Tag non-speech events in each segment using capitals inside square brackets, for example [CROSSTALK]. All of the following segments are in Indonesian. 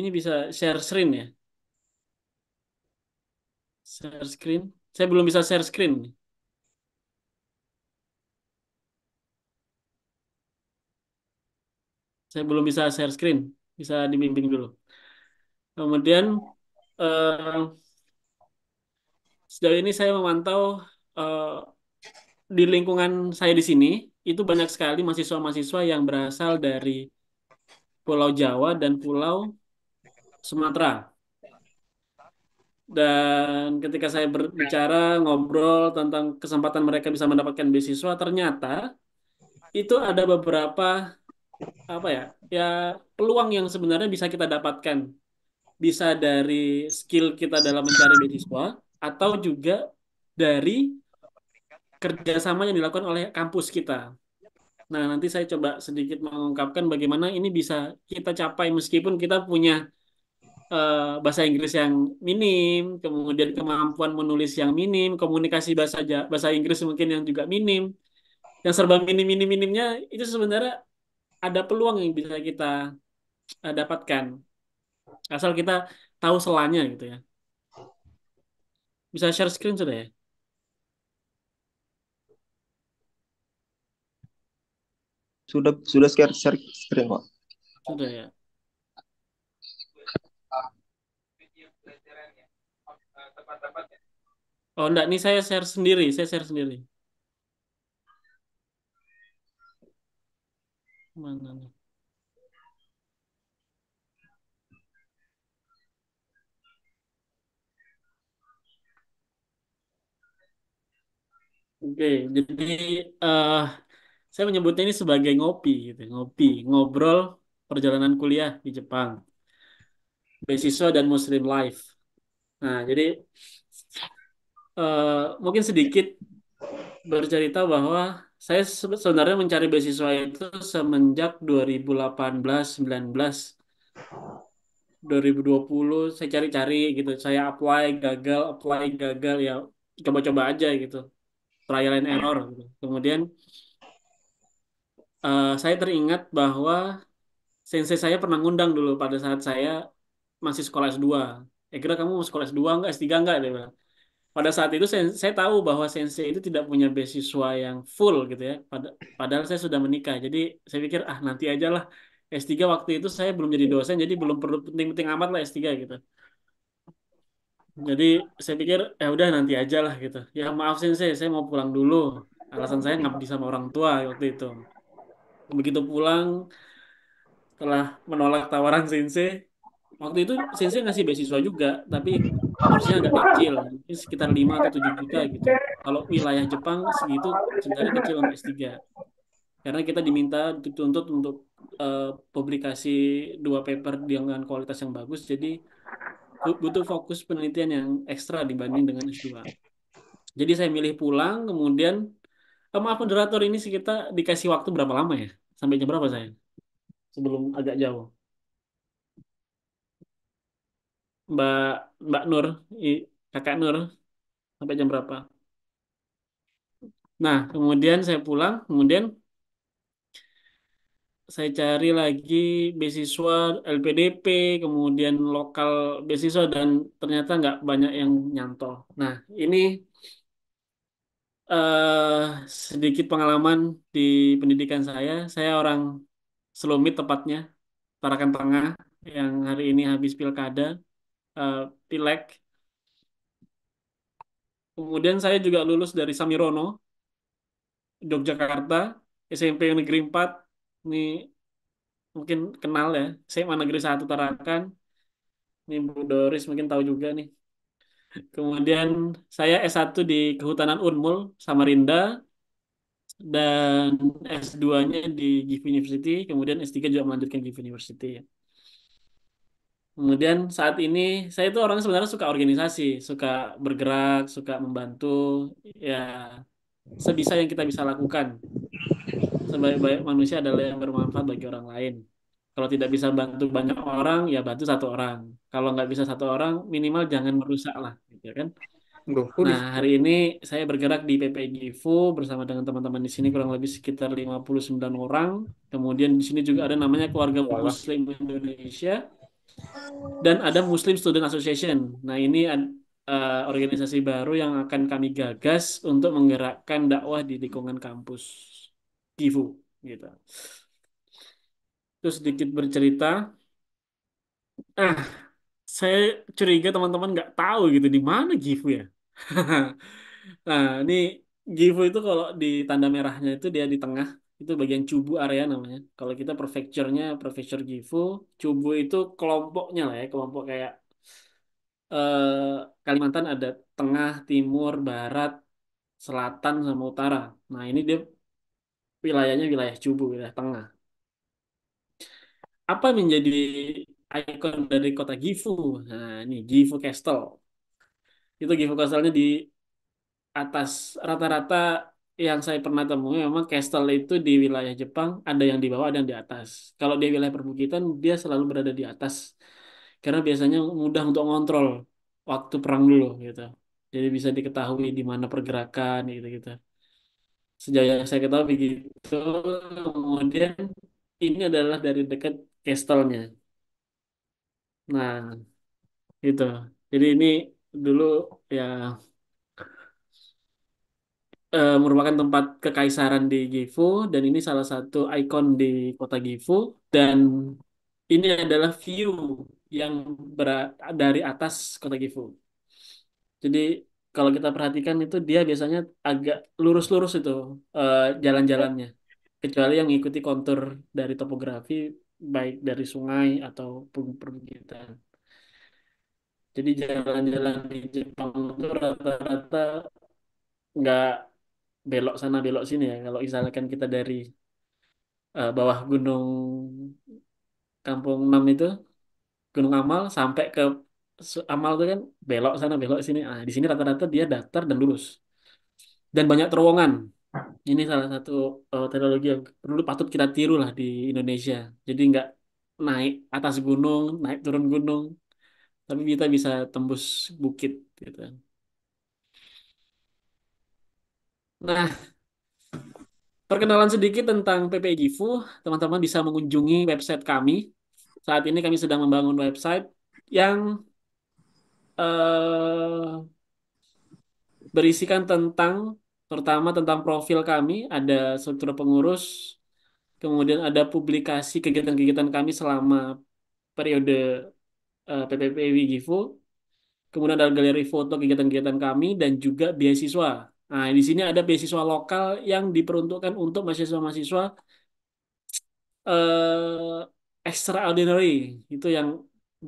ini bisa share screen ya? Share screen. Saya belum bisa share screen. Saya belum bisa share screen. Bisa dibimbing dulu. Kemudian uh, sejauh ini saya memantau uh, di lingkungan saya di sini itu banyak sekali mahasiswa-mahasiswa yang berasal dari Pulau Jawa dan Pulau Sumatera. Dan ketika saya berbicara, ngobrol tentang kesempatan mereka bisa mendapatkan beasiswa, ternyata itu ada beberapa apa ya ya peluang yang sebenarnya bisa kita dapatkan bisa dari skill kita dalam mencari beasiswa atau juga dari kerjasama yang dilakukan oleh kampus kita. Nah nanti saya coba sedikit mengungkapkan bagaimana ini bisa kita capai meskipun kita punya Eh, bahasa Inggris yang minim, kemudian kemampuan menulis yang minim, komunikasi bahasa bahasa Inggris mungkin yang juga minim, yang serba minim minim minimnya itu sebenarnya ada peluang yang bisa kita uh, dapatkan asal kita tahu selanya gitu ya. Bisa share screen sudah ya? Sudah sudah share share screen kok. Sudah ya. Oh, enggak. Ini saya share sendiri. Saya share sendiri. Mana nih? Oke, jadi uh, saya menyebutnya ini sebagai ngopi, gitu. Ngopi, ngobrol perjalanan kuliah di Jepang, beasiswa dan Muslim Life. Nah, jadi Eh, mungkin sedikit bercerita bahwa saya sebenarnya mencari beasiswa itu semenjak 2018 19 2020 saya cari-cari gitu saya apply gagal apply gagal ya coba-coba aja gitu trial and error gitu. kemudian uh, saya teringat bahwa sensei saya pernah ngundang dulu pada saat saya masih sekolah S2 ya eh, kira kamu mau sekolah S2 enggak S3 enggak dia bilang pada saat itu saya, saya tahu bahwa sensei itu tidak punya beasiswa yang full gitu ya. pad padahal saya sudah menikah. Jadi saya pikir ah nanti aja lah S3 waktu itu saya belum jadi dosen jadi belum perlu penting-penting amat lah S3 gitu. Jadi saya pikir ya udah nanti aja lah gitu. Ya maaf sensei saya mau pulang dulu. Alasan saya ngabdi sama orang tua waktu itu. Begitu pulang telah menolak tawaran sensei. Waktu itu sensei ngasih beasiswa juga tapi harusnya agak kecil mungkin sekitar 5 atau 7 juta gitu kalau wilayah Jepang segitu sebenarnya kecil untuk S3 karena kita diminta dituntut untuk uh, publikasi dua paper dengan kualitas yang bagus jadi butuh fokus penelitian yang ekstra dibanding dengan S2 jadi saya milih pulang kemudian oh, maaf moderator ini kita dikasih waktu berapa lama ya sampai jam berapa saya sebelum agak jauh Mbak Mbak Nur, Kakak Nur sampai jam berapa? Nah, kemudian saya pulang, kemudian saya cari lagi beasiswa LPDP, kemudian lokal beasiswa dan ternyata nggak banyak yang nyantol. Nah, ini uh, sedikit pengalaman di pendidikan saya. Saya orang Selomit tepatnya, Tarakan Tengah yang hari ini habis pilkada uh, eh, Pileg. Kemudian saya juga lulus dari Samirono, Yogyakarta, SMP Negeri 4, ini mungkin kenal ya, SMA Negeri 1 Tarakan, ini Bu Doris mungkin tahu juga nih. Kemudian saya S1 di Kehutanan Unmul, Samarinda, dan S2-nya di Gifu University, kemudian S3 juga melanjutkan Gifu University. ya. Kemudian saat ini saya itu orangnya sebenarnya suka organisasi, suka bergerak, suka membantu ya sebisa yang kita bisa lakukan. Sebaik-baik manusia adalah yang bermanfaat bagi orang lain. Kalau tidak bisa bantu banyak orang, ya bantu satu orang. Kalau nggak bisa satu orang, minimal jangan merusak lah, gitu kan? Nah, hari ini saya bergerak di PPI Gifu bersama dengan teman-teman di sini kurang lebih sekitar 59 orang. Kemudian di sini juga ada namanya Keluarga Muslim Indonesia dan ada Muslim Student Association. Nah, ini uh, organisasi baru yang akan kami gagas untuk menggerakkan dakwah di lingkungan kampus Kivu gitu. Terus sedikit bercerita. Ah, saya curiga teman-teman nggak tahu gitu di mana Gifu ya. [LAUGHS] nah, ini Gifu itu kalau di tanda merahnya itu dia di tengah itu bagian Cubu area namanya. Kalau kita prefecture-nya prefecture Gifu, Cubu itu kelompoknya lah ya, kelompok kayak eh, Kalimantan ada tengah, timur, barat, selatan sama utara. Nah, ini dia wilayahnya wilayah Cubu, wilayah tengah. Apa menjadi ikon dari kota Gifu? Nah, ini Gifu Castle. Itu Gifu Castle-nya di atas rata-rata yang saya pernah temui memang kastel itu di wilayah Jepang ada yang di bawah ada yang di atas. Kalau di wilayah perbukitan dia selalu berada di atas karena biasanya mudah untuk ngontrol waktu perang dulu gitu. Jadi bisa diketahui di mana pergerakan gitu-gitu. Sejauh yang saya ketahui begitu. Kemudian ini adalah dari dekat kastelnya Nah, gitu. Jadi ini dulu ya uh, merupakan tempat kekaisaran di Gifu dan ini salah satu ikon di kota Gifu dan ini adalah view yang berat dari atas kota Gifu. Jadi kalau kita perhatikan itu dia biasanya agak lurus-lurus itu uh, jalan-jalannya kecuali yang mengikuti kontur dari topografi baik dari sungai atau perbukitan. Jadi jalan-jalan di Jepang itu rata-rata nggak belok sana belok sini ya kalau misalkan kita dari uh, bawah gunung kampung 6 itu gunung amal sampai ke amal itu kan belok sana belok sini nah, di sini rata-rata dia datar dan lurus dan banyak terowongan ini salah satu uh, teknologi yang perlu patut kita tiru lah di Indonesia jadi nggak naik atas gunung naik turun gunung tapi kita bisa tembus bukit gitu Nah, perkenalan sedikit tentang PPI Gifu. Teman-teman bisa mengunjungi website kami. Saat ini kami sedang membangun website yang uh, berisikan tentang pertama tentang profil kami, ada struktur pengurus, kemudian ada publikasi kegiatan-kegiatan kami selama periode uh, eh, PPPW Gifu, kemudian ada galeri foto kegiatan-kegiatan kami dan juga beasiswa Nah, di sini ada beasiswa lokal yang diperuntukkan untuk mahasiswa-mahasiswa uh, extraordinary itu yang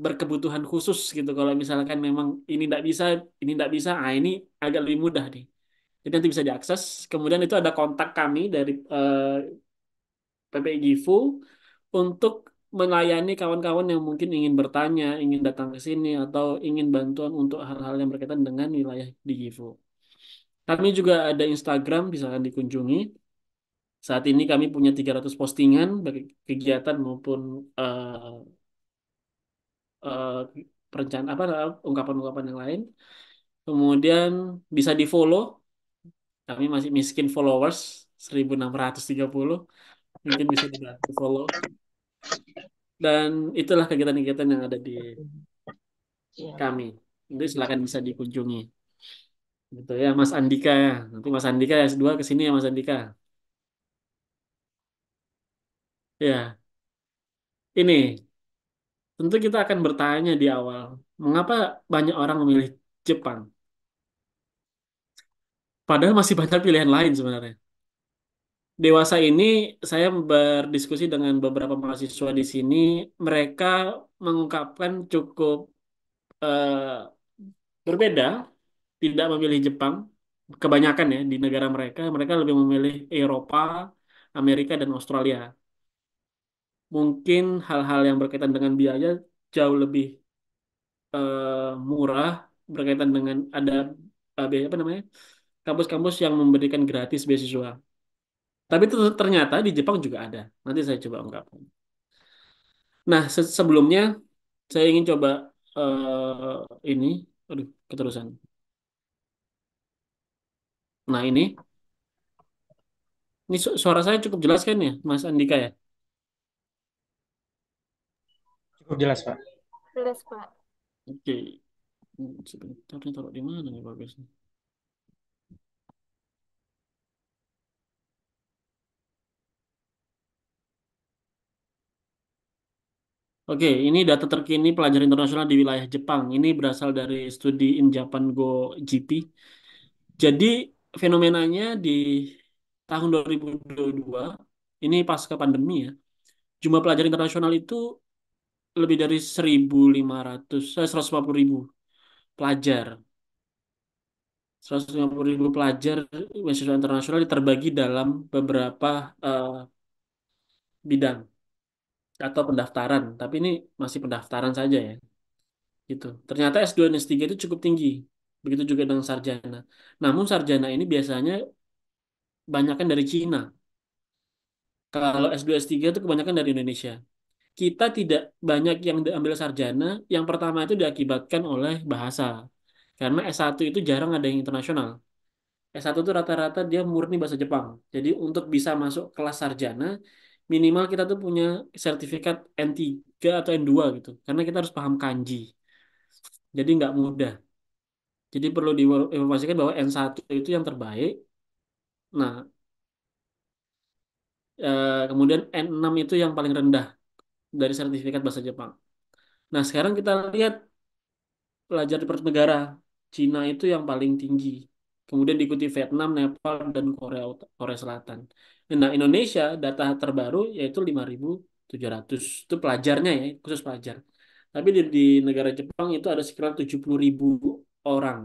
berkebutuhan khusus gitu. Kalau misalkan memang ini tidak bisa, ini tidak bisa, ah ini agak lebih mudah nih. Jadi nanti bisa diakses. Kemudian itu ada kontak kami dari uh, eh, PPI Gifu untuk melayani kawan-kawan yang mungkin ingin bertanya, ingin datang ke sini, atau ingin bantuan untuk hal-hal yang berkaitan dengan wilayah di Gifu. Kami juga ada Instagram, bisa dikunjungi. Saat ini kami punya 300 postingan, bagi kegiatan maupun uh, uh, perencanaan apa ungkapan-ungkapan yang lain. Kemudian bisa di follow. Kami masih miskin followers 1630. Mungkin bisa di follow. Dan itulah kegiatan-kegiatan yang ada di iya. kami. Itu silakan bisa dikunjungi. Gitu ya, Mas Andika ya. Nanti Mas Andika ya dua ke sini ya Mas Andika. Ya, ini tentu kita akan bertanya di awal, mengapa banyak orang memilih Jepang? Padahal masih banyak pilihan lain sebenarnya. Dewasa ini saya berdiskusi dengan beberapa mahasiswa di sini, mereka mengungkapkan cukup uh, berbeda tidak memilih Jepang kebanyakan ya di negara mereka mereka lebih memilih Eropa Amerika dan Australia mungkin hal-hal yang berkaitan dengan biaya jauh lebih uh, murah berkaitan dengan ada uh, apa namanya kampus-kampus yang memberikan gratis beasiswa tapi itu ternyata di Jepang juga ada nanti saya coba ungkapkan nah se sebelumnya saya ingin coba uh, ini aduh keterusan Nah ini, ini su- suara saya cukup jelas kan ya, Mas Andika ya? Cukup jelas Pak. Jelas Pak. Oke, hmm, sebentar ini taruh di mana nih bagusnya? Oke, ini data terkini pelajar internasional di wilayah Jepang. Ini berasal dari studi in Japan Go GP. Jadi fenomenanya di tahun 2022 ini pasca pandemi ya jumlah pelajar internasional itu lebih dari 1.500 eh, 150.000 ribu pelajar 150 ribu pelajar mahasiswa internasional terbagi dalam beberapa uh, bidang atau pendaftaran tapi ini masih pendaftaran saja ya gitu ternyata S2 dan S3 itu cukup tinggi Begitu juga dengan sarjana. Namun sarjana ini biasanya banyakkan dari Cina. Kalau S2, S3 itu kebanyakan dari Indonesia. Kita tidak banyak yang diambil sarjana, yang pertama itu diakibatkan oleh bahasa. Karena S1 itu jarang ada yang internasional. S1 itu rata-rata dia murni bahasa Jepang. Jadi untuk bisa masuk kelas sarjana, minimal kita tuh punya sertifikat N3 atau N2 gitu. Karena kita harus paham kanji. Jadi nggak mudah. Jadi perlu diinformasikan bahwa N1 itu yang terbaik. Nah, eh, kemudian N6 itu yang paling rendah dari sertifikat bahasa Jepang. Nah, sekarang kita lihat pelajar di negara. Cina itu yang paling tinggi. Kemudian diikuti Vietnam, Nepal, dan Korea Korea Selatan. Nah, Indonesia data terbaru yaitu 5.700. Itu pelajarnya ya, khusus pelajar. Tapi di, di negara Jepang itu ada sekitar 70.000 orang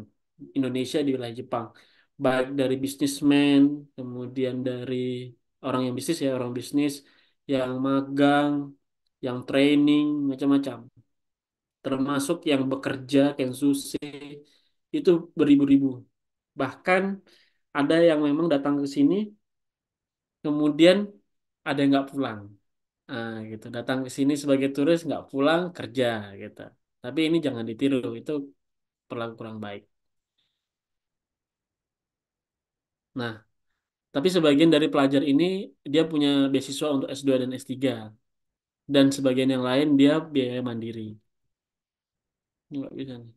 Indonesia di wilayah Jepang, baik dari bisnismen, kemudian dari orang yang bisnis ya orang bisnis, yang magang, yang training macam-macam, termasuk yang bekerja kensuse itu beribu-ribu, bahkan ada yang memang datang ke sini, kemudian ada yang nggak pulang. Nah, gitu datang ke sini sebagai turis nggak pulang kerja gitu tapi ini jangan ditiru itu perlaku kurang baik. Nah, tapi sebagian dari pelajar ini dia punya beasiswa untuk S2 dan S3. Dan sebagian yang lain dia biaya mandiri. Enggak bisa nih.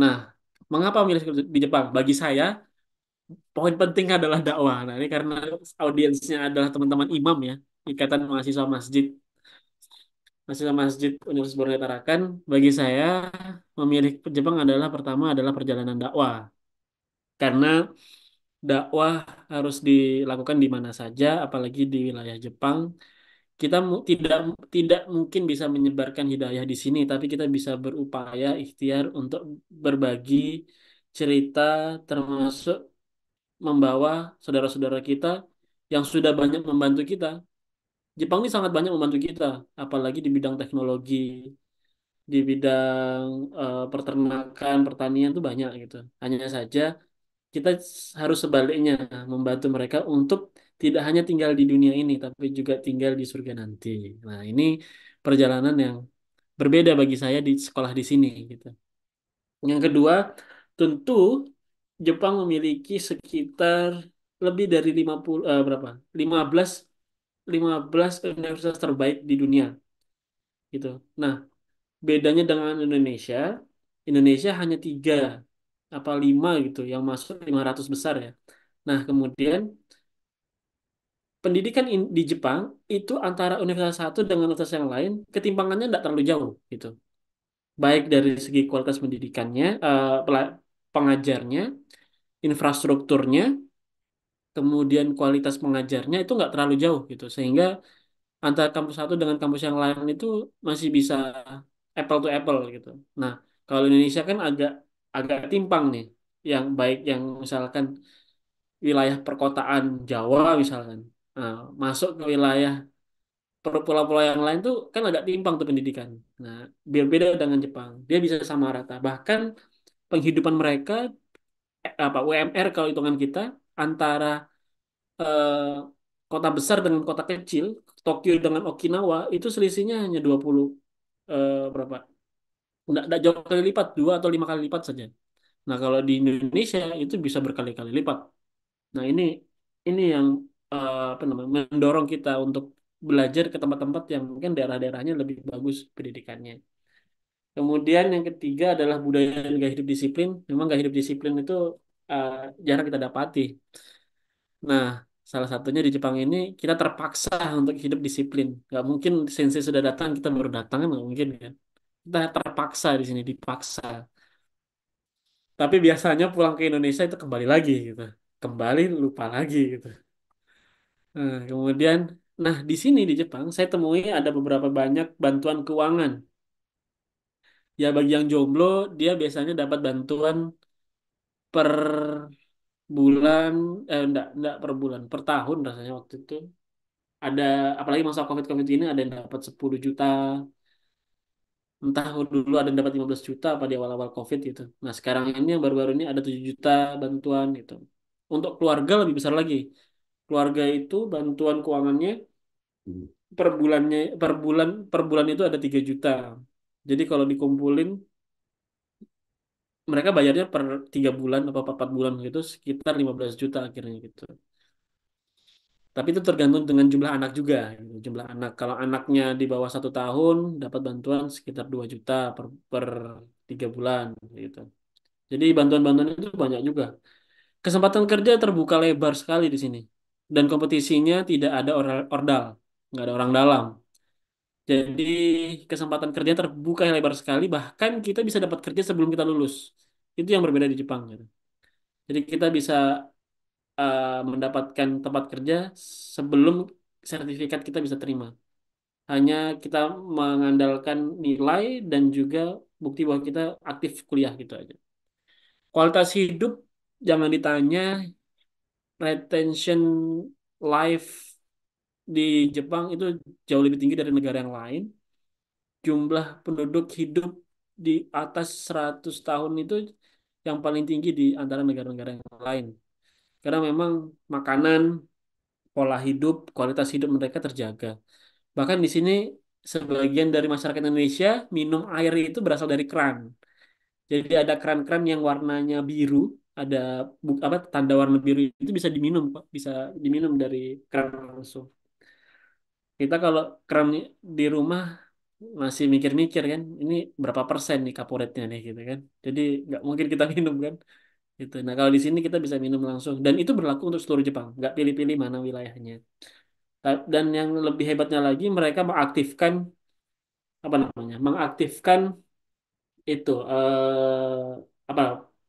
Nah, mengapa milih di Jepang? Bagi saya, poin penting adalah dakwah. Nah, ini karena audiensnya adalah teman-teman imam ya. Ikatan Mahasiswa Masjid. Mahasiswa Masjid Universitas Borneo Tarakan, bagi saya memilih Jepang adalah pertama adalah perjalanan dakwah. Karena dakwah harus dilakukan di mana saja, apalagi di wilayah Jepang. Kita tidak tidak mungkin bisa menyebarkan hidayah di sini, tapi kita bisa berupaya ikhtiar untuk berbagi cerita termasuk membawa saudara-saudara kita yang sudah banyak membantu kita Jepang ini sangat banyak membantu kita, apalagi di bidang teknologi, di bidang uh, peternakan, pertanian itu banyak gitu. Hanya saja kita harus sebaliknya membantu mereka untuk tidak hanya tinggal di dunia ini, tapi juga tinggal di surga nanti. Nah, ini perjalanan yang berbeda bagi saya di sekolah di sini gitu. Yang kedua, tentu Jepang memiliki sekitar lebih dari 50 uh, eh, berapa? 15 15 universitas terbaik di dunia. Gitu. Nah, bedanya dengan Indonesia, Indonesia hanya tiga apa lima gitu yang masuk 500 besar ya. Nah, kemudian pendidikan in, di Jepang itu antara universitas satu dengan universitas yang lain ketimpangannya tidak terlalu jauh gitu. Baik dari segi kualitas pendidikannya, uh, pengajarnya, infrastrukturnya, kemudian kualitas pengajarnya itu nggak terlalu jauh gitu sehingga antara kampus satu dengan kampus yang lain itu masih bisa apple to apple gitu. Nah kalau Indonesia kan agak agak timpang nih yang baik yang misalkan wilayah perkotaan Jawa misalkan nah, masuk ke wilayah pulau-pulau yang lain tuh kan agak timpang tuh pendidikan. Nah biar beda dengan Jepang dia bisa sama rata bahkan penghidupan mereka eh, apa UMR kalau hitungan kita antara uh, kota besar dengan kota kecil, Tokyo dengan Okinawa itu selisihnya hanya 20 uh, eh, berapa? Nggak, nggak jauh kali lipat, dua atau lima kali lipat saja. Nah, kalau di Indonesia itu bisa berkali-kali lipat. Nah, ini ini yang uh, apa namanya? mendorong kita untuk belajar ke tempat-tempat yang mungkin daerah-daerahnya lebih bagus pendidikannya. Kemudian yang ketiga adalah budaya gaya hidup disiplin. Memang gaya hidup disiplin itu uh, jarang kita dapati. Nah, salah satunya di Jepang ini kita terpaksa untuk hidup disiplin. Gak mungkin sensei sudah datang kita baru datang kan gak mungkin kan. Kita terpaksa di sini dipaksa. Tapi biasanya pulang ke Indonesia itu kembali lagi gitu. Kembali lupa lagi gitu. Nah, kemudian nah di sini di Jepang saya temui ada beberapa banyak bantuan keuangan. Ya bagi yang jomblo dia biasanya dapat bantuan per bulan eh enggak enggak per bulan per tahun rasanya waktu itu ada apalagi masa covid covid ini ada yang dapat 10 juta entah dulu ada yang dapat 15 juta pada awal-awal covid gitu nah sekarang ini yang baru-baru ini ada 7 juta bantuan gitu untuk keluarga lebih besar lagi keluarga itu bantuan keuangannya hmm. per bulannya per bulan per bulan itu ada 3 juta jadi kalau dikumpulin mereka bayarnya per tiga bulan atau empat bulan gitu sekitar 15 juta akhirnya gitu. Tapi itu tergantung dengan jumlah anak juga, gitu. jumlah anak. Kalau anaknya di bawah satu tahun dapat bantuan sekitar 2 juta per per tiga bulan gitu. Jadi bantuan-bantuan itu banyak juga. Kesempatan kerja terbuka lebar sekali di sini dan kompetisinya tidak ada or ordal, nggak ada orang dalam jadi kesempatan kerja terbuka yang lebar sekali, bahkan kita bisa dapat kerja sebelum kita lulus. Itu yang berbeda di Jepang. Gitu. Jadi kita bisa uh, mendapatkan tempat kerja sebelum sertifikat kita bisa terima. Hanya kita mengandalkan nilai dan juga bukti bahwa kita aktif kuliah gitu aja. Kualitas hidup jangan ditanya, retention life di Jepang itu jauh lebih tinggi dari negara yang lain. Jumlah penduduk hidup di atas 100 tahun itu yang paling tinggi di antara negara-negara yang lain. Karena memang makanan, pola hidup, kualitas hidup mereka terjaga. Bahkan di sini sebagian dari masyarakat Indonesia minum air itu berasal dari keran. Jadi ada keran-keran yang warnanya biru, ada apa tanda warna biru itu bisa diminum, Pak. Bisa diminum dari keran langsung kita kalau kram di rumah masih mikir-mikir kan ini berapa persen nih kaporitnya nih gitu kan jadi nggak mungkin kita [LAUGHS] minum kan gitu nah kalau di sini kita bisa minum langsung dan itu berlaku untuk seluruh Jepang nggak pilih-pilih mana wilayahnya dan yang lebih hebatnya lagi mereka mengaktifkan apa namanya mengaktifkan itu eh, apa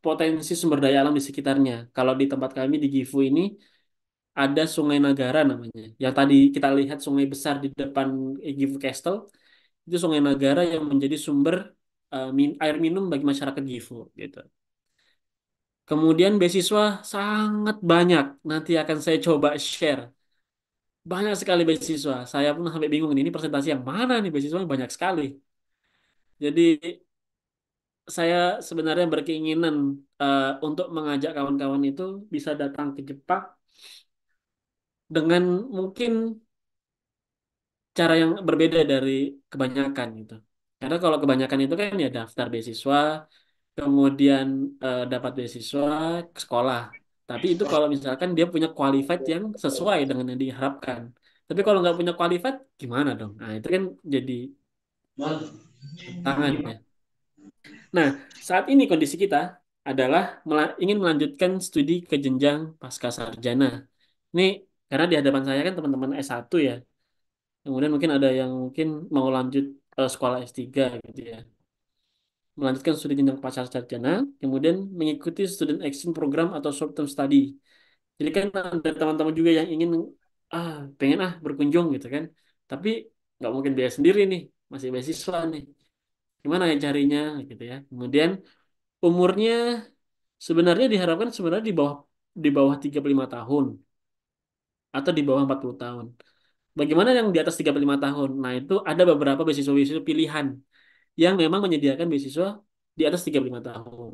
potensi sumber daya alam di sekitarnya kalau di tempat kami di Gifu ini ada Sungai Nagara namanya. Yang tadi kita lihat sungai besar di depan Gifu Castle, itu Sungai Nagara yang menjadi sumber uh, min air minum bagi masyarakat Gifu gitu. Kemudian beasiswa sangat banyak. Nanti akan saya coba share. Banyak sekali beasiswa. Saya pun sampai bingung ini presentasi yang mana nih beasiswa banyak sekali. Jadi saya sebenarnya berkeinginan uh, untuk mengajak kawan-kawan itu bisa datang ke Jepang dengan mungkin cara yang berbeda dari kebanyakan gitu. Karena kalau kebanyakan itu kan ya daftar beasiswa, kemudian eh, dapat beasiswa ke sekolah. Tapi itu kalau misalkan dia punya qualified yang sesuai dengan yang diharapkan. Tapi kalau nggak punya qualified, gimana dong? Nah, itu kan jadi tangan ya. Nah, saat ini kondisi kita adalah ingin melanjutkan studi ke jenjang pasca sarjana. Ini karena di hadapan saya kan teman-teman S1 ya. Kemudian mungkin ada yang mungkin mau lanjut uh, sekolah S3 gitu ya. Melanjutkan studi jenjang pasar sarjana, kemudian mengikuti student exchange program atau short term study. Jadi kan ada teman-teman juga yang ingin ah pengen ah berkunjung gitu kan. Tapi nggak mungkin biaya sendiri nih, masih beasiswa nih. Gimana ya carinya gitu ya. Kemudian umurnya sebenarnya diharapkan sebenarnya di bawah di bawah 35 tahun atau di bawah 40 tahun. Bagaimana yang di atas 35 tahun? Nah, itu ada beberapa beasiswa-beasiswa pilihan yang memang menyediakan beasiswa di atas 35 tahun.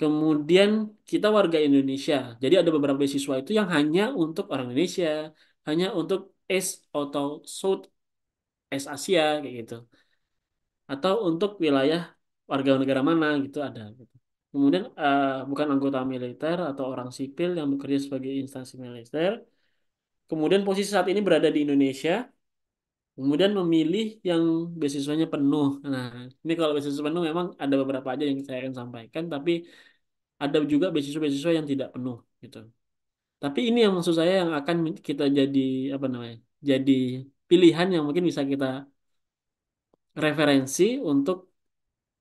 Kemudian kita warga Indonesia. Jadi ada beberapa beasiswa itu yang hanya untuk orang Indonesia, hanya untuk East atau South East Asia kayak gitu. Atau untuk wilayah warga negara mana gitu ada gitu kemudian uh, bukan anggota militer atau orang sipil yang bekerja sebagai instansi militer, kemudian posisi saat ini berada di Indonesia, kemudian memilih yang beasiswanya penuh. Nah, ini kalau beasiswa penuh memang ada beberapa aja yang saya akan sampaikan, tapi ada juga beasiswa-beasiswa yang tidak penuh gitu. Tapi ini yang maksud saya yang akan kita jadi apa namanya? Jadi pilihan yang mungkin bisa kita referensi untuk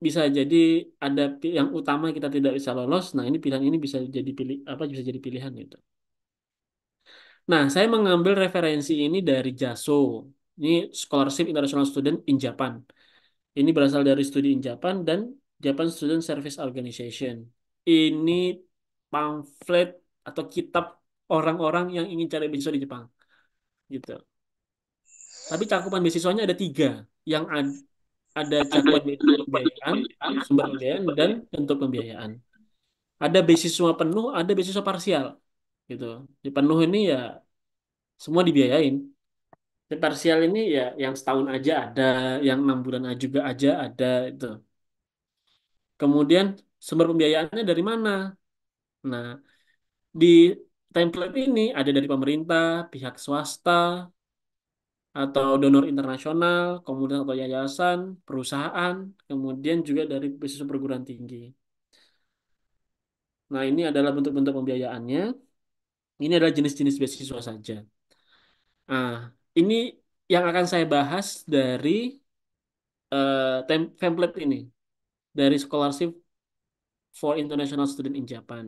bisa jadi ada yang utama kita tidak bisa lolos. Nah, ini pilihan ini bisa jadi pilih apa bisa jadi pilihan gitu. Nah, saya mengambil referensi ini dari JASO. Ini Scholarship International Student in Japan. Ini berasal dari studi in Japan dan Japan Student Service Organization. Ini pamflet atau kitab orang-orang yang ingin cari beasiswa di Jepang. Gitu. Tapi cakupan beasiswanya ada tiga. Yang ad, ada jadwal pembiayaan, sumber pembiayaan dan bentuk pembiayaan. Ada beasiswa penuh, ada beasiswa parsial gitu. Di penuh ini ya semua dibiayain. Di parsial ini ya yang setahun aja ada, yang enam bulan aja juga aja ada itu. Kemudian sumber pembiayaannya dari mana? Nah, di template ini ada dari pemerintah, pihak swasta, atau donor internasional, kemudian atau yayasan, perusahaan, kemudian juga dari beasiswa perguruan tinggi. Nah, ini adalah bentuk-bentuk pembiayaannya. Ini adalah jenis-jenis beasiswa saja. Nah, ini yang akan saya bahas dari uh, template ini. Dari Scholarship for International Student in Japan.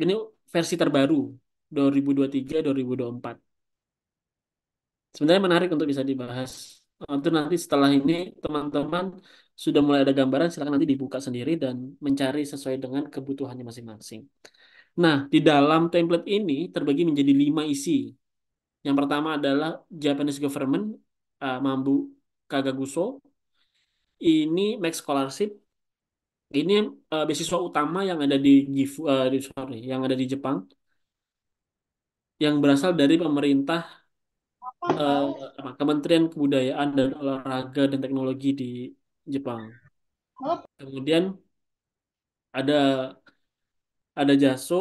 Ini versi terbaru 2023-2024 sebenarnya menarik untuk bisa dibahas. Oh, itu nanti setelah ini teman-teman sudah mulai ada gambaran, silakan nanti dibuka sendiri dan mencari sesuai dengan kebutuhannya masing-masing. Nah, di dalam template ini terbagi menjadi lima isi. Yang pertama adalah Japanese government, uh, Mambu Kagaguso. Ini Max Scholarship. Ini uh, beasiswa utama yang ada di, Gifu, uh, sorry, yang ada di Jepang yang berasal dari pemerintah Eh, apa, Kementerian Kebudayaan dan Olahraga dan Teknologi di Jepang. Oh. Kemudian ada ada JASO,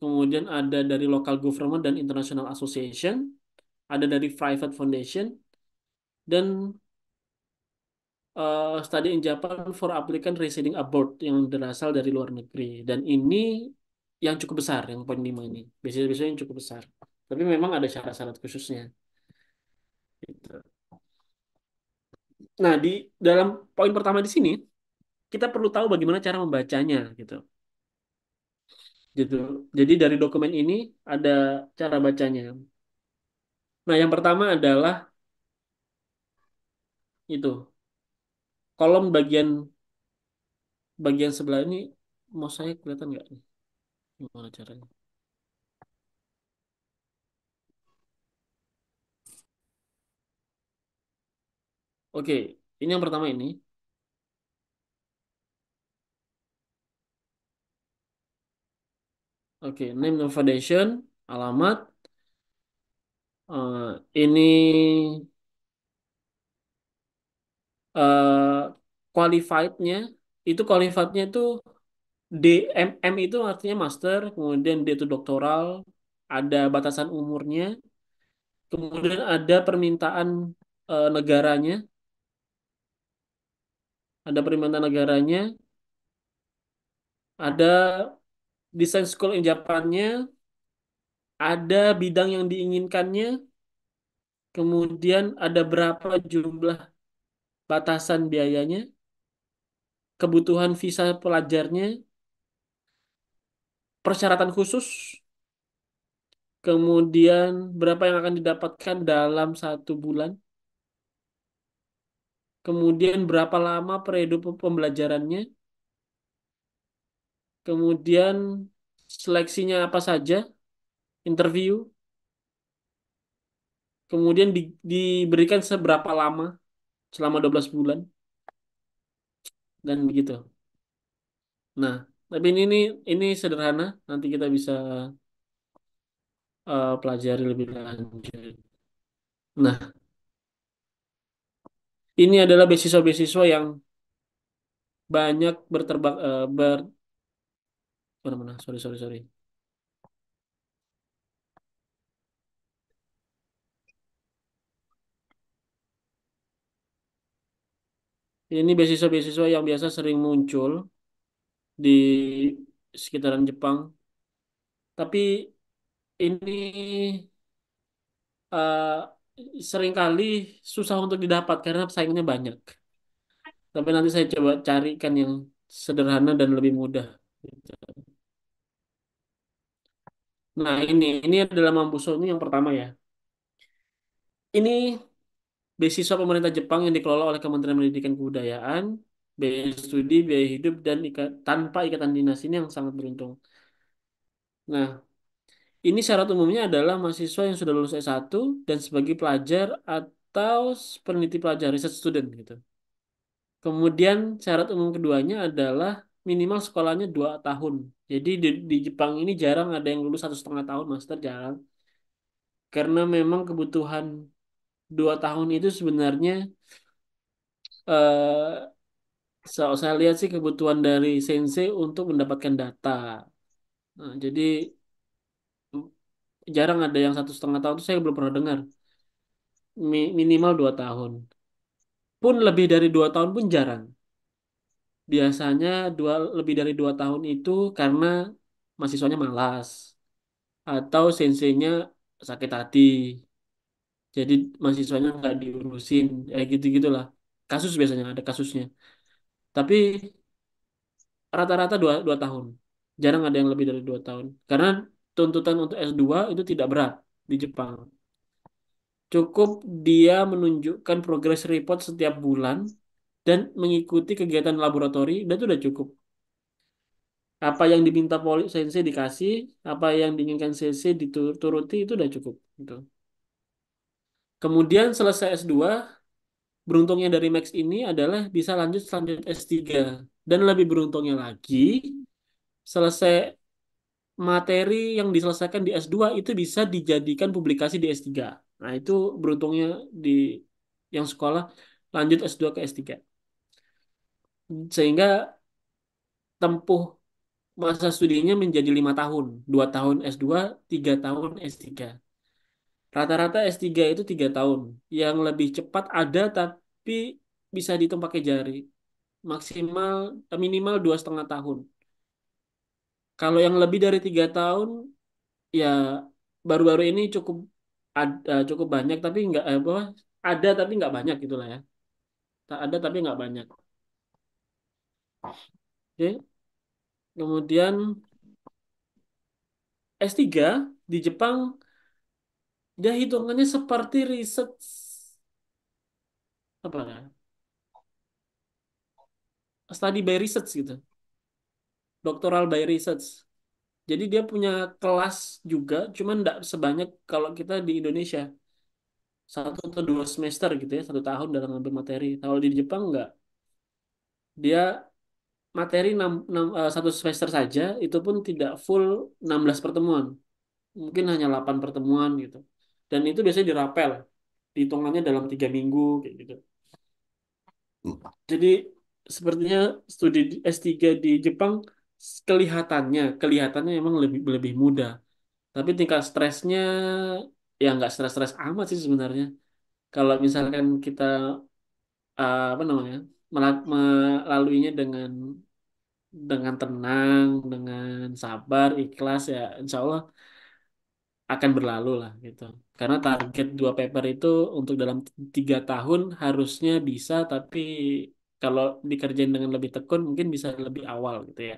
kemudian ada dari Local Government dan International Association, ada dari Private Foundation, dan uh, Study in Japan for Applicant Residing Abroad yang berasal dari luar negeri. Dan ini yang cukup besar, yang poin lima ini. Biasanya-biasanya yang cukup besar. Tapi memang ada syarat-syarat khususnya. Gitu. Nah, di dalam poin pertama di sini kita perlu tahu bagaimana cara membacanya gitu. Gitu. Jadi dari dokumen ini ada cara bacanya. Nah, yang pertama adalah itu. Kolom bagian bagian sebelah ini mau saya kelihatan nggak Gimana caranya? Oke, ini yang pertama ini. Oke, name of foundation, alamat. Uh, ini uh, qualified-nya, itu qualified-nya itu DMM itu artinya master, kemudian D itu doktoral, ada batasan umurnya, kemudian ada permintaan uh, negaranya ada permintaan negaranya, ada desain school in Japannya, ada bidang yang diinginkannya, kemudian ada berapa jumlah batasan biayanya, kebutuhan visa pelajarnya, persyaratan khusus, kemudian berapa yang akan didapatkan dalam satu bulan, Kemudian berapa lama periode pembelajarannya? Kemudian seleksinya apa saja? Interview. Kemudian di, diberikan seberapa lama selama 12 bulan. Dan begitu. Nah, tapi ini ini, ini sederhana, nanti kita bisa uh, pelajari lebih lanjut. Nah, ini adalah beasiswa-beasiswa yang banyak berterbang uh, ber mana mana sorry sorry sorry ini beasiswa-beasiswa yang biasa sering muncul di sekitaran Jepang tapi ini uh, seringkali susah untuk didapat karena pesaingnya banyak. Tapi nanti saya coba carikan yang sederhana dan lebih mudah. Nah ini, ini adalah Mambuso ini yang pertama ya. Ini beasiswa pemerintah Jepang yang dikelola oleh Kementerian Pendidikan Kebudayaan, biaya studi, biaya hidup, dan ikat, tanpa ikatan dinas ini yang sangat beruntung. Nah, ini syarat umumnya adalah mahasiswa yang sudah lulus S1 dan sebagai pelajar atau peneliti pelajar, research student gitu. Kemudian syarat umum keduanya adalah minimal sekolahnya dua tahun. Jadi di, di Jepang ini jarang ada yang lulus satu setengah tahun master jarang. Karena memang kebutuhan dua tahun itu sebenarnya eh so, saya lihat sih kebutuhan dari sensei untuk mendapatkan data. Nah, jadi jarang ada yang satu setengah tahun itu saya belum pernah dengar Mi minimal dua tahun pun lebih dari dua tahun pun jarang biasanya dua lebih dari dua tahun itu karena mahasiswanya malas atau senseinya sakit hati jadi mahasiswanya nggak diurusin ya gitu gitulah kasus biasanya ada kasusnya tapi rata-rata dua, dua tahun jarang ada yang lebih dari dua tahun karena tuntutan untuk S2 itu tidak berat di Jepang. Cukup dia menunjukkan progress report setiap bulan dan mengikuti kegiatan laboratori dan itu sudah cukup. Apa yang diminta poli sensei dikasih, apa yang diinginkan sensei dituruti itu sudah cukup. Gitu. Kemudian selesai S2, beruntungnya dari Max ini adalah bisa lanjut selanjutnya S3. Dan lebih beruntungnya lagi, selesai materi yang diselesaikan di S2 itu bisa dijadikan publikasi di S3. Nah, itu beruntungnya di yang sekolah lanjut S2 ke S3. Sehingga tempuh masa studinya menjadi lima tahun, dua tahun S2, tiga tahun S3. Rata-rata S3 itu tiga tahun. Yang lebih cepat ada tapi bisa ditempa pakai jari. Maksimal minimal dua setengah tahun kalau yang lebih dari tiga tahun, ya baru-baru ini cukup ada eh, cukup banyak tapi nggak eh, apa eh, ada tapi nggak banyak gitulah ya. Tak ada tapi nggak banyak. Oke. Kemudian S3 di Jepang dia hitungannya seperti riset apa kan? Study by research gitu doctoral by research. Jadi dia punya kelas juga, cuman tidak sebanyak kalau kita di Indonesia. Satu atau dua semester gitu ya, satu tahun dalam ngambil materi. Kalau di Jepang nggak. Dia materi 6, 6, eh, satu semester saja, itu pun tidak full 16 pertemuan. Mungkin hanya 8 pertemuan gitu. Dan itu biasanya dirapel. Dihitungannya dalam tiga minggu kayak gitu. Hmm. Jadi sepertinya studi S3 di Jepang kelihatannya kelihatannya memang lebih lebih mudah tapi tingkat stresnya ya nggak stres-stres amat sih sebenarnya kalau misalkan kita uh, apa namanya melaluinya dengan dengan tenang dengan sabar ikhlas ya insya Allah akan berlalu lah gitu karena target dua paper itu untuk dalam tiga tahun harusnya bisa tapi kalau dikerjain dengan lebih tekun mungkin bisa lebih awal gitu ya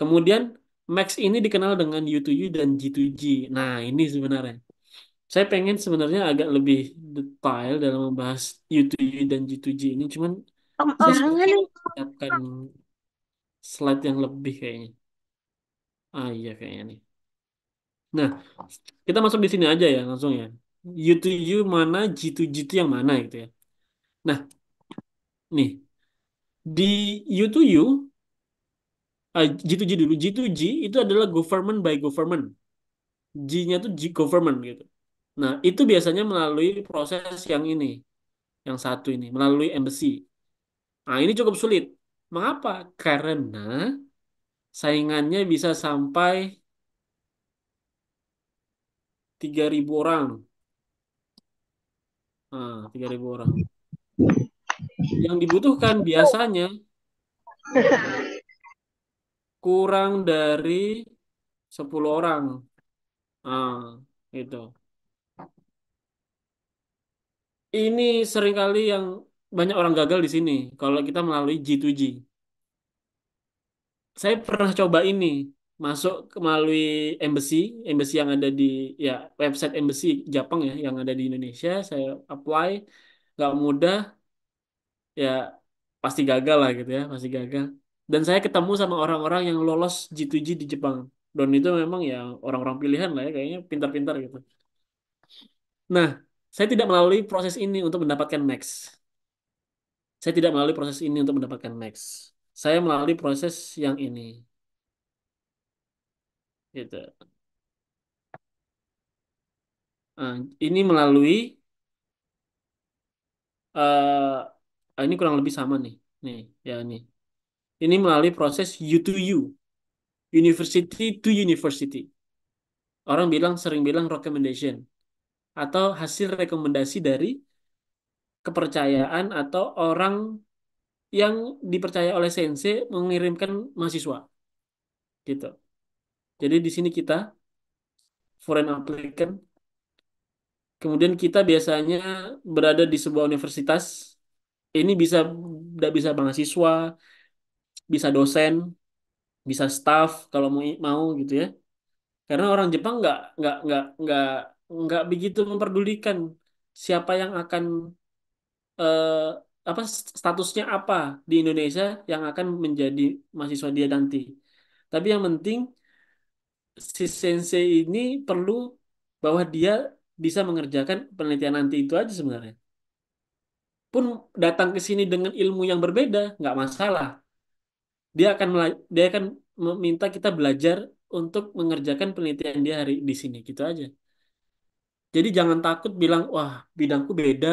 Kemudian Max ini dikenal dengan U2U dan G2G. Nah, ini sebenarnya. Saya pengen sebenarnya agak lebih detail dalam membahas U2U dan G2G ini, cuman Om, saya akan slide yang lebih kayaknya. Ah iya kayaknya nih. Nah, kita masuk di sini aja ya langsung ya. U2U mana, G2G itu yang mana gitu ya. Nah, nih. Di U2U uh, ah, G2G dulu. G2G itu adalah government by government. G-nya itu G government gitu. Nah, itu biasanya melalui proses yang ini. Yang satu ini, melalui embassy. Nah, ini cukup sulit. Mengapa? Karena saingannya bisa sampai 3.000 orang. Nah, 3.000 orang. Yang dibutuhkan biasanya [LAUGHS] kurang dari 10 orang. Nah, itu. Ini seringkali yang banyak orang gagal di sini kalau kita melalui G2G. Saya pernah coba ini masuk melalui embassy, embassy yang ada di ya website embassy Jepang ya yang ada di Indonesia, saya apply nggak mudah ya pasti gagal lah gitu ya, pasti gagal dan saya ketemu sama orang-orang yang lolos G2G di Jepang dan itu memang ya orang-orang pilihan lah ya kayaknya pintar-pintar gitu nah saya tidak melalui proses ini untuk mendapatkan max saya tidak melalui proses ini untuk mendapatkan max saya melalui proses yang ini gitu nah, ini melalui uh, ini kurang lebih sama nih nih ya nih ini melalui proses U to U, university to university. Orang bilang sering bilang recommendation atau hasil rekomendasi dari kepercayaan atau orang yang dipercaya oleh sensei mengirimkan mahasiswa. Gitu. Jadi di sini kita foreign applicant kemudian kita biasanya berada di sebuah universitas ini bisa tidak bisa mahasiswa bisa dosen, bisa staff kalau mau mau gitu ya. Karena orang Jepang nggak nggak nggak nggak nggak begitu memperdulikan siapa yang akan eh, apa statusnya apa di Indonesia yang akan menjadi mahasiswa dia nanti. Tapi yang penting si sensei ini perlu bahwa dia bisa mengerjakan penelitian nanti itu aja sebenarnya. Pun datang ke sini dengan ilmu yang berbeda, nggak masalah dia akan dia akan meminta kita belajar untuk mengerjakan penelitian dia hari di sini gitu aja. Jadi jangan takut bilang wah bidangku beda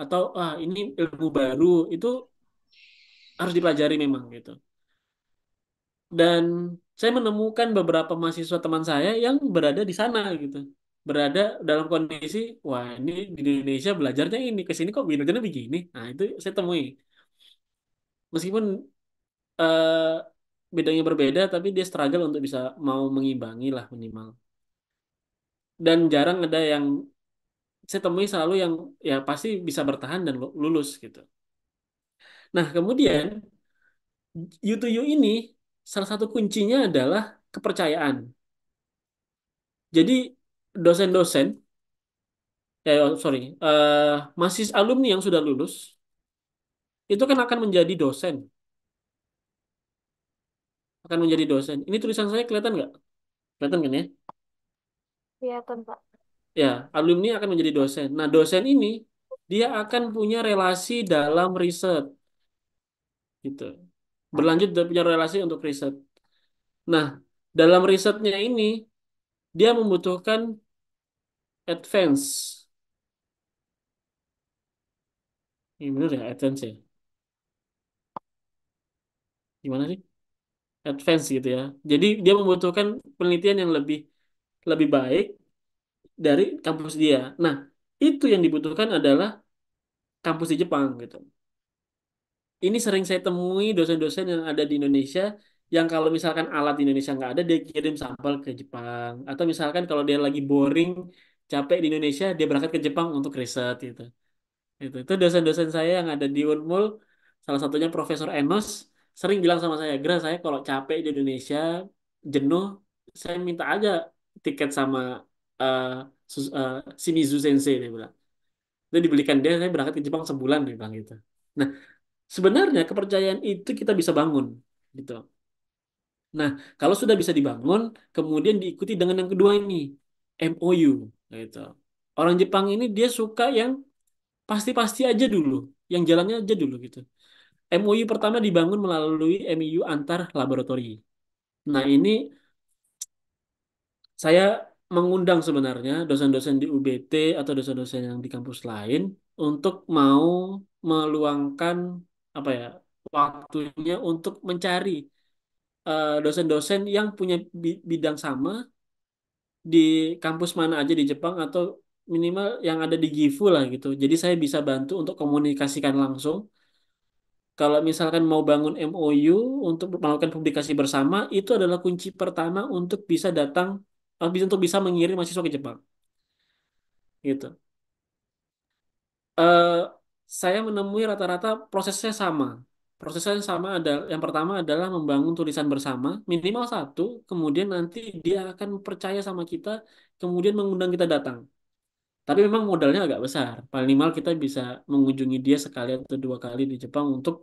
atau wah ini ilmu baru itu harus dipelajari memang gitu. Dan saya menemukan beberapa mahasiswa teman saya yang berada di sana gitu. Berada dalam kondisi wah ini di Indonesia belajarnya ini ke sini kok belajarnya begini. Nah, itu saya temui. Meskipun uh, bidangnya berbeda tapi dia struggle untuk bisa mau mengimbangi lah minimal dan jarang ada yang saya temui selalu yang ya pasti bisa bertahan dan lulus gitu nah kemudian U2U ini salah satu kuncinya adalah kepercayaan jadi dosen-dosen ya sorry uh, mahasiswa alumni yang sudah lulus itu kan akan menjadi dosen akan menjadi dosen. Ini tulisan saya kelihatan nggak? Kelihatan kan ya? Kelihatan, Pak. Ya, alumni akan menjadi dosen. Nah, dosen ini dia akan punya relasi dalam riset. Gitu. Berlanjut dan punya relasi untuk riset. Nah, dalam risetnya ini dia membutuhkan advance. Ini benar ya, advance ya? Gimana sih? advance gitu ya. Jadi dia membutuhkan penelitian yang lebih lebih baik dari kampus dia. Nah, itu yang dibutuhkan adalah kampus di Jepang gitu. Ini sering saya temui dosen-dosen yang ada di Indonesia yang kalau misalkan alat di Indonesia nggak ada dia kirim sampel ke Jepang atau misalkan kalau dia lagi boring capek di Indonesia dia berangkat ke Jepang untuk riset gitu. Itu itu dosen-dosen saya yang ada di Unmul salah satunya Profesor Enos sering bilang sama saya, Gra saya kalau capek di Indonesia, jenuh, saya minta aja tiket sama uh, eh, uh, eh, Shimizu Sensei dia bilang. Itu dibelikan dia, saya berangkat ke Jepang sebulan dia bilang gitu. Nah, sebenarnya kepercayaan itu kita bisa bangun gitu. Nah, kalau sudah bisa dibangun, kemudian diikuti dengan yang kedua ini, MOU gitu. Orang Jepang ini dia suka yang pasti-pasti aja dulu, yang jalannya aja dulu gitu. MOU pertama dibangun melalui MOU e antar laboratori. Nah, ini saya mengundang sebenarnya dosen-dosen di UBT atau dosen-dosen yang di kampus lain untuk mau meluangkan apa ya waktunya untuk mencari eh, dosen-dosen uh, dosen -dosen yang punya bidang sama di kampus mana aja di Jepang atau minimal yang ada di Gifu lah gitu. Jadi saya bisa bantu untuk komunikasikan langsung kalau misalkan mau bangun MOU untuk melakukan publikasi bersama itu adalah kunci pertama untuk bisa datang eh, untuk bisa mengirim mahasiswa ke Jepang gitu uh, saya menemui rata-rata prosesnya sama prosesnya yang sama adalah yang pertama adalah membangun tulisan bersama minimal satu kemudian nanti dia akan percaya sama kita kemudian mengundang kita datang tapi memang modalnya agak besar. Paling minimal kita bisa mengunjungi dia sekali atau dua kali di Jepang untuk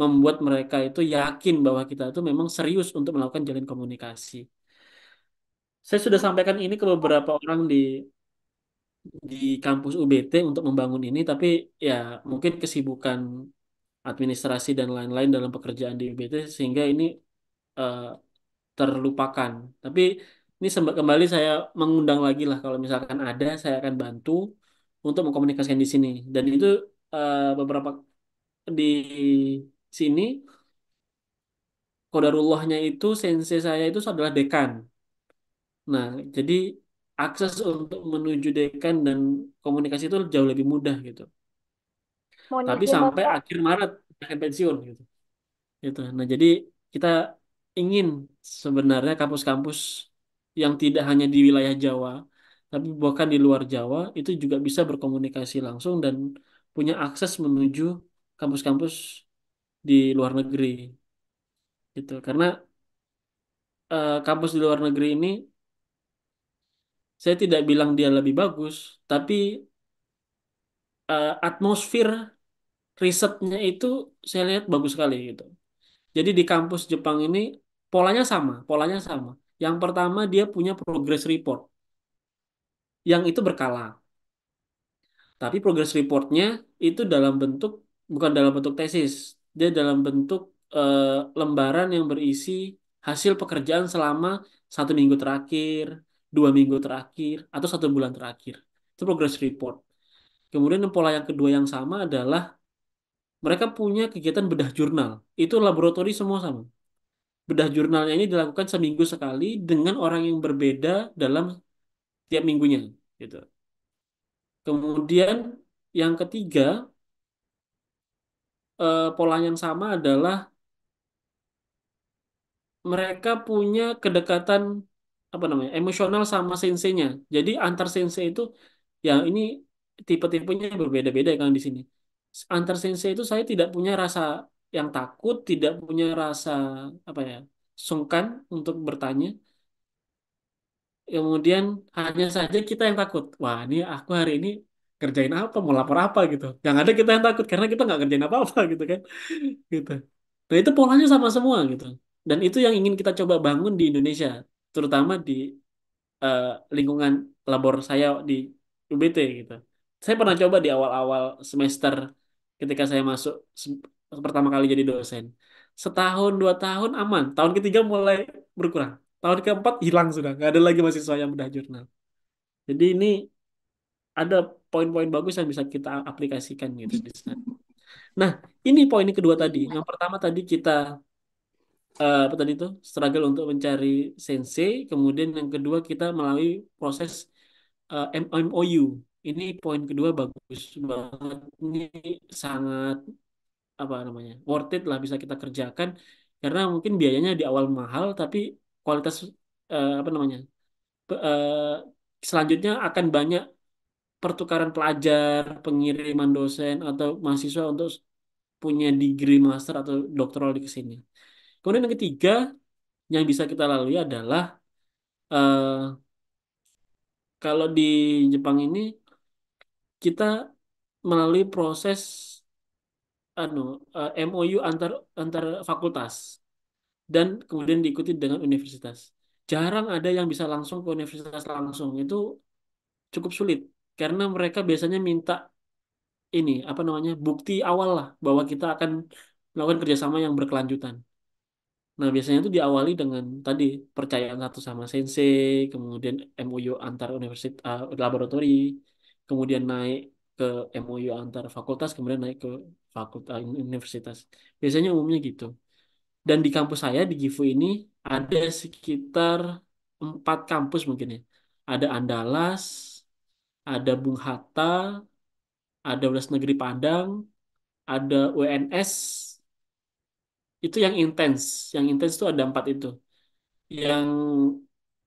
membuat mereka itu yakin bahwa kita itu memang serius untuk melakukan jalin komunikasi. Saya sudah sampaikan ini ke beberapa orang di di kampus UBT untuk membangun ini, tapi ya mungkin kesibukan administrasi dan lain-lain dalam pekerjaan di UBT sehingga ini uh, terlupakan. Tapi ini sempat kembali saya mengundang lagi lah kalau misalkan ada saya akan bantu untuk mengkomunikasikan di sini dan itu uh, beberapa di sini kodarullahnya itu sensei saya itu adalah dekan nah jadi akses untuk menuju dekan dan komunikasi itu jauh lebih mudah gitu Mau tapi sampai bapak? akhir Maret akan pensiun gitu gitu nah jadi kita ingin sebenarnya kampus-kampus yang tidak hanya di wilayah Jawa, tapi bahkan di luar Jawa itu juga bisa berkomunikasi langsung dan punya akses menuju kampus-kampus di luar negeri. Gitu. Karena uh, kampus di luar negeri ini saya tidak bilang dia lebih bagus, tapi uh, atmosfer risetnya itu saya lihat bagus sekali gitu. Jadi di kampus Jepang ini polanya sama, polanya sama. Yang pertama dia punya progress report. Yang itu berkala. Tapi progress reportnya itu dalam bentuk, bukan dalam bentuk tesis. Dia dalam bentuk eh, lembaran yang berisi hasil pekerjaan selama satu minggu terakhir, dua minggu terakhir, atau satu bulan terakhir. Itu progress report. Kemudian pola yang kedua yang sama adalah mereka punya kegiatan bedah jurnal. Itu laboratorium semua sama bedah jurnalnya ini dilakukan seminggu sekali dengan orang yang berbeda dalam tiap minggunya gitu. Kemudian yang ketiga eh, pola yang sama adalah mereka punya kedekatan apa namanya emosional sama senseinya. Jadi antar sense itu yang ini tipe-tipenya berbeda-beda kan di sini. Antar sense itu saya tidak punya rasa yang takut, tidak punya rasa apa ya, sungkan untuk bertanya. Kemudian hanya saja kita yang takut. Wah, ini aku hari ini kerjain apa, mau lapor apa gitu. Yang ada kita yang takut karena kita nggak kerjain apa-apa [LAUGHS] gitu kan. gitu. Nah, itu polanya sama semua gitu. Dan itu yang ingin kita coba bangun di Indonesia, terutama di uh, lingkungan labor saya di UBT gitu. Saya pernah coba di awal-awal semester ketika saya masuk pertama kali jadi dosen. Setahun, dua tahun aman. Tahun ketiga mulai berkurang. Tahun keempat hilang sudah. Gak ada lagi mahasiswa yang bedah jurnal. Jadi ini ada poin-poin bagus yang bisa kita aplikasikan gitu di sana. Nah, ini poin kedua tadi. Yang pertama tadi kita uh, apa tadi itu struggle untuk mencari sensei. Kemudian yang kedua kita melalui proses uh, eh, MOU. Ini poin kedua bagus banget. Ini sangat apa namanya worth it lah bisa kita kerjakan karena mungkin biayanya di awal mahal tapi kualitas uh, apa namanya uh, selanjutnya akan banyak pertukaran pelajar pengiriman dosen atau mahasiswa untuk punya degree master atau doktoral di kesini kemudian yang ketiga yang bisa kita lalui adalah uh, kalau di Jepang ini kita melalui proses anu uh, eh, MOU antar antar fakultas dan kemudian diikuti dengan universitas. Jarang ada yang bisa langsung ke universitas langsung itu cukup sulit karena mereka biasanya minta ini apa namanya bukti awal lah bahwa kita akan melakukan kerjasama yang berkelanjutan. Nah biasanya itu diawali dengan tadi percayaan satu sama sensei, kemudian MOU antar universitas uh, eh, laboratori, kemudian naik ke MOU antar fakultas, kemudian naik ke fakultas universitas. Biasanya umumnya gitu. Dan di kampus saya di Gifu ini ada sekitar empat kampus mungkin ya. Ada Andalas, ada Bung Hatta, ada Ulas Negeri Padang, ada UNS. Itu yang intens. Yang intens itu ada empat itu. Yang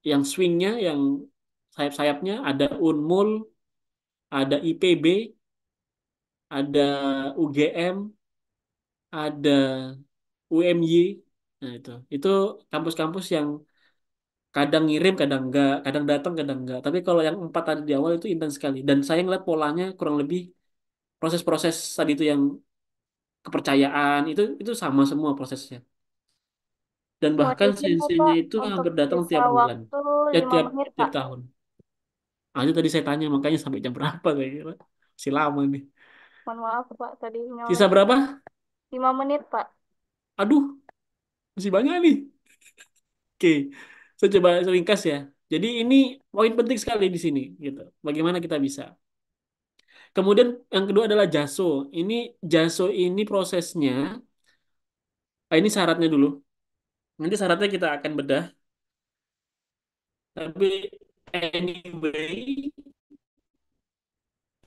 yang swingnya, yang sayap-sayapnya ada Unmul, ada IPB, ada UGM, ada UMY. Nah, itu. Itu kampus-kampus yang kadang ngirim, kadang enggak, kadang datang, kadang enggak. Tapi kalau yang empat tadi di awal itu intens sekali. Dan saya ngeliat polanya kurang lebih proses-proses tadi itu yang kepercayaan itu itu sama semua prosesnya. Dan bahkan sensinya itu hampir datang tiap bulan. Ya tiap tiap tahun. Aja ah, tadi saya tanya makanya sampai jam berapa kayaknya. si lama nih. Mohon maaf, Pak. Tadi Sisa berapa? Lima menit, Pak. Aduh, masih banyak nih. Oke, saya coba ringkas ya. Jadi ini poin penting sekali di sini, gitu. Bagaimana kita bisa. Kemudian yang kedua adalah jaso. Ini jaso ini prosesnya. Ah, ini syaratnya dulu. Nanti syaratnya kita akan bedah. Tapi anyway,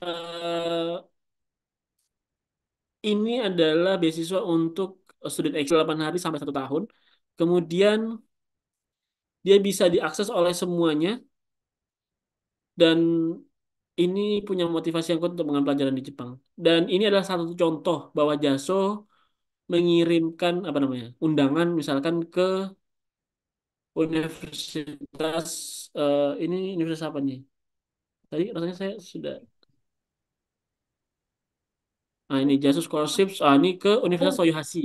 uh, ini adalah beasiswa untuk student exchange 8 hari sampai 1 tahun. Kemudian dia bisa diakses oleh semuanya dan ini punya motivasi yang kuat untuk mengambil pelajaran di Jepang. Dan ini adalah satu contoh bahwa JASO mengirimkan apa namanya undangan misalkan ke universitas uh, ini universitas apa nih? Tadi rasanya saya sudah Nah, ini Jasus Scholarship ah, ini ke Universitas oh. Toyohashi,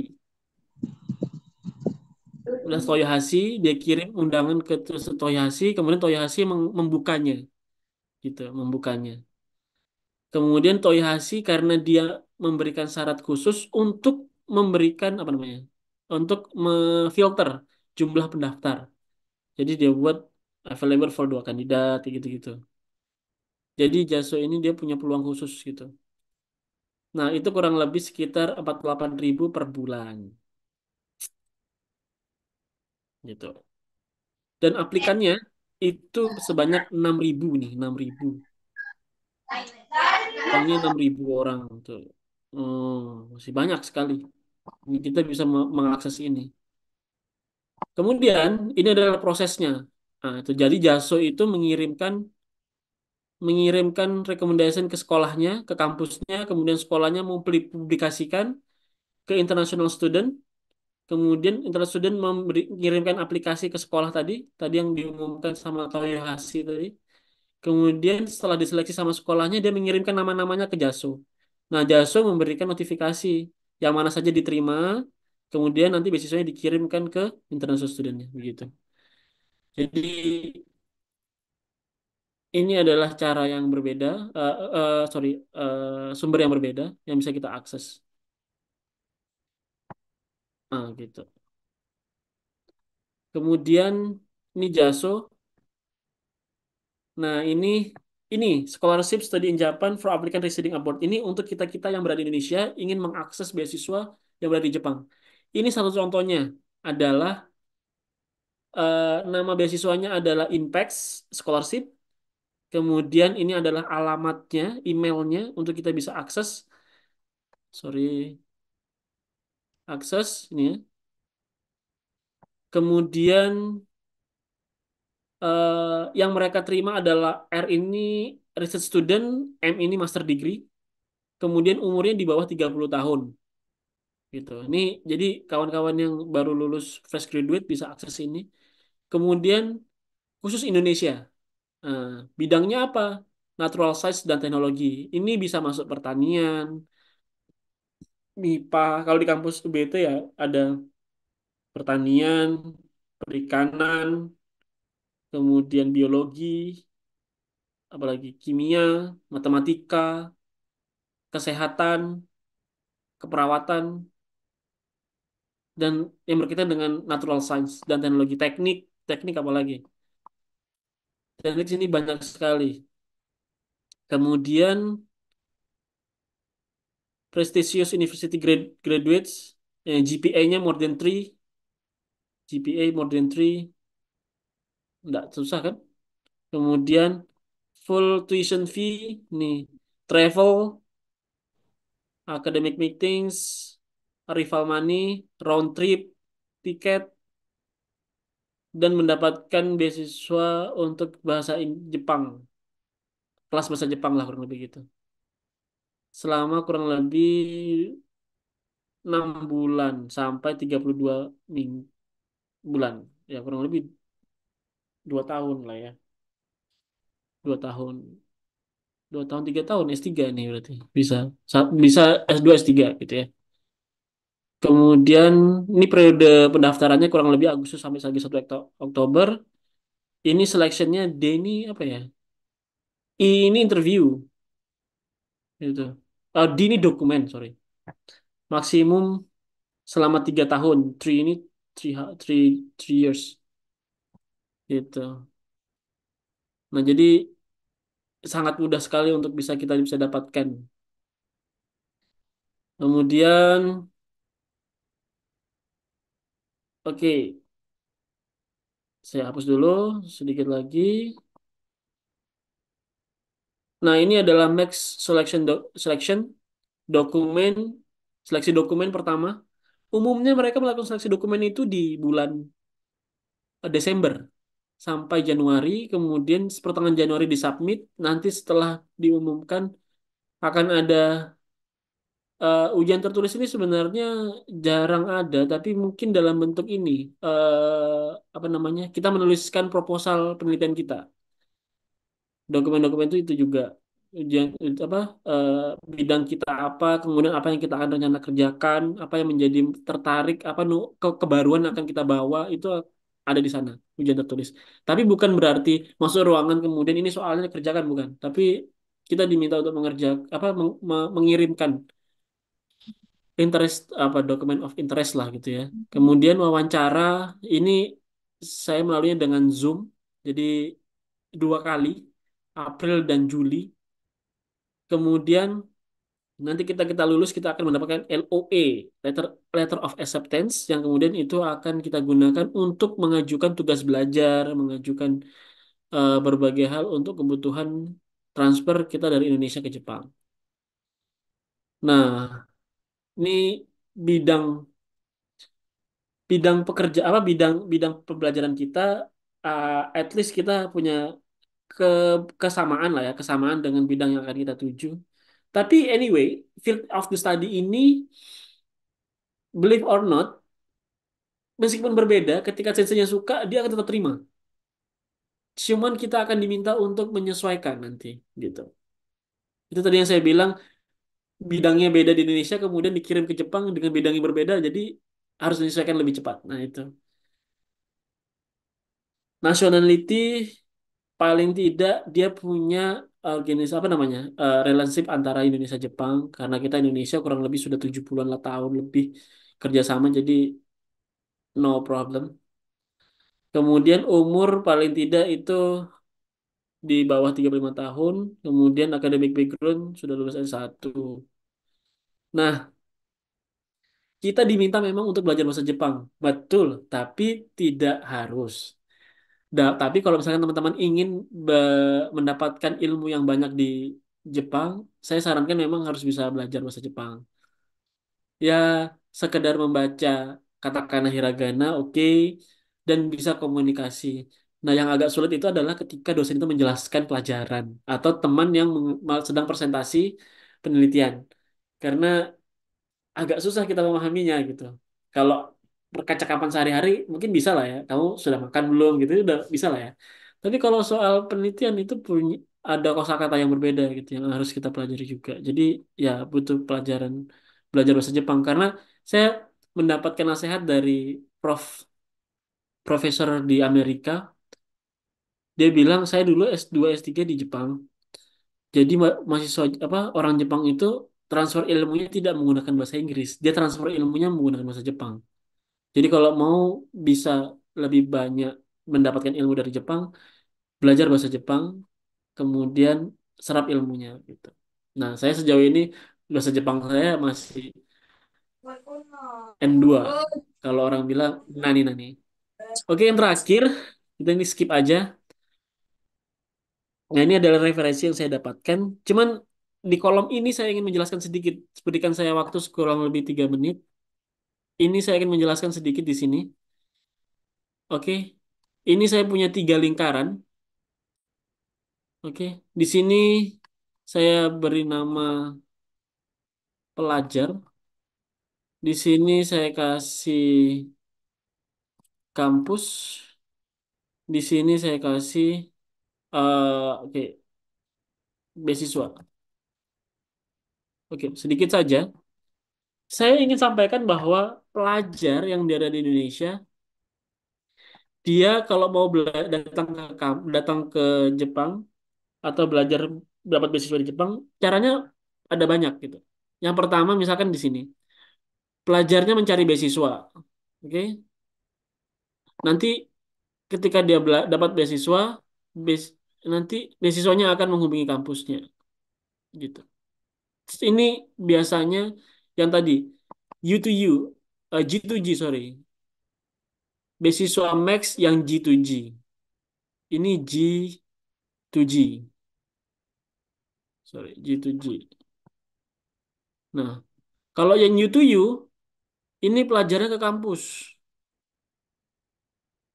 Universitas Toyohashi dia kirim undangan ke Toyohashi, kemudian Toyohashi membukanya. Gitu, membukanya. Kemudian Toyohashi karena dia memberikan syarat khusus untuk memberikan apa namanya? Untuk memfilter jumlah pendaftar. Jadi dia buat available for dua kandidat gitu-gitu. Jadi Jaso ini dia punya peluang khusus gitu. Nah, itu kurang lebih sekitar 48.000 per bulan. Gitu. Dan aplikannya itu sebanyak 6.000 nih, 6.000. enam 6.000 orang tuh. Oh, masih banyak sekali. Kita bisa mengakses ini. Kemudian ini adalah prosesnya. Nah, itu jadi Jaso itu mengirimkan mengirimkan rekomendasi ke sekolahnya, ke kampusnya, kemudian sekolahnya mempublikasikan ke international student, kemudian international student mengirimkan aplikasi ke sekolah tadi, tadi yang diumumkan sama Hasi tadi. Kemudian setelah diseleksi sama sekolahnya, dia mengirimkan nama-namanya ke JASO. Nah, JASO memberikan notifikasi yang mana saja diterima, kemudian nanti beasiswanya dikirimkan ke international studentnya, begitu. Jadi ini adalah cara yang berbeda, uh, uh, sorry, uh, sumber yang berbeda yang bisa kita akses. Ah, gitu. Kemudian ini jaso. Nah, ini ini scholarship study in Japan for applicant residing abroad. Ini untuk kita-kita yang berada di Indonesia ingin mengakses beasiswa yang berada di Jepang. Ini satu contohnya adalah uh, nama beasiswanya adalah Impact Scholarship Kemudian ini adalah alamatnya, emailnya untuk kita bisa akses. Sorry, akses ini. Ya. Kemudian uh, yang mereka terima adalah R ini research student, M ini master degree, kemudian umurnya di bawah 30 tahun. Gitu. Ini jadi kawan-kawan yang baru lulus fresh graduate bisa akses ini. Kemudian khusus Indonesia. Eh, bidangnya apa? Natural Science dan Teknologi. Ini bisa masuk pertanian, MIPA. Kalau di kampus UBT ya ada pertanian, perikanan, kemudian biologi, apalagi kimia, matematika, kesehatan, keperawatan, dan yang berkaitan dengan natural science dan teknologi teknik, teknik apalagi dan di sini banyak sekali. Kemudian prestigious university grad graduates eh, GPA-nya more than three, GPA more than three, enggak susah kan? Kemudian full tuition fee nih travel academic meetings rival money round trip tiket dan mendapatkan beasiswa untuk bahasa Jepang. Kelas bahasa Jepang lah kurang lebih gitu. Selama kurang lebih 6 bulan sampai 32 minggu bulan. Ya kurang lebih 2 tahun lah ya. 2 tahun. 2 tahun 3 tahun S3 nih berarti. Bisa bisa S2 S3 gitu ya. Kemudian ini periode pendaftarannya kurang lebih Agustus sampai lagi 1 Oktober. Ini seleksinya D ini apa ya? I ini interview. itu Uh, eh, D ini dokumen, sorry. Maksimum selama tiga tahun. Three ini three, three, three years. Gitu. Nah, jadi sangat mudah sekali untuk bisa kita bisa dapatkan. Kemudian Oke, saya hapus dulu sedikit lagi. Nah, ini adalah max selection do selection dokumen seleksi dokumen pertama. Umumnya mereka melakukan seleksi dokumen itu di bulan eh, Desember sampai Januari, kemudian pertengahan Januari di submit. nanti setelah diumumkan akan ada uh, ujian tertulis ini sebenarnya jarang ada, tapi mungkin dalam bentuk ini uh, apa namanya kita menuliskan proposal penelitian kita. Dokumen-dokumen itu itu juga ujian apa uh, bidang kita apa, kemudian apa yang kita akan rencana kerjakan, apa yang menjadi tertarik, apa nu ke kebaruan akan kita bawa itu ada di sana ujian tertulis. Tapi bukan berarti masuk ruangan kemudian ini soalnya kerjakan bukan, tapi kita diminta untuk mengerjakan apa meng, mengirimkan interest apa dokumen of interest lah gitu ya. Hmm. Kemudian wawancara ini saya melalui dengan Zoom. Jadi dua kali April dan Juli. Kemudian nanti kita kita lulus kita akan mendapatkan LOA e, letter letter of acceptance yang kemudian itu akan kita gunakan untuk mengajukan tugas belajar, mengajukan uh, berbagai hal untuk kebutuhan transfer kita dari Indonesia ke Jepang. Nah, ini bidang bidang pekerja apa bidang bidang pembelajaran kita uh, at least kita punya ke kesamaan lah ya kesamaan dengan bidang yang akan kita tuju tapi anyway field of the study ini believe or not meskipun berbeda ketika sensenya suka dia akan tetap terima cuman kita akan diminta untuk menyesuaikan nanti gitu itu tadi yang saya bilang bidangnya beda di Indonesia kemudian dikirim ke Jepang dengan bidang yang berbeda jadi harus disesuaikan lebih cepat nah itu nationality paling tidak dia punya organisasi eh, apa namanya uh, relationship antara Indonesia Jepang karena kita Indonesia kurang lebih sudah 70-an lah tahun lebih kerjasama jadi no problem kemudian umur paling tidak itu di bawah 35 tahun, kemudian academic background sudah lulus S1. Nah, kita diminta memang untuk belajar bahasa Jepang, betul, tapi tidak harus. Da, tapi kalau misalnya teman-teman ingin mendapatkan ilmu yang banyak di Jepang, saya sarankan memang harus bisa belajar bahasa Jepang. Ya, sekedar membaca katakana hiragana, oke, okay, dan bisa komunikasi. Nah, yang agak sulit itu adalah ketika dosen itu menjelaskan pelajaran atau teman yang sedang presentasi penelitian karena agak susah kita memahaminya gitu. Kalau percakapan sehari-hari mungkin bisa lah ya. Kamu sudah makan belum gitu udah bisa lah ya. Tapi kalau soal penelitian itu punya ada kosakata yang berbeda gitu yang harus kita pelajari juga. Jadi ya butuh pelajaran belajar bahasa Jepang karena saya mendapatkan nasihat dari prof profesor di Amerika. Dia bilang saya dulu S2 S3 di Jepang. Jadi mahasiswa apa orang Jepang itu transfer ilmunya tidak menggunakan bahasa Inggris. Dia transfer ilmunya menggunakan bahasa Jepang. Jadi kalau mau bisa lebih banyak mendapatkan ilmu dari Jepang, belajar bahasa Jepang, kemudian serap ilmunya gitu. Nah, saya sejauh ini bahasa Jepang saya masih N2. Kalau orang bilang nani-nani. Oke, yang terakhir, kita ini skip aja. Nah, ini adalah referensi yang saya dapatkan. Cuman di kolom ini saya ingin menjelaskan sedikit. Berikan saya waktu kurang lebih tiga menit. Ini saya ingin menjelaskan sedikit di sini. Oke, ini saya punya tiga lingkaran. Oke, di sini saya beri nama pelajar. Di sini saya kasih kampus. Di sini saya kasih uh, oke okay, beasiswa. Oke, sedikit saja. Saya ingin sampaikan bahwa pelajar yang ada di Indonesia, dia kalau mau datang ke datang ke Jepang atau belajar dapat beasiswa di Jepang, caranya ada banyak gitu. Yang pertama misalkan di sini, pelajarnya mencari beasiswa, oke? Okay? Nanti ketika dia dapat beasiswa, beas nanti beasiswanya akan menghubungi kampusnya, gitu ini biasanya yang tadi U to U, uh, G to G sorry. Beasiswa Max yang G to G. Ini G to G. Sorry, G to G. Nah, kalau yang U to U, ini pelajarnya ke kampus.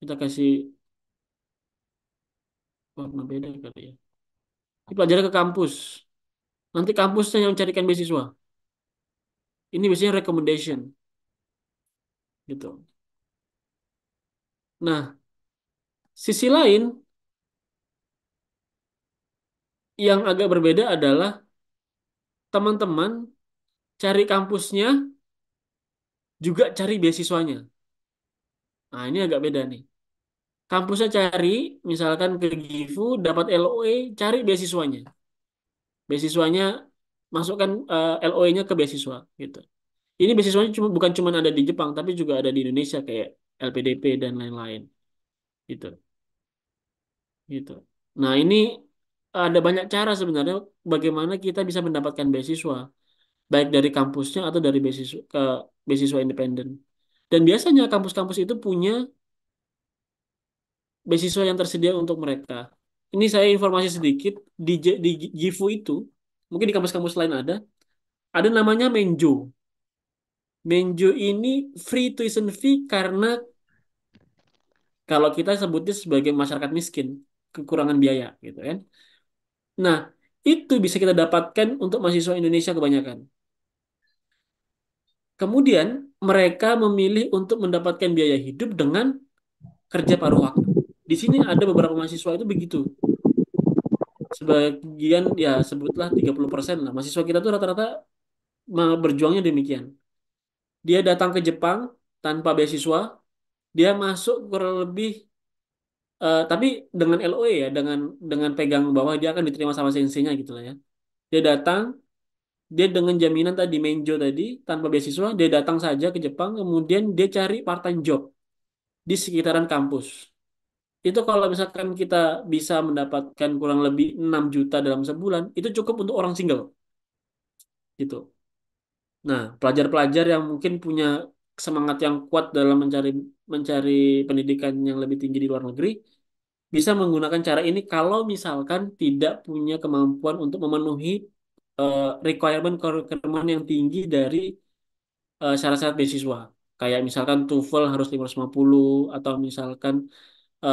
Kita kasih warna beda kali ya. Ini pelajarnya ke kampus. Nanti kampusnya yang carikan beasiswa. Ini biasanya recommendation. Gitu. Nah, sisi lain yang agak berbeda adalah teman-teman cari kampusnya juga cari beasiswanya. Nah, ini agak beda nih. Kampusnya cari, misalkan ke Gifu, dapat LOE, cari beasiswanya beasiswanya masukkan uh, eh, LOE-nya ke beasiswa gitu. Ini beasiswanya cuma bukan cuma ada di Jepang tapi juga ada di Indonesia kayak LPDP dan lain-lain. Gitu. Gitu. Nah, ini ada banyak cara sebenarnya bagaimana kita bisa mendapatkan beasiswa baik dari kampusnya atau dari beasiswa ke beasiswa independen. Dan biasanya kampus-kampus itu punya beasiswa yang tersedia untuk mereka ini saya informasi sedikit di di Gifu itu mungkin di kampus-kampus lain ada ada namanya Menjo. Menjo ini free tuition fee karena kalau kita sebutnya sebagai masyarakat miskin, kekurangan biaya gitu kan. Nah, itu bisa kita dapatkan untuk mahasiswa Indonesia kebanyakan. Kemudian mereka memilih untuk mendapatkan biaya hidup dengan kerja paruh waktu di sini ada beberapa mahasiswa itu begitu sebagian ya sebutlah 30% lah mahasiswa kita tuh rata-rata berjuangnya demikian dia datang ke Jepang tanpa beasiswa dia masuk kurang lebih uh, tapi dengan LOE ya dengan dengan pegang bahwa dia akan diterima sama senseinya gitu lah ya dia datang dia dengan jaminan tadi menjo tadi tanpa beasiswa dia datang saja ke Jepang kemudian dia cari part time job di sekitaran kampus itu kalau misalkan kita bisa mendapatkan kurang lebih 6 juta dalam sebulan, itu cukup untuk orang single. Gitu. Nah, pelajar-pelajar yang mungkin punya semangat yang kuat dalam mencari mencari pendidikan yang lebih tinggi di luar negeri bisa menggunakan cara ini kalau misalkan tidak punya kemampuan untuk memenuhi uh, requirement requirement yang tinggi dari syarat eh, syarat-syarat beasiswa. Kayak misalkan TOEFL harus 550 atau misalkan uh,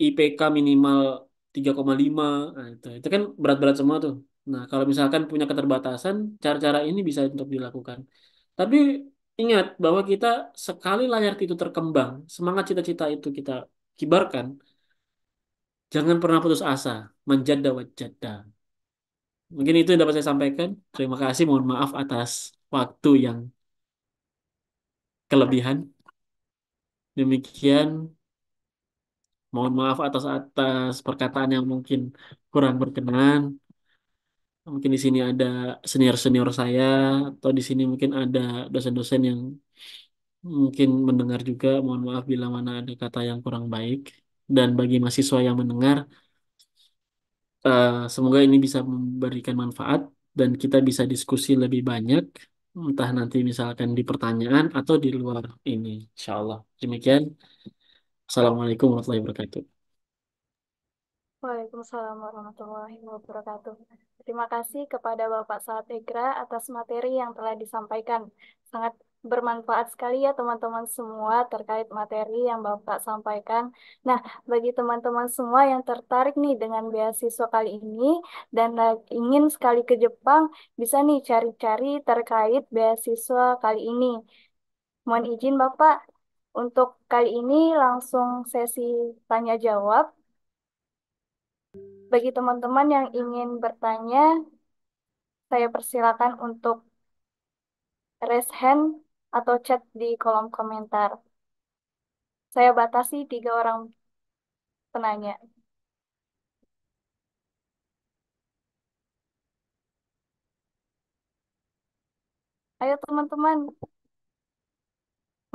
eh, IPK minimal 3,5 nah itu itu kan berat-berat semua tuh nah kalau misalkan punya keterbatasan cara-cara ini bisa untuk dilakukan tapi ingat bahwa kita sekali layar itu terkembang semangat cita-cita itu kita kibarkan jangan pernah putus asa menjadda wajadda mungkin itu yang dapat saya sampaikan terima kasih mohon maaf atas waktu yang kelebihan demikian Mohon maaf atas atas perkataan yang mungkin kurang berkenan. Mungkin di sini ada senior-senior saya atau di sini mungkin ada dosen-dosen yang mungkin mendengar juga. Mohon maaf bila mana ada kata yang kurang baik. Dan bagi mahasiswa yang mendengar, uh, semoga ini bisa memberikan manfaat dan kita bisa diskusi lebih banyak entah nanti misalkan di pertanyaan atau di luar ini. insyaallah Demikian. Assalamualaikum warahmatullahi wabarakatuh. Waalaikumsalam warahmatullahi wabarakatuh. Terima kasih kepada Bapak Salat Egra atas materi yang telah disampaikan. Sangat bermanfaat sekali ya teman-teman semua terkait materi yang Bapak sampaikan. Nah, bagi teman-teman semua yang tertarik nih dengan beasiswa kali ini dan ingin sekali ke Jepang, bisa nih cari-cari terkait beasiswa kali ini. Mohon izin Bapak. Untuk kali ini langsung sesi tanya jawab. Bagi teman-teman yang ingin bertanya, saya persilakan untuk raise hand atau chat di kolom komentar. Saya batasi tiga orang penanya. Ayo teman-teman,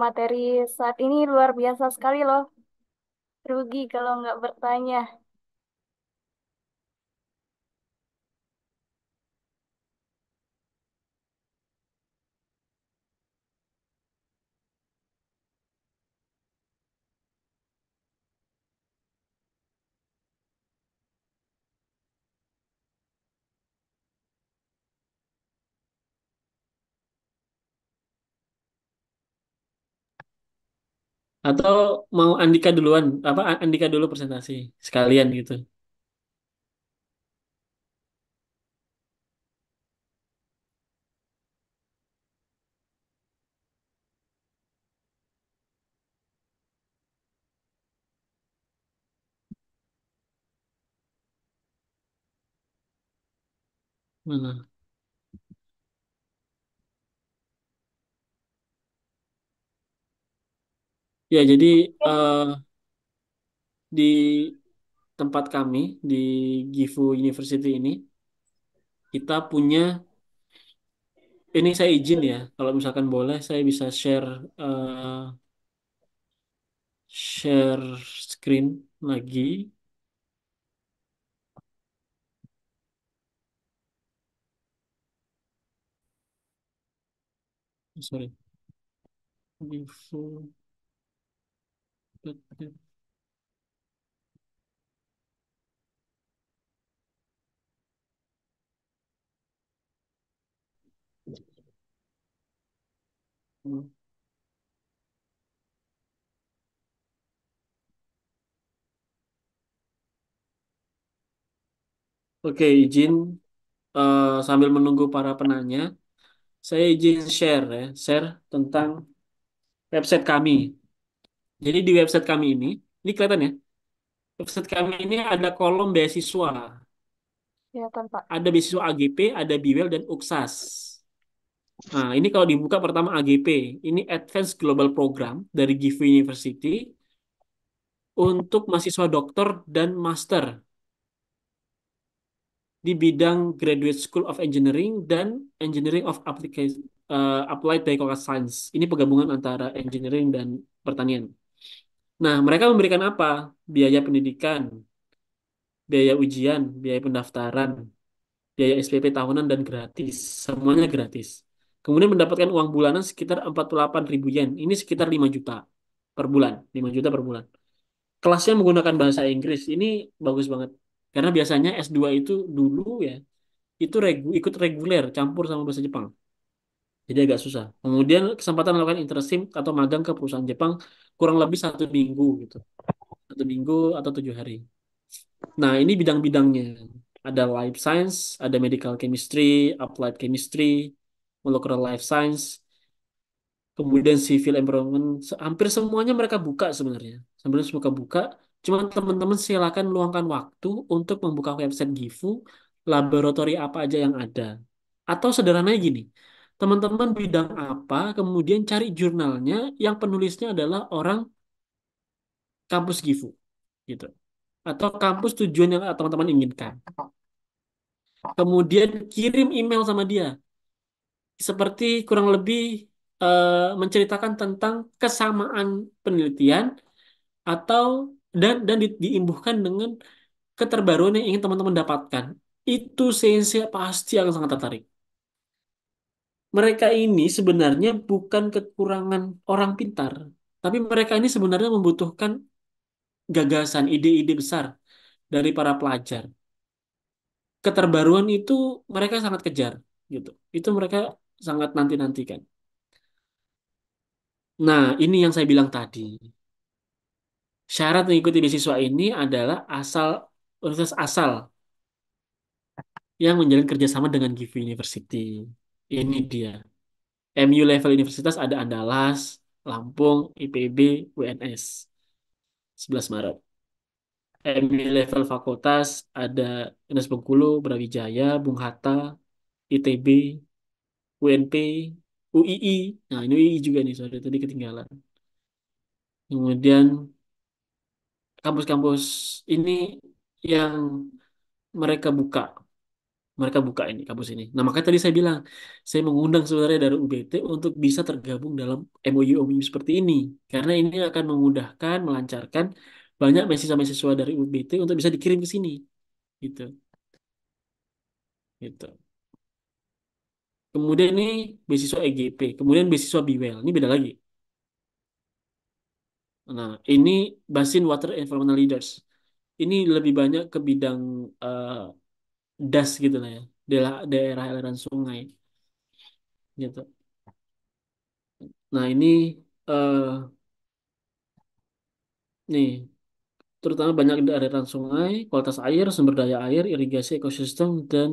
Materi saat ini luar biasa sekali loh. Rugi kalau nggak bertanya. Atau mau Andika duluan? Apa Andika dulu presentasi sekalian gitu? Mana? Hmm. Ya, jadi uh, di tempat kami di Gifu University ini kita punya ini saya izin ya, kalau misalkan boleh saya bisa share uh, share screen lagi. Sorry. Gifu Oke, Oke, izin uh, sambil menunggu para penanya, saya izin share ya, share tentang website kami. Jadi di website kami ini, ini kelihatan ya, website kami ini ada kolom beasiswa. kan, Pak. Ada beasiswa AGP, ada BWL dan UKSAS. Nah, ini kalau dibuka pertama AGP, ini Advanced Global Program dari Gifu University untuk mahasiswa doktor dan master di bidang Graduate School of Engineering dan Engineering of Applied uh, Applied Technical Science. Ini penggabungan antara engineering dan pertanian. Nah, mereka memberikan apa? Biaya pendidikan, biaya ujian, biaya pendaftaran, biaya SPP tahunan dan gratis. Semuanya gratis. Kemudian mendapatkan uang bulanan sekitar 48 ribu yen. Ini sekitar 5 juta per bulan. 5 juta per bulan. Kelasnya menggunakan bahasa Inggris. Ini bagus banget. Karena biasanya S2 itu dulu ya, itu regu, ikut reguler, campur sama bahasa Jepang. Jadi agak susah. Kemudian kesempatan melakukan internship atau magang ke perusahaan Jepang kurang lebih satu minggu gitu satu minggu atau tujuh hari nah ini bidang-bidangnya ada life science ada medical chemistry applied chemistry molecular life science kemudian civil environment hampir semuanya mereka buka sebenarnya sebenarnya semuanya buka cuman teman-teman silakan luangkan waktu untuk membuka website Gifu laboratori apa aja yang ada atau sederhananya gini teman-teman bidang apa, kemudian cari jurnalnya yang penulisnya adalah orang kampus Gifu, gitu. Atau kampus tujuan yang teman-teman inginkan. Kemudian kirim email sama dia. Seperti kurang lebih uh, menceritakan tentang kesamaan penelitian atau dan dan di, diimbuhkan dengan keterbaruan yang ingin teman-teman dapatkan. Itu sensei pasti akan sangat tertarik mereka ini sebenarnya bukan kekurangan orang pintar, tapi mereka ini sebenarnya membutuhkan gagasan, ide-ide besar dari para pelajar. Keterbaruan itu mereka sangat kejar, gitu. Itu mereka sangat nanti-nantikan. Nah, ini yang saya bilang tadi. Syarat mengikuti beasiswa ini adalah asal universitas asal yang menjalin kerjasama dengan Givi University. Ini dia. MU level universitas ada Andalas, Lampung, IPB, UNS. 11 Maret. MU level fakultas ada UNS Bengkulu, Brawijaya, Bung Hatta, ITB, UNP, UII. Nah, ini UII juga nih, sorry tadi ketinggalan. Kemudian kampus-kampus ini yang mereka buka mereka buka ini kampus ini. Nah makanya tadi saya bilang saya mengundang sebenarnya dari UBT untuk bisa tergabung dalam MOU MOU seperti ini karena ini akan memudahkan melancarkan banyak mahasiswa-mahasiswa dari UBT untuk bisa dikirim ke sini gitu gitu. Kemudian ini beasiswa EGP, kemudian beasiswa BWL e ini beda lagi. Nah ini Basin Water Environmental Leaders ini lebih banyak ke bidang uh, das gitu lah ya daerah daerah aliran sungai gitu nah ini uh, nih terutama banyak di aliran sungai kualitas air sumber daya air irigasi ekosistem dan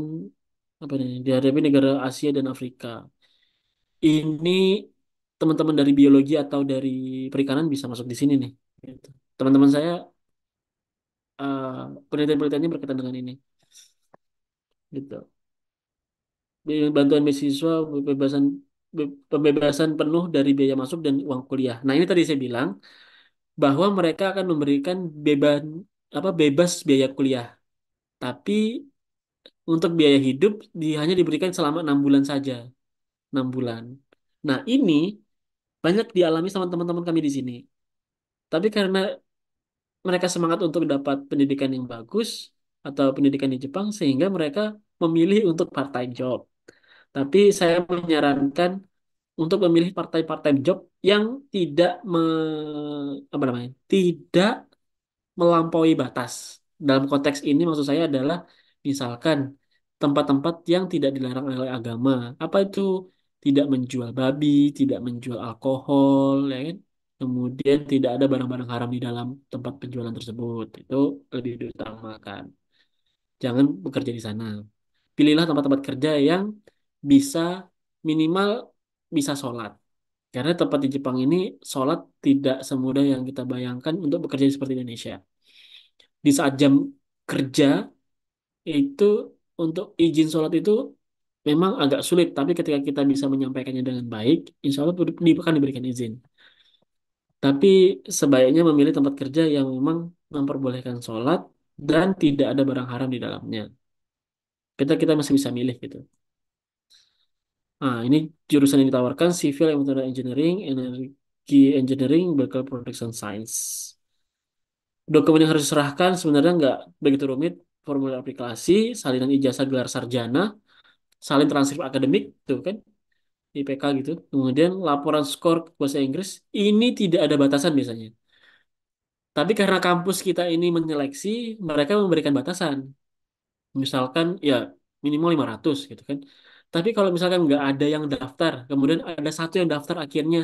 apa nih dihadapi negara Asia dan Afrika ini teman-teman dari biologi atau dari perikanan bisa masuk di sini nih gitu. teman-teman saya uh, eh, penelitian-penelitiannya berkaitan dengan ini gitu bantuan beasiswa pembebasan pembebasan penuh dari biaya masuk dan uang kuliah nah ini tadi saya bilang bahwa mereka akan memberikan beban apa bebas biaya kuliah tapi untuk biaya hidup di, hanya diberikan selama enam bulan saja enam bulan nah ini banyak dialami sama teman-teman kami di sini tapi karena mereka semangat untuk dapat pendidikan yang bagus atau pendidikan di Jepang sehingga mereka memilih untuk part-time job. Tapi saya menyarankan untuk memilih partai part-time job yang tidak me, apa namanya? tidak melampaui batas. Dalam konteks ini maksud saya adalah misalkan tempat-tempat yang tidak dilarang oleh agama. Apa itu? Tidak menjual babi, tidak menjual alkohol, ya kan? Kemudian tidak ada barang-barang haram di dalam tempat penjualan tersebut. Itu lebih diutamakan jangan bekerja di sana. Pilihlah tempat-tempat kerja yang bisa minimal bisa sholat. Karena tempat di Jepang ini sholat tidak semudah yang kita bayangkan untuk bekerja seperti Indonesia. Di saat jam kerja itu untuk izin sholat itu memang agak sulit, tapi ketika kita bisa menyampaikannya dengan baik, insya Allah akan diberikan izin. Tapi sebaiknya memilih tempat kerja yang memang memperbolehkan sholat dan tidak ada barang haram di dalamnya. Kita kita masih bisa milih gitu. Nah, ini jurusan yang ditawarkan Civil Environmental Engineering, Energy Engineering, Bakal Production Science. Dokumen yang harus diserahkan sebenarnya nggak begitu rumit, formulir aplikasi, salinan ijazah gelar sarjana, salin transkrip akademik, tuh kan, IPK gitu. Kemudian laporan skor bahasa Inggris, ini tidak ada batasan biasanya. Tapi karena kampus kita ini menyeleksi, mereka memberikan batasan. Misalkan ya minimal 500 gitu kan. Tapi kalau misalkan nggak ada yang daftar, kemudian ada satu yang daftar akhirnya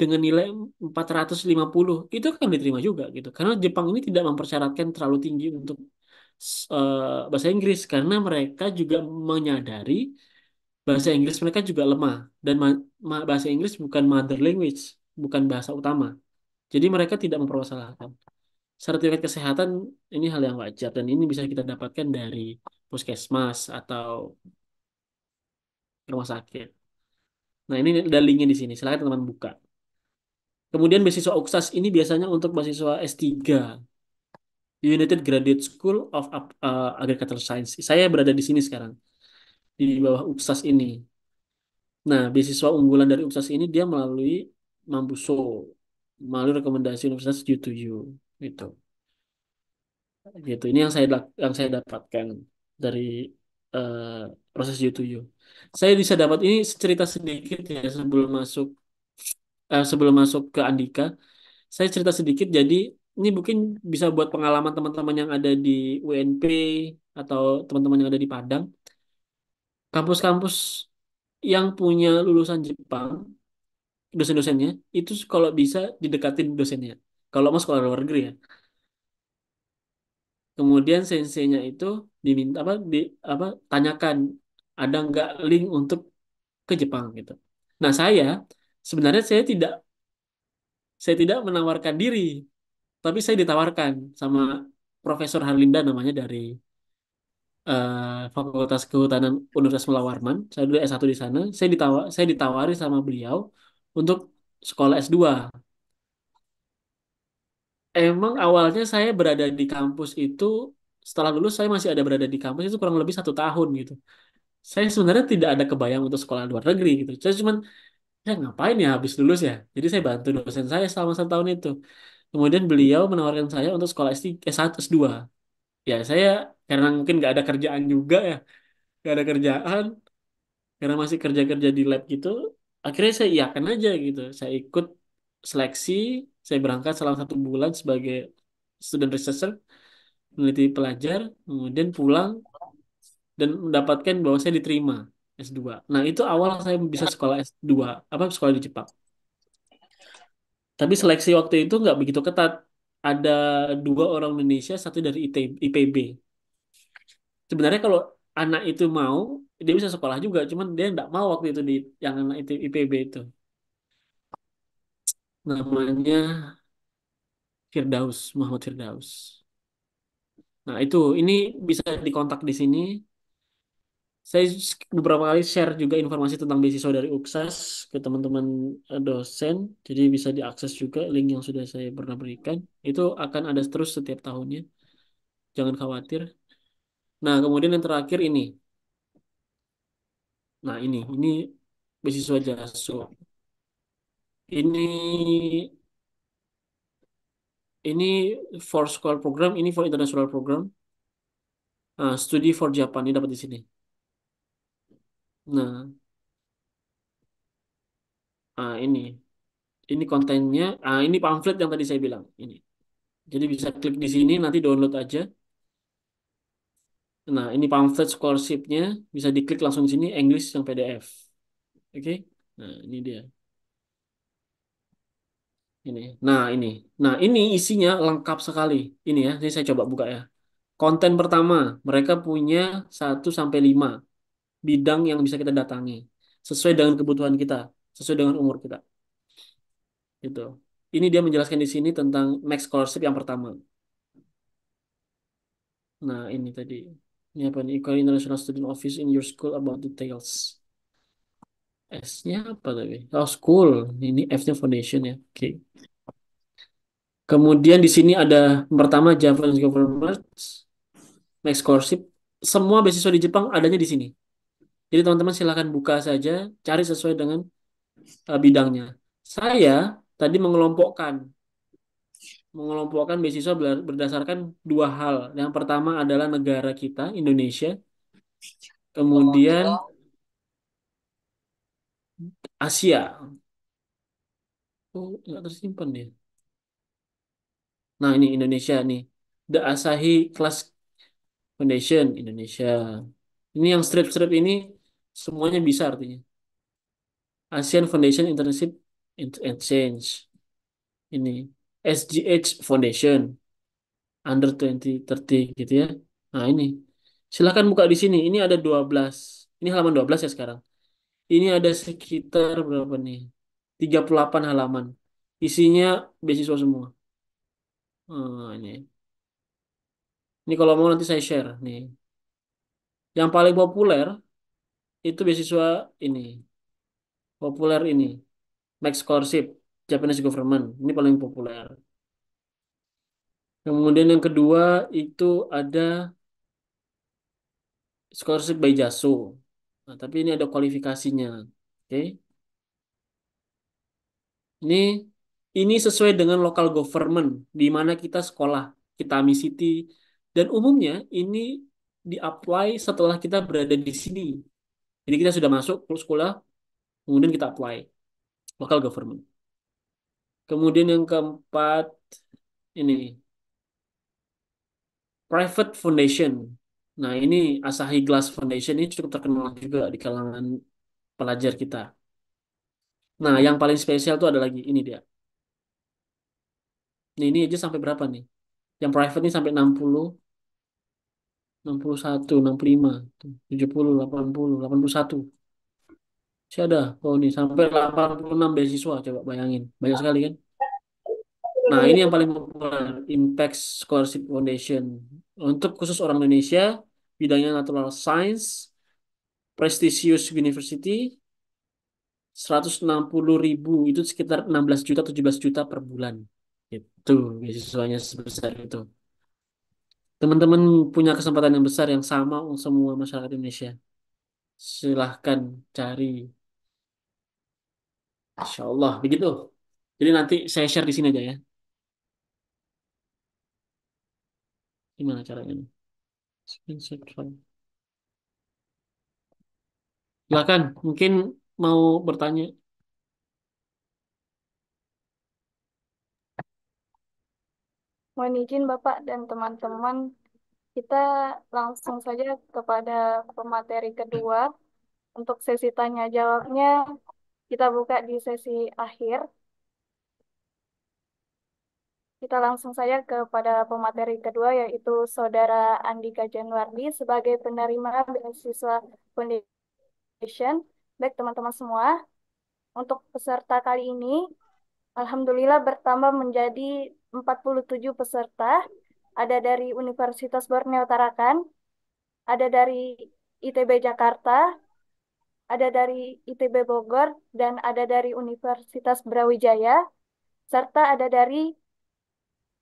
dengan nilai 450, itu kan diterima juga gitu. Karena Jepang ini tidak mempersyaratkan terlalu tinggi untuk uh, bahasa Inggris karena mereka juga menyadari bahasa Inggris mereka juga lemah dan bahasa Inggris bukan mother language, bukan bahasa utama. Jadi mereka tidak mempermasalahkan sertifikat kesehatan ini hal yang wajar dan ini bisa kita dapatkan dari puskesmas atau rumah sakit. Nah, ini ada linknya di sini. Silahkan teman-teman buka. Kemudian beasiswa UKSAS ini biasanya untuk mahasiswa S3 United Graduate School of uh, Agricultural Science. Saya berada di sini sekarang di bawah UKSAS ini. Nah, beasiswa unggulan dari UKSAS ini dia melalui Mambuso melalui rekomendasi Universitas U2U gitu gitu ini yang saya yang saya dapatkan dari uh, proses u to u saya bisa dapat ini cerita sedikit ya sebelum masuk uh, sebelum masuk ke Andika saya cerita sedikit jadi ini mungkin bisa buat pengalaman teman-teman yang ada di UNP atau teman-teman yang ada di Padang kampus-kampus yang punya lulusan Jepang dosen-dosennya itu kalau bisa didekatin dosennya kalau mau sekolah luar negeri ya kemudian senseinya itu diminta apa di apa tanyakan ada nggak link untuk ke Jepang gitu nah saya sebenarnya saya tidak saya tidak menawarkan diri tapi saya ditawarkan sama Profesor Harlinda namanya dari uh, Fakultas Kehutanan Universitas Melawarman saya dulu S1 di sana saya ditawar saya ditawari sama beliau untuk sekolah S2 Emang awalnya saya berada di kampus itu setelah lulus saya masih ada berada di kampus itu kurang lebih satu tahun gitu. Saya sebenarnya tidak ada kebayang untuk sekolah luar negeri gitu. Saya cuman ya ngapain ya habis lulus ya. Jadi saya bantu dosen saya selama satu tahun itu. Kemudian beliau menawarkan saya untuk sekolah S1, eh, S2. Ya saya karena mungkin nggak ada kerjaan juga ya, nggak ada kerjaan karena masih kerja-kerja di lab gitu. Akhirnya saya iakan aja gitu. Saya ikut seleksi saya berangkat selama satu bulan sebagai student researcher meneliti pelajar kemudian pulang dan mendapatkan bahwa saya diterima S2 nah itu awal saya bisa sekolah S2 apa sekolah di Jepang tapi seleksi waktu itu nggak begitu ketat ada dua orang Indonesia satu dari IPB sebenarnya kalau anak itu mau dia bisa sekolah juga cuman dia nggak mau waktu itu di yang anak itu IPB itu namanya Firdaus Muhammad Firdaus nah itu ini bisa dikontak di sini saya beberapa kali share juga informasi tentang beasiswa dari UKSAS ke teman-teman eh, dosen jadi bisa diakses juga link yang sudah saya pernah berikan itu akan ada terus setiap tahunnya jangan khawatir nah kemudian yang terakhir ini nah ini ini beasiswa JASU ini ini for school program, ini for international program. Uh, ah, study for Japan ini dapat di sini. Nah, ah ini, ini kontennya. Ah ini pamflet yang tadi saya bilang. Ini, jadi bisa klik di sini nanti download aja. Nah, ini pamflet scholarship-nya bisa diklik langsung di sini English yang PDF. Oke, okay? nah ini dia. Ini. Nah, ini. Nah, ini isinya lengkap sekali. Ini ya, ini saya coba buka ya. Konten pertama, mereka punya 1 sampai 5 bidang yang bisa kita datangi sesuai dengan kebutuhan kita, sesuai dengan umur kita. Gitu. Ini dia menjelaskan di sini tentang Max Scholarship yang pertama. Nah, ini tadi. Ini apa nih? Equal International Student Office in your school about details. S-nya apa tadi? Oh, school. Ini F-nya foundation ya. Oke. Okay. Kemudian di sini ada pertama Japanese Government, Max Corship. Semua beasiswa di Jepang adanya di sini. Jadi teman-teman silahkan buka saja, cari sesuai dengan uh, bidangnya. Saya tadi mengelompokkan mengelompokkan beasiswa berdasarkan dua hal. Yang pertama adalah negara kita, Indonesia. Kemudian Asia. Oh, nggak tersimpan dia. Nah, ini Indonesia nih. The Asahi Class Foundation Indonesia. Ini yang strip-strip ini semuanya bisa artinya. Asian Foundation Internship Exchange. Ini SGH Foundation under 2030 gitu ya. Nah, ini. Silahkan buka di sini. Ini ada 12. Ini halaman 12 ya sekarang. Ini ada sekitar berapa nih? 38 halaman. Isinya beasiswa semua. Hmm, ini. Ini kalau mau nanti saya share nih. Yang paling populer itu beasiswa ini. Populer ini. Max Scholarship, Japanese Government. Ini paling populer. Kemudian yang kedua itu ada scholarship by JASO. Nah, tapi ini ada kualifikasinya. Oke. Okay. Ini ini sesuai dengan local government di mana kita sekolah, kita City, dan umumnya ini di-apply setelah kita berada di sini. Jadi kita sudah masuk ke sekolah, kemudian kita apply local government. Kemudian yang keempat ini private foundation. Nah, ini Asahi Glass Foundation ini cukup terkenal juga di kalangan pelajar kita. Nah, yang paling spesial tuh ada lagi ini dia. Nih, ini aja sampai berapa nih? Yang private nih sampai 60 61, 65, 70, 80, 81. Saya ada, oh nih sampai 86 beasiswa coba bayangin. Banyak sekali kan? Nah, ini yang paling populer, Impact Scholarship Foundation. Untuk khusus orang Indonesia, bidangnya Natural Science, prestigious university, 160 ribu itu sekitar 16 juta 17 juta per bulan itu beasiswanya sebesar itu teman-teman punya kesempatan yang besar yang sama untuk semua masyarakat Indonesia silahkan cari Insya Allah begitu jadi nanti saya share di sini aja ya gimana caranya Silakan, mungkin mau bertanya. Mohon izin Bapak dan teman-teman, kita langsung saja kepada pemateri kedua. Untuk sesi tanya jawabnya, kita buka di sesi akhir. Kita langsung saja kepada pemateri kedua yaitu Saudara Andika Januardi sebagai penerima beasiswa Foundation. Baik teman-teman semua, untuk peserta kali ini alhamdulillah bertambah menjadi 47 peserta. Ada dari Universitas Borneo Tarakan, ada dari ITB Jakarta, ada dari ITB Bogor, dan ada dari Universitas Brawijaya, serta ada dari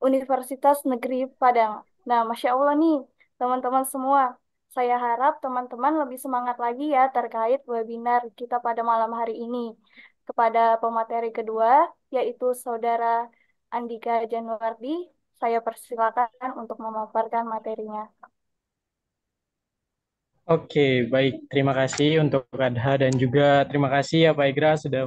Universitas Negeri Padang. Nah, Masya Allah nih, teman-teman semua. Saya harap teman-teman lebih semangat lagi ya terkait webinar kita pada malam hari ini. Kepada pemateri kedua, yaitu Saudara Andika Januardi, saya persilakan untuk memaparkan materinya. Oke, baik. Terima kasih untuk Adha dan juga terima kasih ya Pak Igra sudah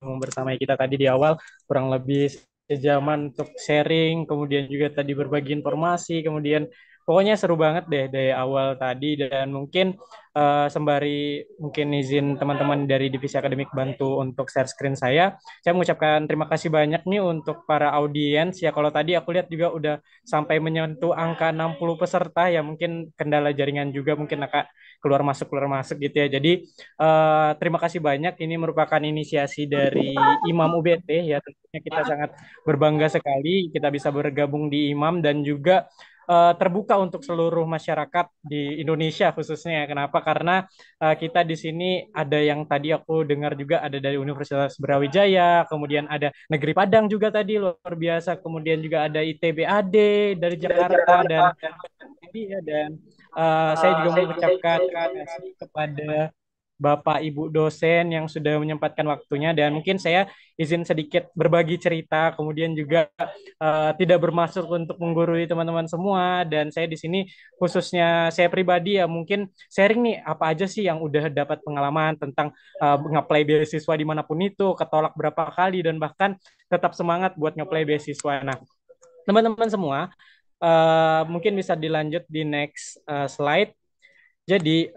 membersamai kita tadi di awal. Kurang lebih kejaman untuk sharing, kemudian juga tadi berbagi informasi, kemudian pokoknya seru banget deh dari awal tadi dan mungkin uh, sembari mungkin izin teman-teman dari divisi akademik bantu untuk share screen saya saya mengucapkan terima kasih banyak nih untuk para audiens ya kalau tadi aku lihat juga udah sampai menyentuh angka 60 peserta ya mungkin kendala jaringan juga mungkin akan keluar masuk keluar masuk gitu ya jadi uh, terima kasih banyak ini merupakan inisiasi dari Imam UBT ya tentunya kita sangat berbangga sekali kita bisa bergabung di Imam dan juga uh, terbuka untuk seluruh masyarakat di Indonesia khususnya. Ya. Kenapa? Karena uh, kita di sini ada yang tadi aku dengar juga ada dari Universitas Brawijaya, kemudian ada Negeri Padang juga tadi luar biasa, kemudian juga ada ITBAD dari Jakarta dan iya, dan, dan uh, eh, ah, saya juga mengucapkan terima kasih kepada Bapak Ibu dosen yang sudah menyempatkan waktunya dan mungkin saya izin sedikit berbagi cerita kemudian juga uh, tidak bermaksud untuk menggurui teman-teman semua dan saya di sini khususnya saya pribadi ya mungkin sharing nih apa aja sih yang udah dapat pengalaman tentang uh, ngeplay beasiswa dimanapun itu ketolak berapa kali dan bahkan tetap semangat buat ngeplay beasiswa. Nah teman-teman semua uh, mungkin bisa dilanjut di next uh, slide. Jadi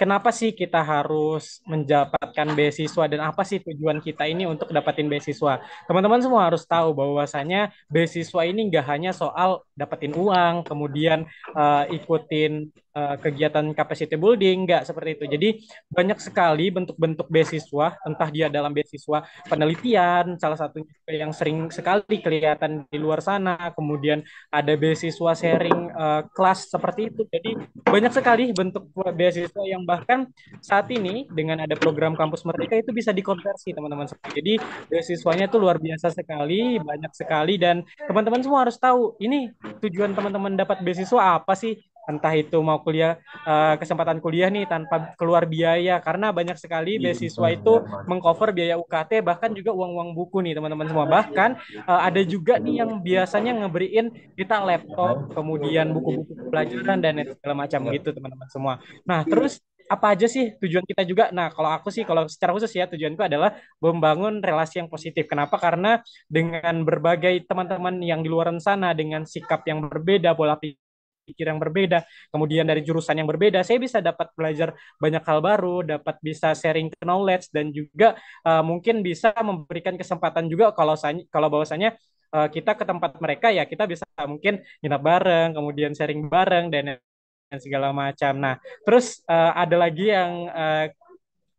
kenapa sih kita harus mendapatkan beasiswa dan apa sih tujuan kita ini untuk dapetin beasiswa. Teman-teman semua harus tahu bahwasanya beasiswa ini nggak hanya soal dapetin uang, kemudian uh, ikutin Eh, kegiatan capacity building, nggak seperti itu. Jadi banyak sekali bentuk-bentuk beasiswa, entah dia dalam beasiswa penelitian, salah satunya yang sering sekali kelihatan di luar sana, kemudian ada beasiswa sharing uh, kelas seperti itu. Jadi banyak sekali bentuk beasiswa yang bahkan saat ini dengan ada program kampus merdeka itu bisa dikonversi teman-teman. Jadi beasiswanya itu luar biasa sekali, banyak sekali dan teman-teman semua harus tahu ini tujuan teman-teman dapat beasiswa apa sih? entah itu mau kuliah uh, kesempatan kuliah nih tanpa keluar biaya karena banyak sekali iya, beasiswa itu mengcover biaya UKT bahkan juga uang-uang buku nih teman-teman semua iya, bahkan uh, ada juga nih yang biasanya ngeberiin kita laptop kemudian buku-buku pelajaran dan segala macam gitu teman-teman semua nah terus apa aja sih tujuan kita juga? Nah, kalau aku sih, kalau secara khusus ya, tujuanku adalah membangun relasi yang positif. Kenapa? Karena dengan berbagai teman-teman yang di luar sana, dengan sikap yang berbeda, pola pikir pikir yang berbeda, kemudian dari jurusan yang berbeda, saya bisa dapat belajar banyak hal baru, dapat bisa sharing knowledge dan juga uh, mungkin bisa memberikan kesempatan juga kalau kalau bahwasanya uh, kita ke tempat mereka ya kita bisa mungkin nginap bareng, kemudian sharing bareng dan dan segala macam. Nah, terus uh, ada lagi yang uh,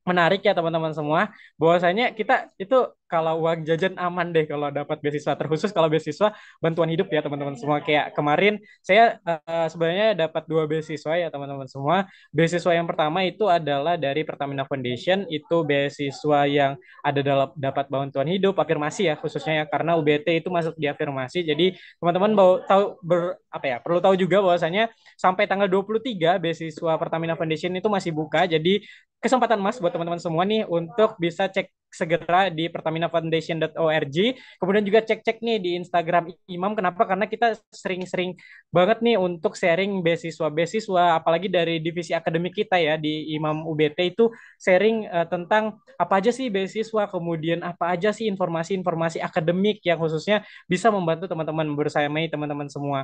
menarik ya teman-teman semua, bahwasanya kita itu kalau uang jajan aman deh kalau dapat beasiswa terkhusus kalau beasiswa bantuan hidup ya teman-teman semua iya. kayak kemarin saya uh, sebenarnya dapat dua beasiswa ya teman-teman semua beasiswa yang pertama itu adalah dari Pertamina Foundation itu beasiswa yang ada dalam dapat bantuan hidup afirmasi ya khususnya ya karena UBT itu masuk di afirmasi jadi teman-teman mau tahu ber apa ya perlu tahu juga bahwasanya sampai tanggal 23 beasiswa Pertamina Foundation itu masih buka jadi kesempatan mas buat teman-teman semua nih untuk bisa cek segera di pertaminafoundation.org. Kemudian juga cek-cek nih di Instagram Imam. Kenapa? Karena kita sering-sering banget nih untuk sharing beasiswa-beasiswa, apalagi dari divisi akademik kita ya di Imam UBT itu sharing uh, tentang apa aja sih beasiswa, kemudian apa aja sih informasi-informasi akademik yang khususnya bisa membantu teman-teman bersama teman-teman semua.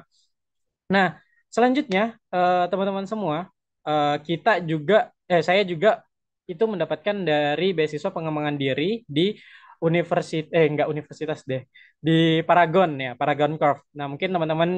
Nah, selanjutnya eh, teman-teman uh, semua, uh, kita juga eh saya juga itu mendapatkan dari beasiswa pengembangan diri di universitas eh enggak universitas deh di Paragon ya Paragon Curve. Nah mungkin teman-teman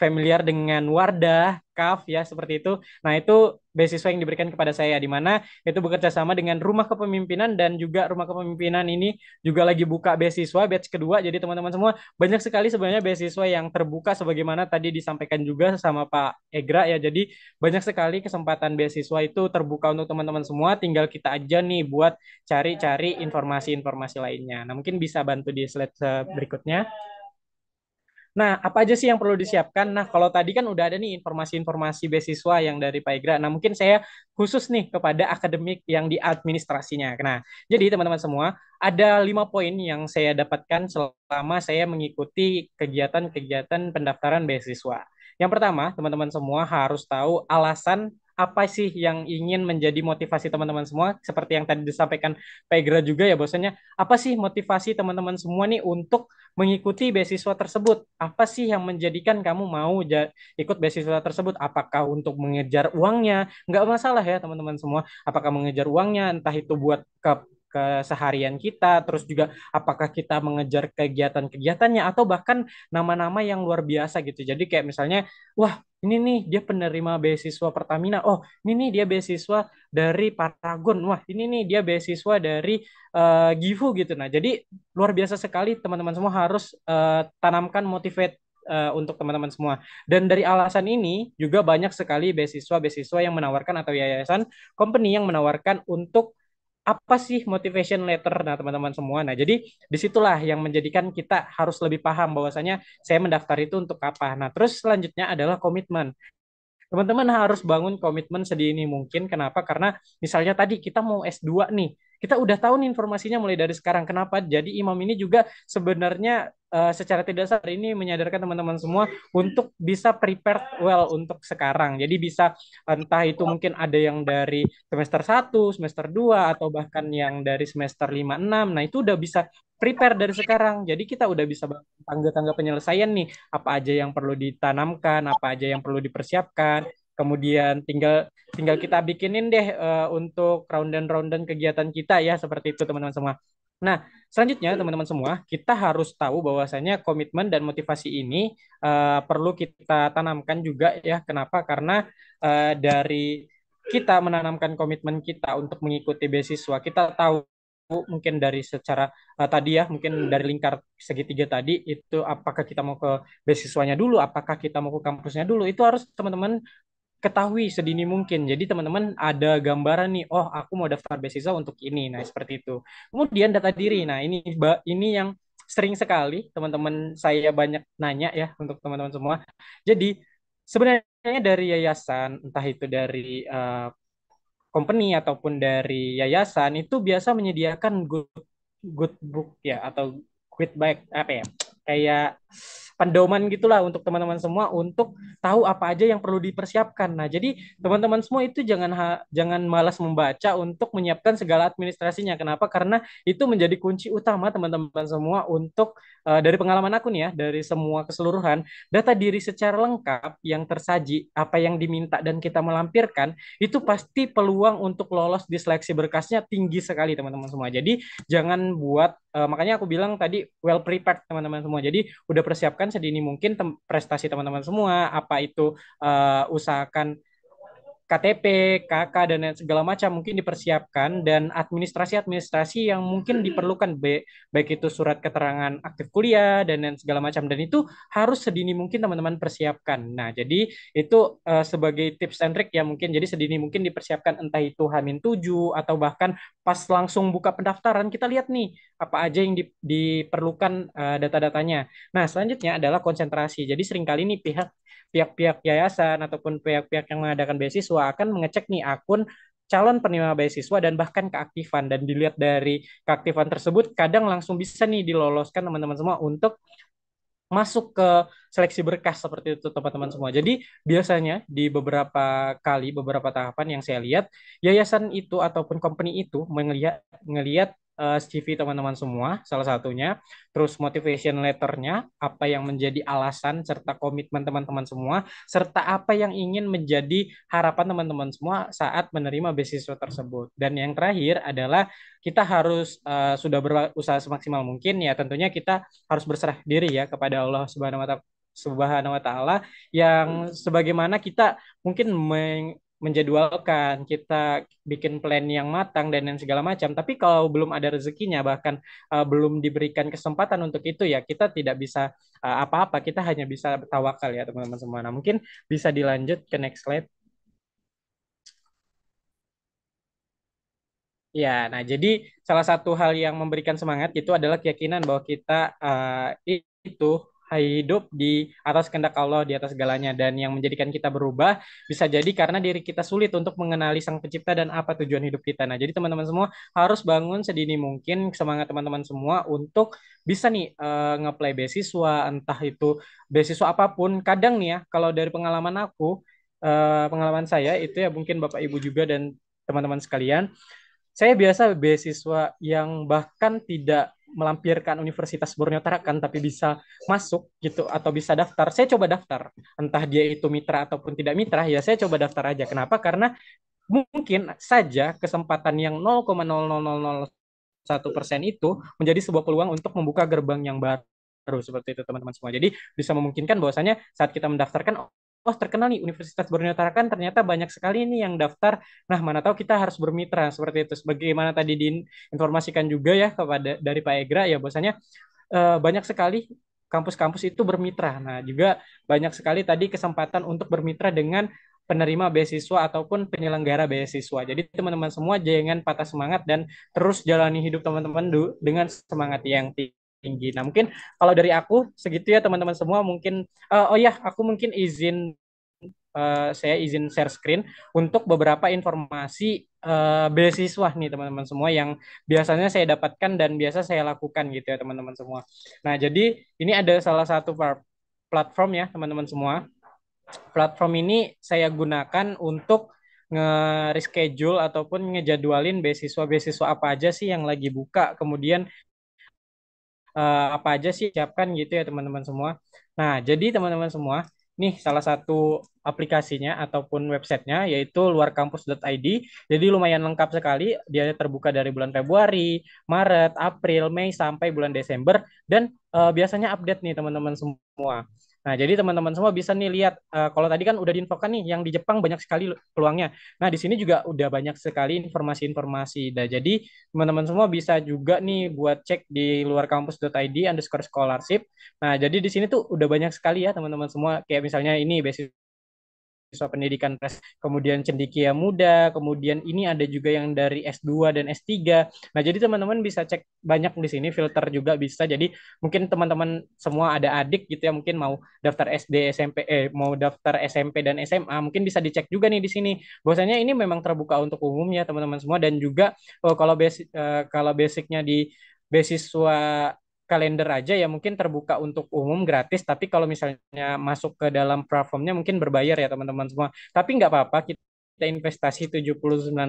familiar dengan Wardah, kaf ya seperti itu. Nah, itu beasiswa yang diberikan kepada saya di mana itu bekerja sama dengan Rumah Kepemimpinan dan juga Rumah Kepemimpinan ini juga lagi buka beasiswa batch kedua. Jadi teman-teman semua banyak sekali sebenarnya beasiswa yang terbuka sebagaimana tadi disampaikan juga sama Pak Egra ya. Jadi banyak sekali kesempatan beasiswa itu terbuka untuk teman-teman semua. Tinggal kita aja nih buat cari-cari informasi-informasi lainnya. Nah, mungkin bisa bantu di slide eh, berikutnya. Nah, apa aja sih yang perlu iya. disiapkan? Nah, kalau tadi kan udah ada nih informasi-informasi beasiswa yang dari Pak Igra. Nah, mungkin saya khusus nih kepada akademik yang di administrasinya. Nah, jadi teman-teman semua, ada lima poin yang saya dapatkan selama saya mengikuti kegiatan-kegiatan pendaftaran beasiswa. Yang pertama, teman-teman semua harus tahu alasan apa sih yang ingin menjadi motivasi teman-teman semua seperti yang tadi disampaikan Pegra juga ya bahwasanya apa sih motivasi teman-teman semua nih untuk mengikuti beasiswa tersebut apa sih yang menjadikan kamu mau ikut beasiswa tersebut apakah untuk mengejar uangnya nggak masalah ya teman-teman semua apakah mengejar uangnya entah itu buat ke keseharian kita, terus juga apakah kita mengejar kegiatan-kegiatannya atau bahkan nama-nama yang luar biasa gitu. Jadi kayak misalnya, wah ini nih dia penerima beasiswa Pertamina, oh ini nih dia beasiswa dari Paragon, wah ini nih dia beasiswa dari uh, Gifu gitu. Nah jadi luar biasa sekali teman-teman semua harus uh, tanamkan motivate uh, untuk teman-teman semua. Dan dari alasan ini juga banyak sekali beasiswa-beasiswa yang menawarkan atau yayasan company yang menawarkan untuk apa sih motivation letter nah teman-teman semua nah jadi disitulah yang menjadikan kita harus lebih paham bahwasanya saya mendaftar itu untuk apa nah terus selanjutnya adalah komitmen teman-teman harus bangun komitmen sedini mungkin kenapa karena misalnya tadi kita mau S2 nih kita udah tahu nih informasinya mulai dari sekarang kenapa jadi imam ini juga sebenarnya uh, secara tidak sadar ini menyadarkan teman-teman semua untuk bisa prepare well untuk sekarang jadi bisa entah itu mungkin ada yang dari semester 1, semester 2 atau bahkan yang dari semester 5 6 nah itu udah bisa prepare dari sekarang jadi kita udah bisa tangga-tangga penyelesaian nih apa aja yang perlu ditanamkan apa aja yang perlu dipersiapkan kemudian tinggal tinggal kita bikinin deh uh, untuk round dan kegiatan kita ya seperti itu teman-teman semua. Nah, selanjutnya teman-teman semua, kita harus tahu bahwasanya komitmen dan motivasi ini uh, perlu kita tanamkan juga ya. Kenapa? Karena uh, dari kita menanamkan komitmen kita untuk mengikuti beasiswa, kita tahu mungkin dari secara uh, tadi ya mungkin dari lingkar segitiga tadi itu apakah kita mau ke beasiswanya dulu apakah kita mau ke kampusnya dulu itu harus teman-teman ketahui sedini mungkin. Jadi teman-teman ada gambaran nih, oh aku mau daftar beasiswa untuk ini. Nah, seperti itu. Kemudian data diri. Nah, ini ini yang sering sekali teman-teman saya banyak nanya ya untuk teman-teman semua. Jadi sebenarnya dari yayasan, entah itu dari uh, company ataupun dari yayasan itu biasa menyediakan good good book ya atau good back apa ya? Kayak pandoman gitulah untuk teman-teman semua untuk tahu apa aja yang perlu dipersiapkan. Nah, jadi teman-teman semua itu jangan ha, jangan malas membaca untuk menyiapkan segala administrasinya. Kenapa? Karena itu menjadi kunci utama teman-teman semua untuk uh, dari pengalaman aku nih ya, dari semua keseluruhan data diri secara lengkap yang tersaji, apa yang diminta dan kita melampirkan itu pasti peluang untuk lolos di seleksi berkasnya tinggi sekali teman-teman semua. Jadi jangan buat uh, makanya aku bilang tadi well prepared teman-teman semua. Jadi udah persiapkan usahakan sedini mungkin tem prestasi teman-teman semua apa itu uh, usahakan KTP, KK dan segala macam mungkin dipersiapkan dan administrasi-administrasi yang mungkin hmm. diperlukan baik, itu surat keterangan aktif kuliah dan lain segala macam dan itu harus sedini mungkin teman-teman persiapkan. Nah, jadi itu uh, sebagai tips and trick ya mungkin jadi sedini mungkin dipersiapkan entah itu Hamin 7 atau bahkan pas langsung buka pendaftaran kita lihat nih apa aja yang di, diperlukan uh, data-datanya. Nah, selanjutnya adalah konsentrasi. Jadi seringkali nih pihak pihak-pihak yayasan ataupun pihak-pihak yang mengadakan beasiswa beasiswa akan mengecek nih akun calon penerima beasiswa dan bahkan keaktifan dan dilihat dari keaktifan tersebut kadang langsung bisa nih diloloskan teman-teman semua untuk masuk ke seleksi berkas seperti itu teman-teman semua. Jadi biasanya di beberapa kali beberapa tahapan yang saya lihat yayasan itu ataupun company itu melihat melihat uh, eh, CV teman-teman semua, salah satunya. Terus motivation letternya, apa yang menjadi alasan serta komitmen teman-teman semua, serta apa yang ingin menjadi harapan teman-teman semua saat menerima beasiswa tersebut. Dan yang terakhir adalah kita harus uh, sudah berusaha semaksimal mungkin ya. Tentunya kita harus berserah diri ya kepada Allah Subhanahu wa Taala Subhanahu wa taala yang hmm. sebagaimana kita mungkin menjadwalkan, kita bikin plan yang matang dan yang segala macam. Tapi kalau belum ada rezekinya, bahkan uh, belum diberikan kesempatan untuk itu ya, kita tidak bisa uh, apa-apa. kita hanya bisa tawakal ya teman-teman semua. Nah mungkin bisa dilanjut ke next slide. Ya, nah jadi salah satu hal yang memberikan semangat itu adalah keyakinan bahwa kita uh, itu hidup di atas kehendak Allah di atas segalanya dan yang menjadikan kita berubah bisa jadi karena diri kita sulit untuk mengenali sang pencipta dan apa tujuan hidup kita. Nah, jadi teman-teman semua harus bangun sedini mungkin semangat teman-teman semua untuk bisa nih uh, ngeplay beasiswa entah itu beasiswa apapun. Kadang nih ya kalau dari pengalaman aku uh, pengalaman saya itu ya mungkin Bapak Ibu juga dan teman-teman sekalian saya biasa beasiswa yang bahkan tidak melampirkan Universitas Borneo Tarakan tapi bisa masuk gitu atau bisa daftar, saya coba daftar. Entah dia itu mitra ataupun tidak mitra, ya saya coba daftar aja. Kenapa? Karena mungkin saja kesempatan yang 0,0001 persen itu menjadi sebuah peluang untuk membuka gerbang yang baru seperti itu teman-teman semua. Jadi bisa memungkinkan bahwasanya saat kita mendaftarkan oh terkenal nih Universitas Borneo Tarakan ternyata banyak sekali nih yang daftar. Nah, mana tahu kita harus bermitra seperti itu. Sebagaimana tadi diinformasikan juga ya kepada dari Pak Egra ya bahwasanya eh, banyak sekali kampus-kampus itu bermitra. Nah, juga banyak sekali tadi kesempatan untuk bermitra dengan penerima beasiswa ataupun penyelenggara beasiswa. Jadi teman-teman semua jangan patah semangat dan terus jalani hidup teman-teman dengan semangat yang tinggi tinggi. Nah mungkin kalau dari aku segitu ya teman-teman semua mungkin uh, oh ya aku mungkin izin uh, saya izin share screen untuk beberapa informasi uh, beasiswa nih teman-teman semua yang biasanya saya dapatkan dan biasa saya lakukan gitu ya teman-teman semua. Nah jadi ini ada salah satu platform ya teman-teman semua. Platform ini saya gunakan untuk nge-reschedule ataupun ngejadwalin beasiswa-beasiswa apa aja sih yang lagi buka. Kemudian uh, apa aja sih siapkan gitu ya teman-teman semua. Nah, jadi teman-teman semua, nih salah satu aplikasinya ataupun websitenya yaitu luarkampus.id. Jadi lumayan lengkap sekali. Dia terbuka dari bulan Februari, Maret, April, Mei sampai bulan Desember dan uh, biasanya update nih teman-teman semua. Nah, jadi teman-teman semua bisa nih lihat uh, kalau tadi kan udah diinfokan nih yang di Jepang banyak sekali peluangnya. Nah, di sini juga udah banyak sekali informasi-informasi. Nah, jadi teman-teman semua bisa juga nih buat cek di luar kampus.id underscore scholarship. Nah, jadi di sini tuh udah banyak sekali ya teman-teman semua. Kayak misalnya ini mahasiswa pendidikan pres, kemudian cendikia muda, kemudian ini ada juga yang dari S2 dan S3. Nah, jadi teman-teman bisa cek banyak di sini filter juga bisa. Jadi mungkin teman-teman semua ada adik gitu ya, mungkin mau daftar SD, SMP, eh mau daftar SMP dan SMA, mungkin bisa dicek juga nih di sini. Bahwasanya ini memang terbuka untuk umumnya teman-teman semua dan juga oh, kalau basic eh, kalau basicnya di beasiswa kalender aja ya mungkin terbuka untuk umum gratis tapi kalau misalnya masuk ke dalam platformnya mungkin berbayar ya teman-teman semua tapi nggak apa-apa kita kita investasi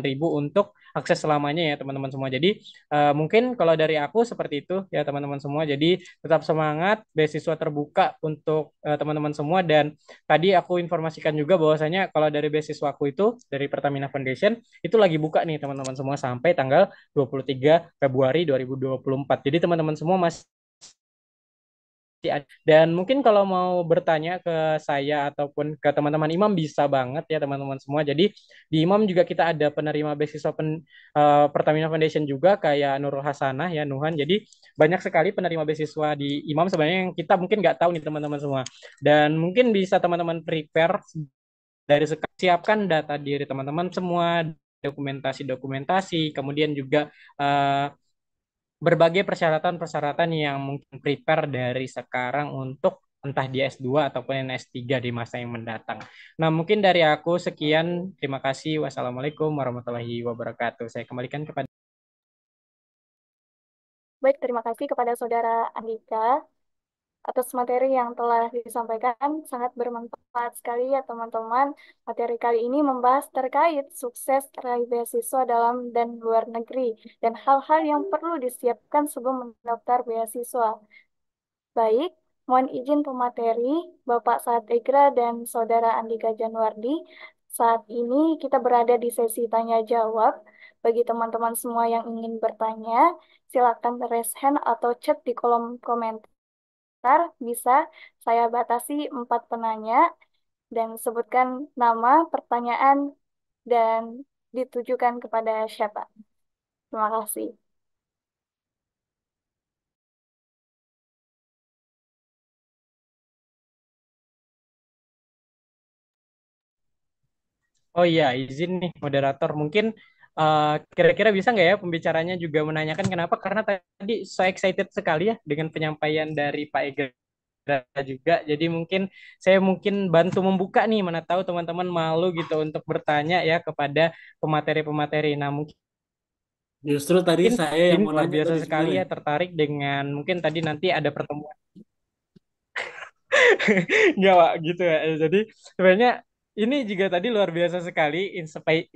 ribu untuk akses selamanya ya teman-teman semua. Jadi uh, mungkin kalau dari aku seperti itu ya teman-teman semua. Jadi tetap semangat, beasiswa terbuka untuk uh, teman-teman semua dan tadi aku informasikan juga bahwasanya kalau dari beasiswa aku itu dari Pertamina Foundation itu lagi buka nih teman-teman semua sampai tanggal 23 Februari 2024. Jadi teman-teman semua masih dan mungkin kalau mau bertanya ke saya ataupun ke teman-teman imam bisa banget ya teman-teman semua. Jadi di imam juga kita ada penerima beasiswa pen, uh, Pertamina Foundation juga kayak Nurul Hasanah ya Nuhan. Jadi banyak sekali penerima beasiswa di imam sebenarnya yang kita mungkin nggak tahu nih teman-teman semua. Dan mungkin bisa teman-teman prepare dari sekarang siapkan data diri teman-teman semua dokumentasi-dokumentasi, kemudian juga uh, berbagai persyaratan-persyaratan yang mungkin prepare dari sekarang untuk entah di S2 ataupun S3 di masa yang mendatang. Nah, mungkin dari aku sekian. Terima kasih. Wassalamualaikum warahmatullahi wabarakatuh. Saya kembalikan kepada Baik, terima kasih kepada Saudara Andika atas materi yang telah disampaikan. Sangat bermanfaat sekali ya teman-teman. Materi kali ini membahas terkait sukses raih beasiswa dalam dan luar negeri dan hal-hal yang perlu disiapkan sebelum mendaftar beasiswa. Baik, mohon izin pemateri Bapak Saat Egra dan Saudara Andika Januardi. Saat ini kita berada di sesi tanya jawab. Bagi teman-teman semua yang ingin bertanya, silakan raise hand atau chat di kolom komentar bisa saya batasi empat penanya dan sebutkan nama pertanyaan dan ditujukan kepada siapa. Terima kasih. Oh iya, izin nih moderator. Mungkin Eh, kira-kira bisa nggak ya pembicaranya juga menanyakan kenapa? Karena tadi so excited sekali ya dengan penyampaian dari Pak Eger juga. Jadi mungkin saya mungkin bantu membuka nih, mana tahu teman-teman malu gitu untuk bertanya ya kepada pemateri-pemateri. Nah mungkin Justru tadi mungkin, saya yang mulai biasa sekali ya, ya tertarik dengan mungkin tadi nanti ada pertemuan. [LAUGHS] nggak Pak, gitu ya. Jadi sebenarnya ini juga tadi luar biasa sekali,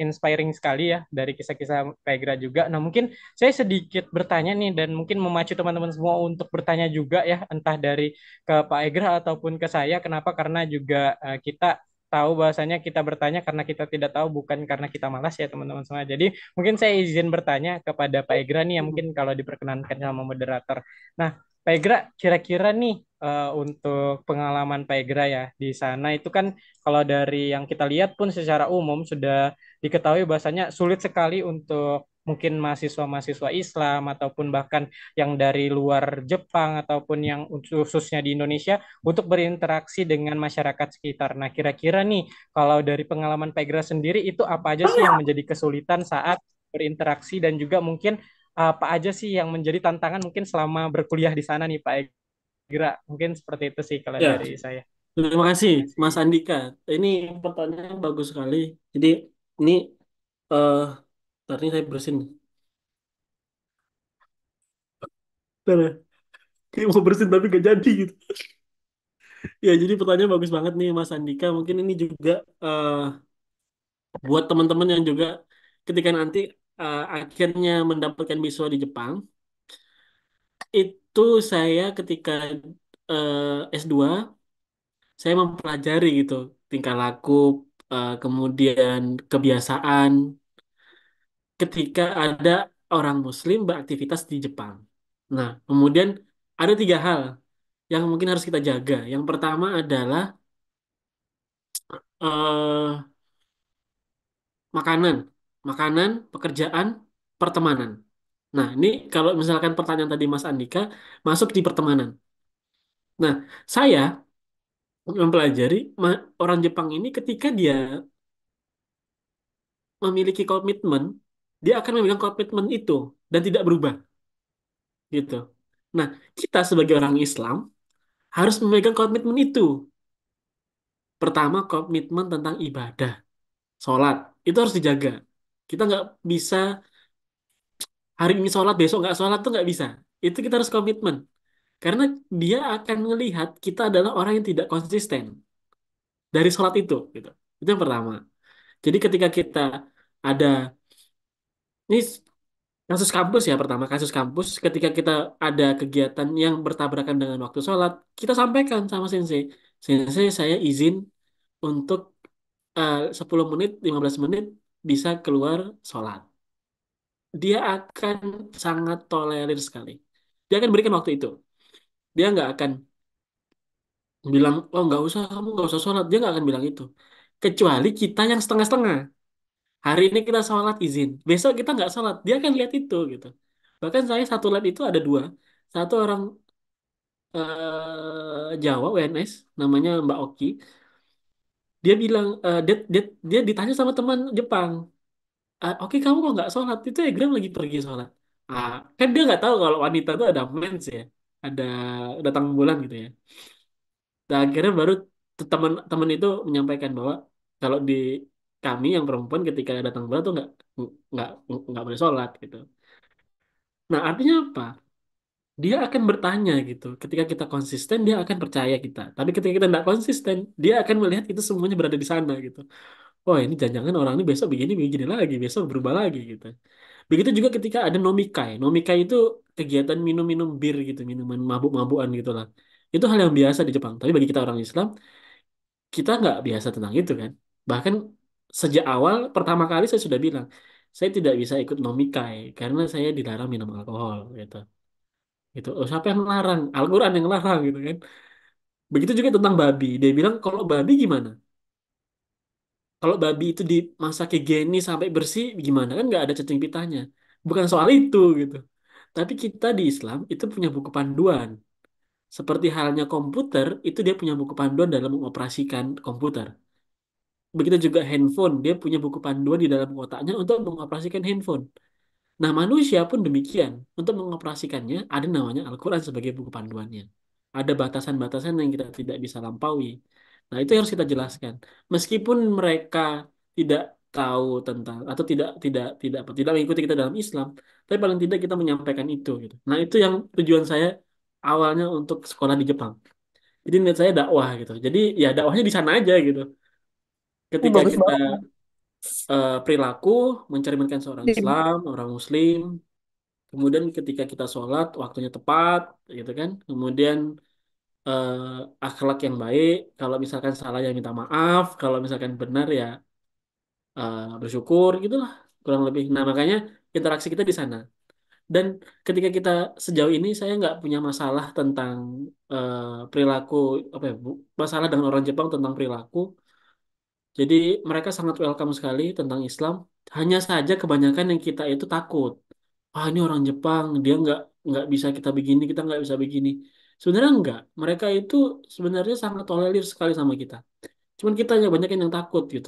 inspiring sekali ya dari kisah-kisah Pegra juga. Nah mungkin saya sedikit bertanya nih dan mungkin memacu teman-teman semua untuk bertanya juga ya, entah dari ke Pak Egra ataupun ke saya. Kenapa? Karena juga eh, kita tahu bahasanya kita bertanya karena kita tidak tahu bukan karena kita malas ya teman-teman semua. Jadi mungkin saya izin bertanya kepada Pak Egra nih ya mungkin kalau diperkenankan sama moderator. Nah Pegra kira-kira nih uh, untuk pengalaman Pegra ya di sana itu kan kalau dari yang kita lihat pun secara umum sudah diketahui bahasanya sulit sekali untuk mungkin mahasiswa-mahasiswa Islam ataupun bahkan yang dari luar Jepang ataupun yang khususnya di Indonesia untuk berinteraksi dengan masyarakat sekitar. Nah, kira-kira nih kalau dari pengalaman Pegra sendiri itu apa aja sih yang menjadi kesulitan saat berinteraksi dan juga mungkin apa aja sih yang menjadi tantangan mungkin selama berkuliah di sana nih Pak Egra? Mungkin seperti itu sih kalau ya. dari saya. Terima kasih Mas Andika. Ini pertanyaan bagus sekali. Jadi ini eh uh, saya bersin. Bentar. Ya. Kayak mau bersin tapi gak jadi gitu. ya jadi pertanyaan bagus banget nih Mas Andika. Mungkin ini juga uh, buat teman-teman yang juga ketika nanti uh, akhirnya mendapatkan beasiswa di Jepang itu saya ketika uh, eh, S2 saya mempelajari gitu tingkah laku uh, kemudian kebiasaan ketika ada orang muslim beraktivitas di Jepang. Nah, kemudian ada tiga hal yang mungkin harus kita jaga. Yang pertama adalah uh, makanan makanan, pekerjaan, pertemanan. Nah, ini kalau misalkan pertanyaan tadi Mas Andika masuk di pertemanan. Nah, saya mempelajari orang Jepang ini ketika dia memiliki komitmen, dia akan memegang komitmen itu dan tidak berubah. Gitu. Nah, kita sebagai orang Islam harus memegang komitmen itu. Pertama, komitmen tentang ibadah. Sholat. Itu harus dijaga. Kita nggak bisa hari ini sholat, besok nggak sholat tuh nggak bisa. Itu kita harus komitmen. Karena dia akan melihat kita adalah orang yang tidak konsisten dari sholat itu. Gitu. Itu yang pertama. Jadi ketika kita ada ini kasus kampus ya pertama kasus kampus ketika kita ada kegiatan yang bertabrakan dengan waktu sholat kita sampaikan sama sensei sensei saya izin untuk eh, uh, 10 menit 15 menit bisa keluar sholat. Dia akan sangat tolerir sekali. Dia akan berikan waktu itu. Dia nggak akan bilang, oh nggak usah, kamu nggak usah sholat. Dia nggak akan bilang itu. Kecuali kita yang setengah-setengah. Hari ini kita sholat izin. Besok kita nggak sholat. Dia akan lihat itu gitu. Bahkan saya satu lab itu ada dua. Satu orang uh, Jawa WNS namanya Mbak Oki dia bilang uh, dia, dia, dia ditanya sama teman Jepang uh, oke okay, kamu kok nggak sholat itu ya Graham lagi pergi sholat ah kan dia nggak tahu kalau wanita itu ada mens ya ada datang bulan gitu ya nah, akhirnya baru teman-teman itu menyampaikan bahwa kalau di kami yang perempuan ketika datang bulan tuh nggak nggak nggak boleh sholat gitu nah artinya apa dia akan bertanya gitu. Ketika kita konsisten, dia akan percaya kita. Tapi ketika kita tidak konsisten, dia akan melihat itu semuanya berada di sana gitu. Oh ini jangan-jangan orang ini besok begini begini lagi, besok berubah lagi gitu. Begitu juga ketika ada nomikai. Nomikai itu kegiatan minum-minum bir gitu, minuman mabuk-mabukan gitu lah. Itu hal yang biasa di Jepang. Tapi bagi kita orang Islam, kita nggak biasa tentang itu kan. Bahkan sejak awal pertama kali saya sudah bilang, saya tidak bisa ikut nomikai karena saya dilarang minum alkohol gitu gitu oh, siapa yang larang Al-Quran yang larang gitu kan begitu juga tentang babi dia bilang kalau babi gimana kalau babi itu dimasak higienis sampai bersih gimana kan nggak ada cacing pitanya bukan soal itu gitu tapi kita di Islam itu punya buku panduan seperti halnya komputer itu dia punya buku panduan dalam mengoperasikan komputer begitu juga handphone dia punya buku panduan di dalam kotaknya untuk mengoperasikan handphone Nah, manusia pun demikian. Untuk mengoperasikannya, ada namanya Al-Quran sebagai buku panduannya. Ada batasan-batasan yang kita tidak bisa lampaui. Nah, itu harus kita jelaskan. Meskipun mereka tidak tahu tentang atau tidak tidak tidak apa, tidak mengikuti kita dalam Islam, tapi paling tidak kita menyampaikan itu gitu. Nah, itu yang tujuan saya awalnya untuk sekolah di Jepang. Jadi menurut saya dakwah gitu. Jadi ya dakwahnya di sana aja gitu. Oh, Ketika kita banget uh, perilaku mencerminkan seorang iya. Islam, orang Muslim. Kemudian ketika kita sholat waktunya tepat, gitu kan. Kemudian uh, akhlak yang baik. Kalau misalkan salah ya minta maaf. Kalau misalkan benar ya uh, bersyukur gitulah kurang lebih. Nah makanya interaksi kita di sana. Dan ketika kita sejauh ini saya nggak punya masalah tentang uh, perilaku apa ya masalah dengan orang Jepang tentang perilaku jadi mereka sangat welcome sekali tentang Islam. Hanya saja kebanyakan yang kita itu takut. Ah ini orang Jepang, dia nggak nggak bisa kita begini, kita nggak bisa begini. Sebenarnya enggak. Mereka itu sebenarnya sangat tolerir sekali sama kita. Cuman kita yang banyak yang takut gitu.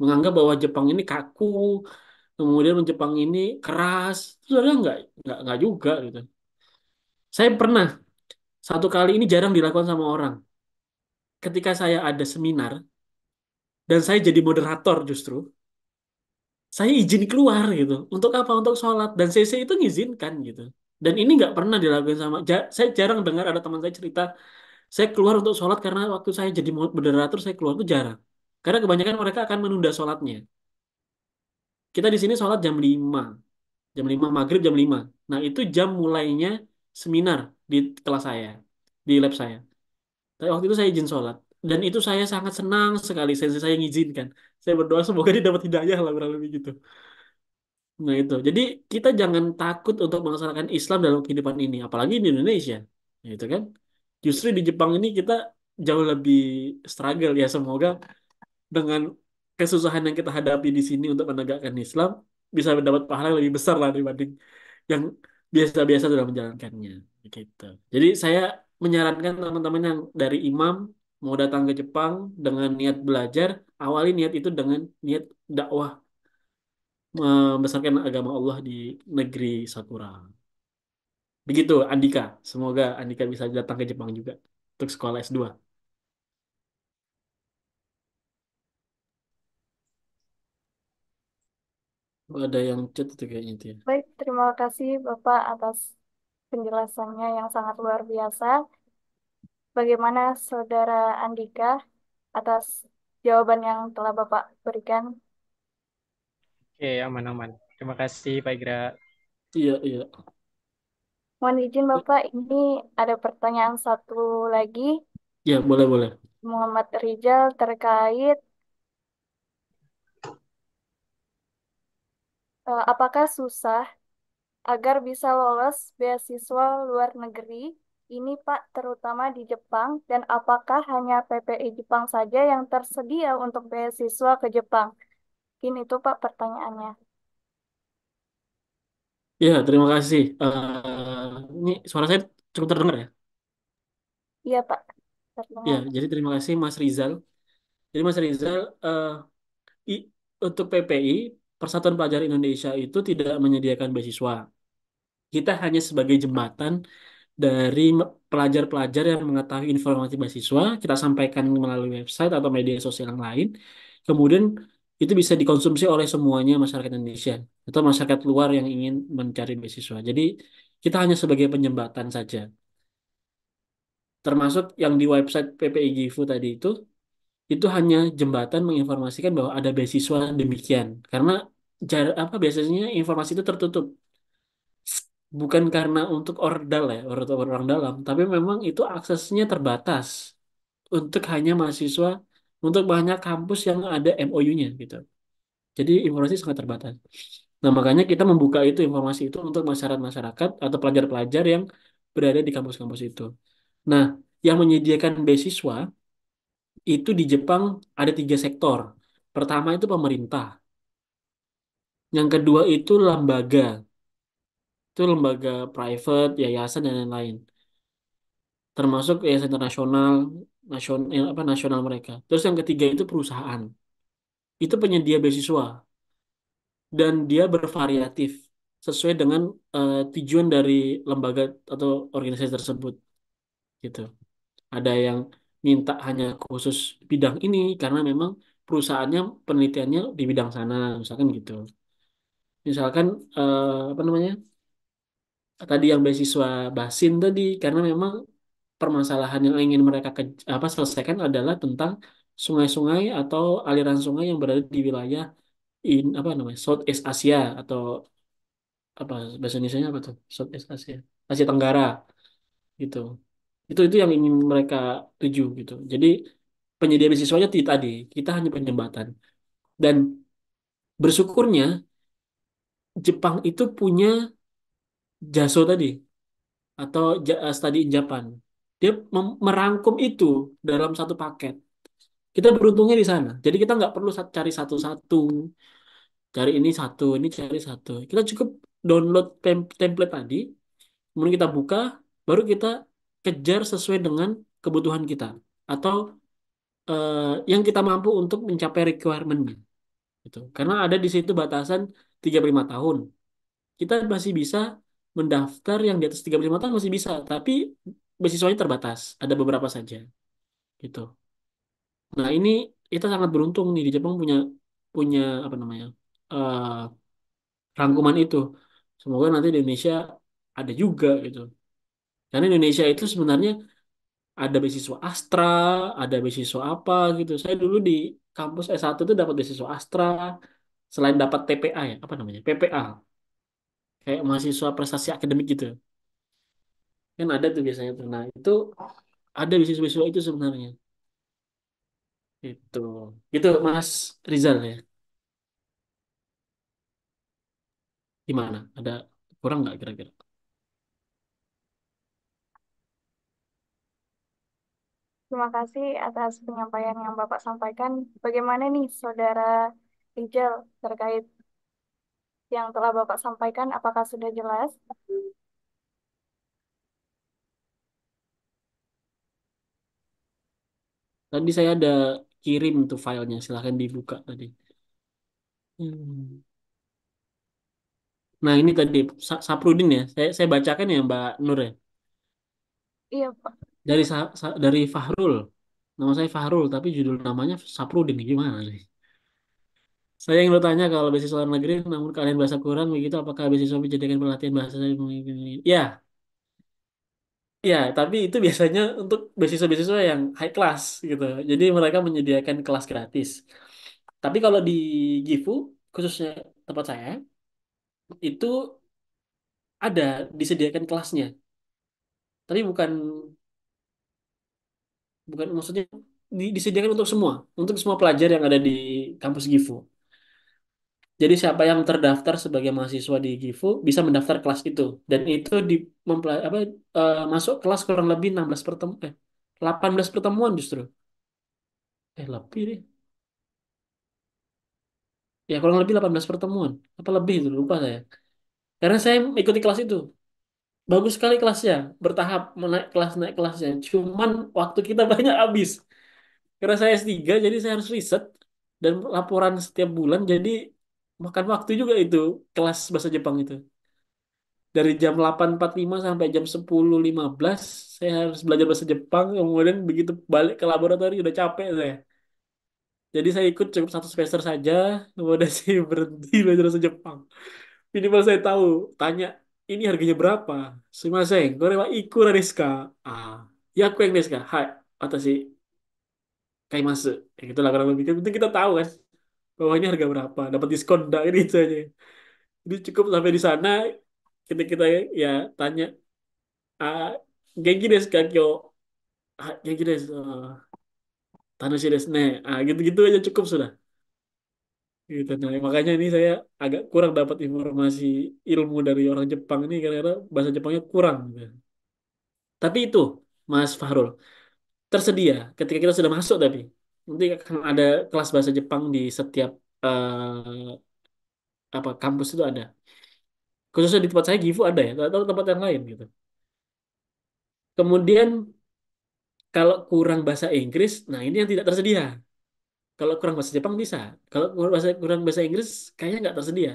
Menganggap bahwa Jepang ini kaku, kemudian Jepang ini keras. Sebenarnya enggak, enggak, enggak juga gitu. Saya pernah satu kali ini jarang dilakukan sama orang. Ketika saya ada seminar, dan saya jadi moderator justru saya izin keluar gitu untuk apa untuk sholat dan CC itu ngizinkan gitu dan ini nggak pernah dilakukan sama ja, saya jarang dengar ada teman saya cerita saya keluar untuk sholat karena waktu saya jadi moderator saya keluar itu jarang karena kebanyakan mereka akan menunda sholatnya kita di sini sholat jam 5 jam 5 maghrib jam 5 nah itu jam mulainya seminar di kelas saya di lab saya tapi waktu itu saya izin sholat dan itu saya sangat senang sekali saya saya ngizinkan saya berdoa semoga [LAUGHS] dia dapat hidayah lah kurang lebih gitu nah itu jadi kita jangan takut untuk melaksanakan Islam dalam kehidupan ini apalagi di Indonesia itu kan justru di Jepang ini kita jauh lebih struggle ya semoga dengan kesusahan yang kita hadapi di sini untuk menegakkan Islam bisa mendapat pahala yang lebih besar lah dibanding yang biasa-biasa sudah menjalankannya gitu jadi saya menyarankan teman-teman yang dari imam mau datang ke Jepang dengan niat belajar, awali niat itu dengan niat dakwah membesarkan agama Allah di negeri Sakura. Begitu Andika, semoga Andika bisa datang ke Jepang juga untuk sekolah S2. Oh, ada yang chat itu kayaknya itu ya. Baik, terima kasih Bapak atas penjelasannya yang sangat luar biasa. Bagaimana Saudara Andika atas jawaban yang telah Bapak berikan? Oke, aman-aman. Terima kasih Pak Igra. Iya, iya. Mohon izin Bapak, ini ada pertanyaan satu lagi. Ya, boleh, boleh. Muhammad Rijal terkait e, apakah susah agar bisa lolos beasiswa luar negeri ini, Pak, terutama di Jepang, dan apakah hanya PPI Jepang saja yang tersedia untuk beasiswa ke Jepang? Mungkin itu, Pak, pertanyaannya. Ya, terima kasih. Uh, ini suara saya cukup terdengar ya? Iya, Pak. Ya, jadi terima kasih Mas Rizal. Jadi Mas Rizal, uh, i, untuk PPI, Persatuan Pelajar Indonesia itu tidak menyediakan beasiswa. Kita hanya sebagai jembatan dari pelajar-pelajar yang mengetahui informasi mahasiswa, kita sampaikan melalui website atau media sosial yang lain. Kemudian itu bisa dikonsumsi oleh semuanya masyarakat Indonesia atau masyarakat luar yang ingin mencari beasiswa. Jadi kita hanya sebagai penyembatan saja. Termasuk yang di website PPI Gifu tadi itu, itu hanya jembatan menginformasikan bahwa ada beasiswa demikian. Karena apa biasanya informasi itu tertutup bukan karena untuk ordal ya orang orang dalam tapi memang itu aksesnya terbatas untuk hanya mahasiswa untuk banyak kampus yang ada MOU-nya gitu jadi informasi sangat terbatas nah makanya kita membuka itu informasi itu untuk masyarakat-masyarakat atau pelajar-pelajar yang berada di kampus-kampus itu nah yang menyediakan beasiswa itu di Jepang ada tiga sektor pertama itu pemerintah yang kedua itu lembaga itu lembaga private yayasan dan lain-lain termasuk yayasan internasional nasional eh, apa nasional mereka terus yang ketiga itu perusahaan itu penyedia beasiswa dan dia bervariatif sesuai dengan uh, tujuan dari lembaga atau organisasi tersebut gitu ada yang minta hanya khusus bidang ini karena memang perusahaannya penelitiannya di bidang sana misalkan gitu misalkan uh, apa namanya tadi yang beasiswa Basin tadi karena memang permasalahan yang ingin mereka ke, apa selesaikan adalah tentang sungai-sungai atau aliran sungai yang berada di wilayah in apa namanya Southeast Asia atau apa bahasa Indonesia apa tuh Southeast Asia Asia Tenggara gitu itu itu yang ingin mereka tuju gitu jadi penyedia beasiswanya tadi kita hanya penyembatan dan bersyukurnya Jepang itu punya JASO tadi atau eh, studi in Japan. Dia merangkum itu dalam satu paket. Kita beruntungnya di sana. Jadi kita nggak perlu cari satu-satu. Cari ini satu, ini cari satu. Kita cukup download template tadi, kemudian kita buka, baru kita kejar sesuai dengan kebutuhan kita atau uh, yang kita mampu untuk mencapai requirementnya gitu karena ada di situ batasan 35 tahun kita masih bisa mendaftar yang di atas 35 tahun masih bisa, tapi beasiswanya terbatas, ada beberapa saja. Gitu. Nah, ini kita sangat beruntung nih di Jepang punya punya apa namanya? Uh, rangkuman itu. Semoga nanti di Indonesia ada juga gitu. Karena Indonesia itu sebenarnya ada beasiswa Astra, ada beasiswa apa gitu. Saya dulu di kampus S1 itu dapat beasiswa Astra, selain dapat TPA ya, apa namanya? PPA, kayak mahasiswa prestasi akademik gitu kan ada tuh biasanya tuh nah itu ada beasiswa-beasiswa itu sebenarnya itu gitu Mas Rizal ya gimana ada kurang nggak kira-kira Terima kasih atas penyampaian yang Bapak sampaikan. Bagaimana nih, Saudara Rijal, terkait yang telah Bapak sampaikan, apakah sudah jelas? Tadi saya ada kirim tuh filenya, silahkan dibuka tadi. Nah ini tadi Saprudin ya, saya, saya bacakan ya Mbak Nur ya. Iya Pak. Dari dari Fahrul, nama saya Fahrul tapi judul namanya Saprudin gimana nih? Saya ingin bertanya kalau beasiswa luar negeri namun kalian bahasa kurang begitu apakah beasiswa dijadikan pelatihan bahasa saya mungkin? Ya, ya, tapi itu biasanya untuk beasiswa-beasiswa yang high class gitu. Jadi mereka menyediakan kelas gratis. Tapi kalau di Gifu khususnya tempat saya itu ada disediakan kelasnya. Tapi bukan bukan maksudnya disediakan untuk semua, untuk semua pelajar yang ada di kampus Gifu. Jadi siapa yang terdaftar sebagai mahasiswa di Gifu bisa mendaftar kelas itu dan itu di apa uh, masuk kelas kurang lebih 16 pertemuan eh 18 pertemuan justru. Eh lebih deh. Ya kurang lebih 18 pertemuan. Apa lebih itu lupa saya. Karena saya ikuti kelas itu. Bagus sekali kelasnya, bertahap naik kelas naik kelasnya. Cuman waktu kita [LAUGHS] banyak habis. Karena saya S3 jadi saya harus riset dan laporan setiap bulan jadi makan waktu juga itu kelas bahasa Jepang itu. Dari jam 8.45 sampai jam 10.15 saya harus belajar bahasa Jepang, kemudian begitu balik ke laboratorium udah capek saya. Jadi saya ikut cukup satu semester saja, kemudian [LAUGHS] saya berhenti belajar bahasa Jepang. Minimal saya tahu, tanya ini harganya berapa? saya korewa ikura ikut ka? Ah, ya aku yang ka? Hai, atas kaimasu. Ya, gitu lah kurang lebih. Itu kita tahu kan bahwa ini harga berapa dapat diskon enggak ini itu aja jadi cukup sampai di sana kita kita ya tanya ah genki desu kan kyo ah genki desu oh, tanoshi desu ne nah, ah gitu gitu aja cukup sudah gitu nah makanya ini saya agak kurang dapat informasi ilmu dari orang Jepang ini karena bahasa Jepangnya kurang gitu. tapi itu Mas Fahrul tersedia ketika kita sudah masuk tapi nanti akan ada kelas bahasa Jepang di setiap uh, apa kampus itu ada khususnya di tempat saya Gifu ada ya atau tempat yang lain gitu kemudian kalau kurang bahasa Inggris nah ini yang tidak tersedia kalau kurang bahasa Jepang bisa kalau kurang bahasa kurang bahasa Inggris kayaknya nggak tersedia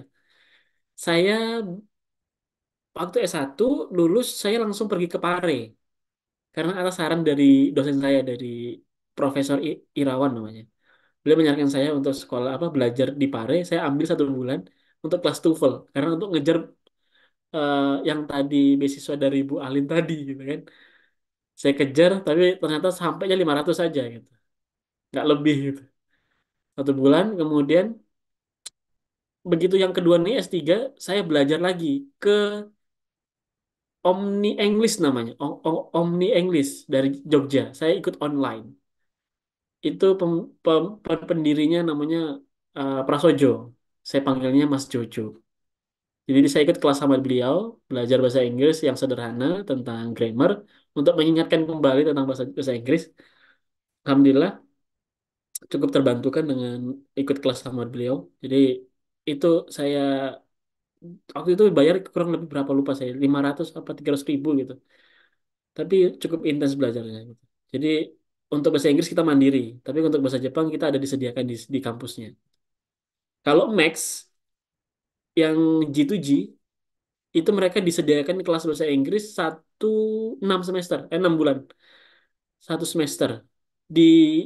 saya waktu S1 lulus saya langsung pergi ke Pare karena atas saran dari dosen saya dari Profesor Irawan namanya. Beliau menyarankan saya untuk sekolah apa belajar di Pare, saya ambil satu bulan untuk kelas TOEFL karena untuk ngejar uh, yang tadi beasiswa dari Bu Alin tadi gitu kan. Saya kejar tapi ternyata sampainya 500 saja gitu. Nggak lebih gitu. Satu bulan kemudian begitu yang kedua nih S3 saya belajar lagi ke Omni English namanya, o o Omni English dari Jogja. Saya ikut online itu pem, pem, pendirinya namanya uh, Prasojo. Saya panggilnya Mas Jojo. Jadi saya ikut kelas sama beliau, belajar bahasa Inggris yang sederhana tentang grammar untuk mengingatkan kembali tentang bahasa bahasa Inggris. Alhamdulillah cukup terbantukan dengan ikut kelas sama beliau. Jadi itu saya waktu itu bayar kurang lebih berapa lupa saya 500 apa 300 ribu gitu. Tapi cukup intens belajarnya gitu. Jadi untuk bahasa Inggris kita mandiri, tapi untuk bahasa Jepang kita ada disediakan di, di kampusnya. Kalau Max yang G2G itu mereka disediakan kelas bahasa Inggris satu enam semester, eh enam bulan. Satu semester di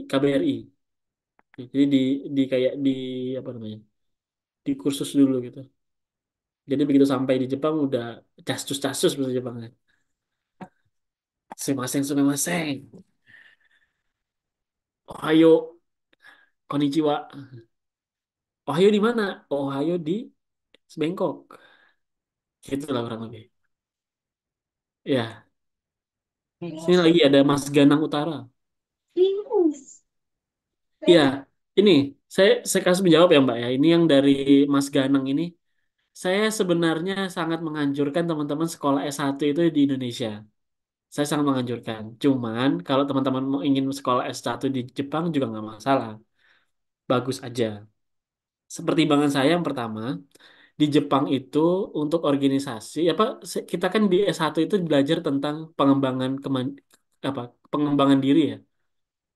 KBRI. Jadi di di kayak di apa namanya? Di kursus dulu gitu. Jadi begitu sampai di Jepang udah casus-casus bahasa Jepangnya. Semaseng, semaseng. Ohio, konnichiwa. Ohio di mana? Ohio di Bangkok. lah kurang lebih. Ya, sini lagi ada Mas Ganang Utara. Iya, ini saya saya kasih menjawab ya Mbak ya. Ini yang dari Mas Ganang ini. Saya sebenarnya sangat menganjurkan teman-teman sekolah S1 itu di Indonesia saya sangat menganjurkan. Cuman kalau teman-teman mau ingin sekolah S1 di Jepang juga nggak masalah. Bagus aja. Seperti bangan saya yang pertama, di Jepang itu untuk organisasi apa kita kan di S1 itu belajar tentang pengembangan keman, apa pengembangan diri ya.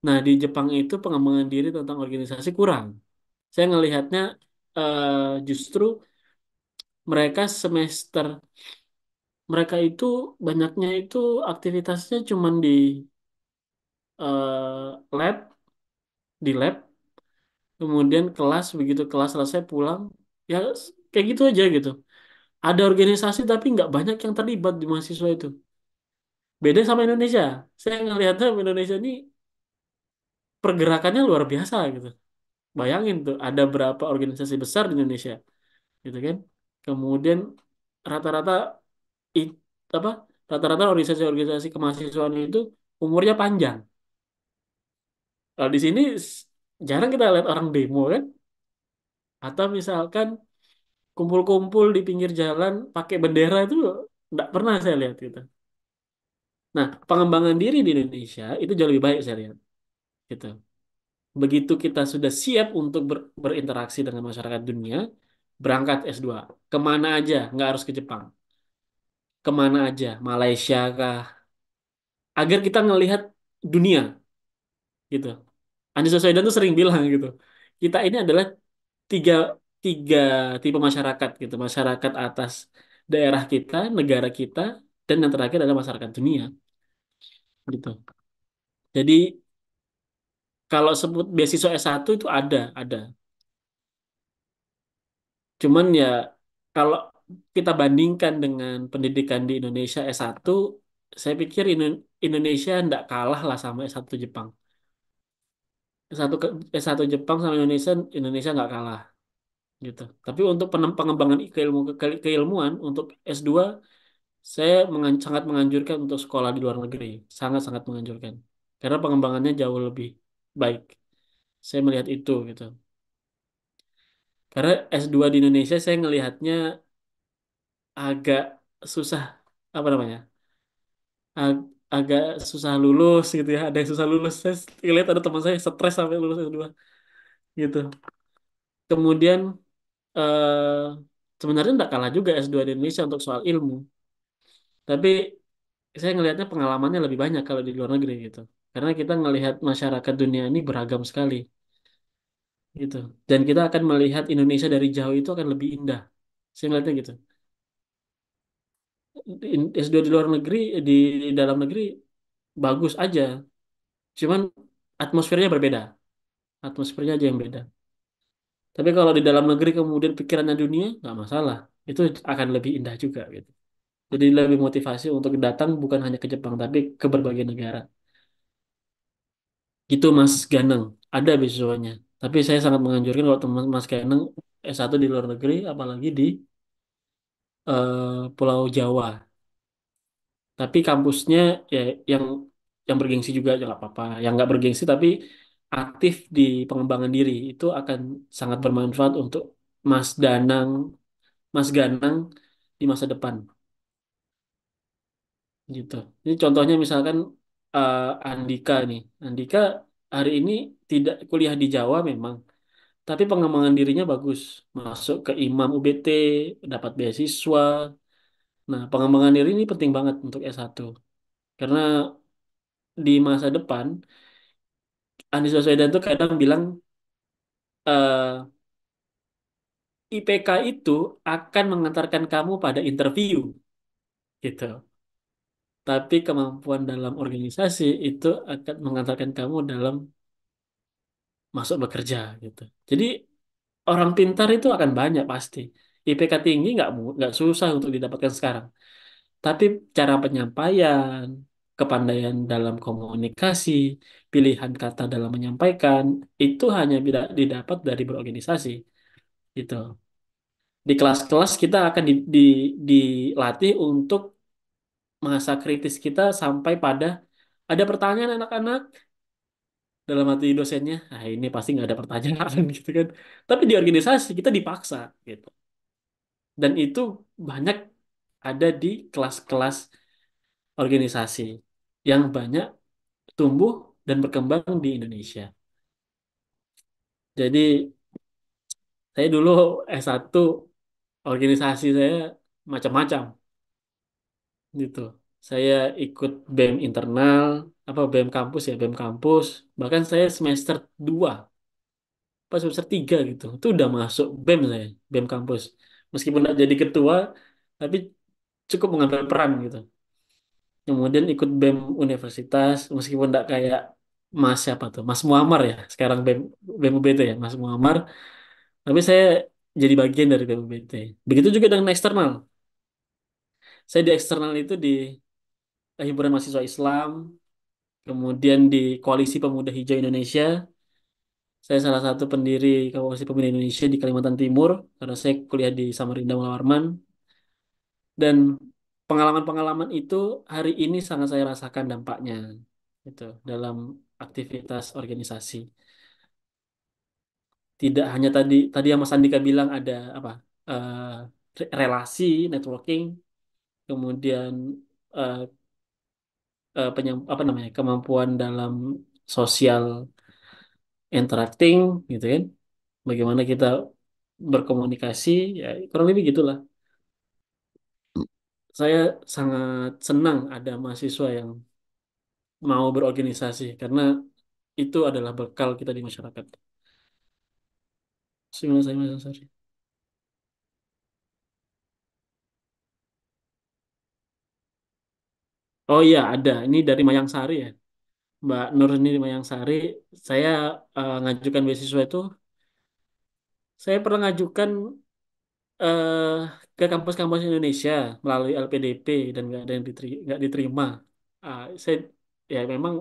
Nah, di Jepang itu pengembangan diri tentang organisasi kurang. Saya ngelihatnya uh, justru mereka semester mereka itu banyaknya itu aktivitasnya cuman di uh, lab, di lab, kemudian kelas begitu kelas selesai pulang, ya kayak gitu aja gitu. Ada organisasi tapi nggak banyak yang terlibat di mahasiswa itu. Beda sama Indonesia. Saya ngelihatnya Indonesia ini pergerakannya luar biasa gitu. Bayangin tuh ada berapa organisasi besar di Indonesia gitu kan. Kemudian rata-rata it, apa rata-rata organisasi-organisasi kemahasiswaan itu umurnya panjang. Kalau di sini jarang kita lihat orang demo kan? Atau misalkan kumpul-kumpul di pinggir jalan pakai bendera itu nggak pernah saya lihat gitu. Nah, pengembangan diri di Indonesia itu jauh lebih baik saya lihat. Gitu. Begitu kita sudah siap untuk ber berinteraksi dengan masyarakat dunia, berangkat S2. Kemana aja, nggak harus ke Jepang kemana aja, Malaysia kah, agar kita ngelihat dunia gitu. Anies Baswedan tuh sering bilang gitu, kita ini adalah tiga tiga tipe masyarakat gitu, masyarakat atas daerah kita, negara kita, dan yang terakhir adalah masyarakat dunia gitu. Jadi kalau sebut beasiswa S1 itu ada, ada. Cuman ya kalau kita bandingkan dengan pendidikan di Indonesia S1, saya pikir Indonesia tidak kalah lah sama S1 Jepang. S1, S1 Jepang sama Indonesia, Indonesia nggak kalah. gitu. Tapi untuk pengembangan keilmu, keilmuan, untuk S2, saya mengan, sangat menganjurkan untuk sekolah di luar negeri. Sangat-sangat menganjurkan. Karena pengembangannya jauh lebih baik. Saya melihat itu gitu. Karena S2 di Indonesia saya melihatnya agak susah apa namanya ag agak susah lulus gitu ya ada yang susah lulus saya lihat ada teman saya stres sampai lulus S2 gitu kemudian eh, sebenarnya tidak kalah juga S2 di Indonesia untuk soal ilmu tapi saya ngelihatnya pengalamannya lebih banyak kalau di luar negeri gitu karena kita ngelihat masyarakat dunia ini beragam sekali gitu dan kita akan melihat Indonesia dari jauh itu akan lebih indah saya ngelihatnya gitu S2 di luar negeri eh, di, di dalam negeri bagus aja cuman atmosfernya berbeda atmosfernya aja yang beda tapi kalau di dalam negeri kemudian pikirannya dunia nggak masalah itu akan lebih indah juga gitu jadi lebih motivasi untuk datang bukan hanya ke Jepang tapi ke berbagai negara gitu Mas Ganeng ada beasiswanya tapi saya sangat menganjurkan kalau teman Mas Ganeng S1 di luar negeri apalagi di uh, Pulau Jawa. Tapi kampusnya ya yang yang bergengsi juga ya nggak apa-apa. Yang nggak bergengsi tapi aktif di pengembangan diri itu akan sangat bermanfaat untuk Mas Danang, Mas Ganang di masa depan gitu. Ini contohnya misalkan uh, Andika nih. Andika hari ini tidak kuliah di Jawa memang, tapi pengembangan dirinya bagus masuk ke imam UBT dapat beasiswa nah pengembangan diri ini penting banget untuk S1 karena di masa depan Anies Baswedan tuh kadang bilang uh, eh, IPK itu akan mengantarkan kamu pada interview gitu tapi kemampuan dalam organisasi itu akan mengantarkan kamu dalam masuk bekerja gitu. Jadi orang pintar itu akan banyak pasti. IPK tinggi nggak nggak susah untuk didapatkan sekarang. Tapi cara penyampaian, kepandaian dalam komunikasi, pilihan kata dalam menyampaikan itu hanya didapat dari berorganisasi. Gitu. Di kelas-kelas kita akan di, di, dilatih untuk masa kritis kita sampai pada ada pertanyaan anak-anak, dalam hati dosennya ah ini pasti nggak ada pertanyaan [LAUGHS] gitu kan tapi di organisasi kita dipaksa gitu dan itu banyak ada di kelas-kelas organisasi yang banyak tumbuh dan berkembang di Indonesia jadi saya dulu S1 organisasi saya macam-macam gitu saya ikut BEM internal apa bem kampus ya bem kampus bahkan saya semester 2 pas semester 3 gitu itu udah masuk BEM saya BEM kampus meskipun tidak jadi ketua tapi cukup mengambil peran gitu kemudian ikut BEM universitas meskipun tidak kayak Mas siapa tuh Mas Muamar ya sekarang BEM BEM UBT ya Mas Muamar tapi saya jadi bagian dari BEM UBT begitu juga dengan eksternal saya di eksternal itu di eh, hiburan mahasiswa Islam Kemudian di Koalisi Pemuda Hijau Indonesia, saya salah satu pendiri Koalisi Pemuda Indonesia di Kalimantan Timur, karena saya kuliah di Samarinda Mawarman. Dan pengalaman-pengalaman itu hari ini sangat saya rasakan dampaknya gitu, dalam aktivitas organisasi. Tidak hanya tadi, tadi yang Mas Andika bilang ada apa uh, relasi, networking, kemudian uh, uh, apa namanya kemampuan dalam sosial interacting gitu kan bagaimana kita berkomunikasi ya kurang lebih gitulah saya sangat senang ada mahasiswa yang mau berorganisasi karena itu adalah bekal kita di masyarakat. Terima kasih, Mas Ansari. Oh iya, ada. Ini dari Mayang Sari ya. Mbak Nur ini di Sari Saya uh, ngajukan beasiswa itu, saya pernah ngajukan uh, ke kampus-kampus Indonesia melalui LPDP dan nggak ada yang diteri nggak diterima. Ah, saya ya memang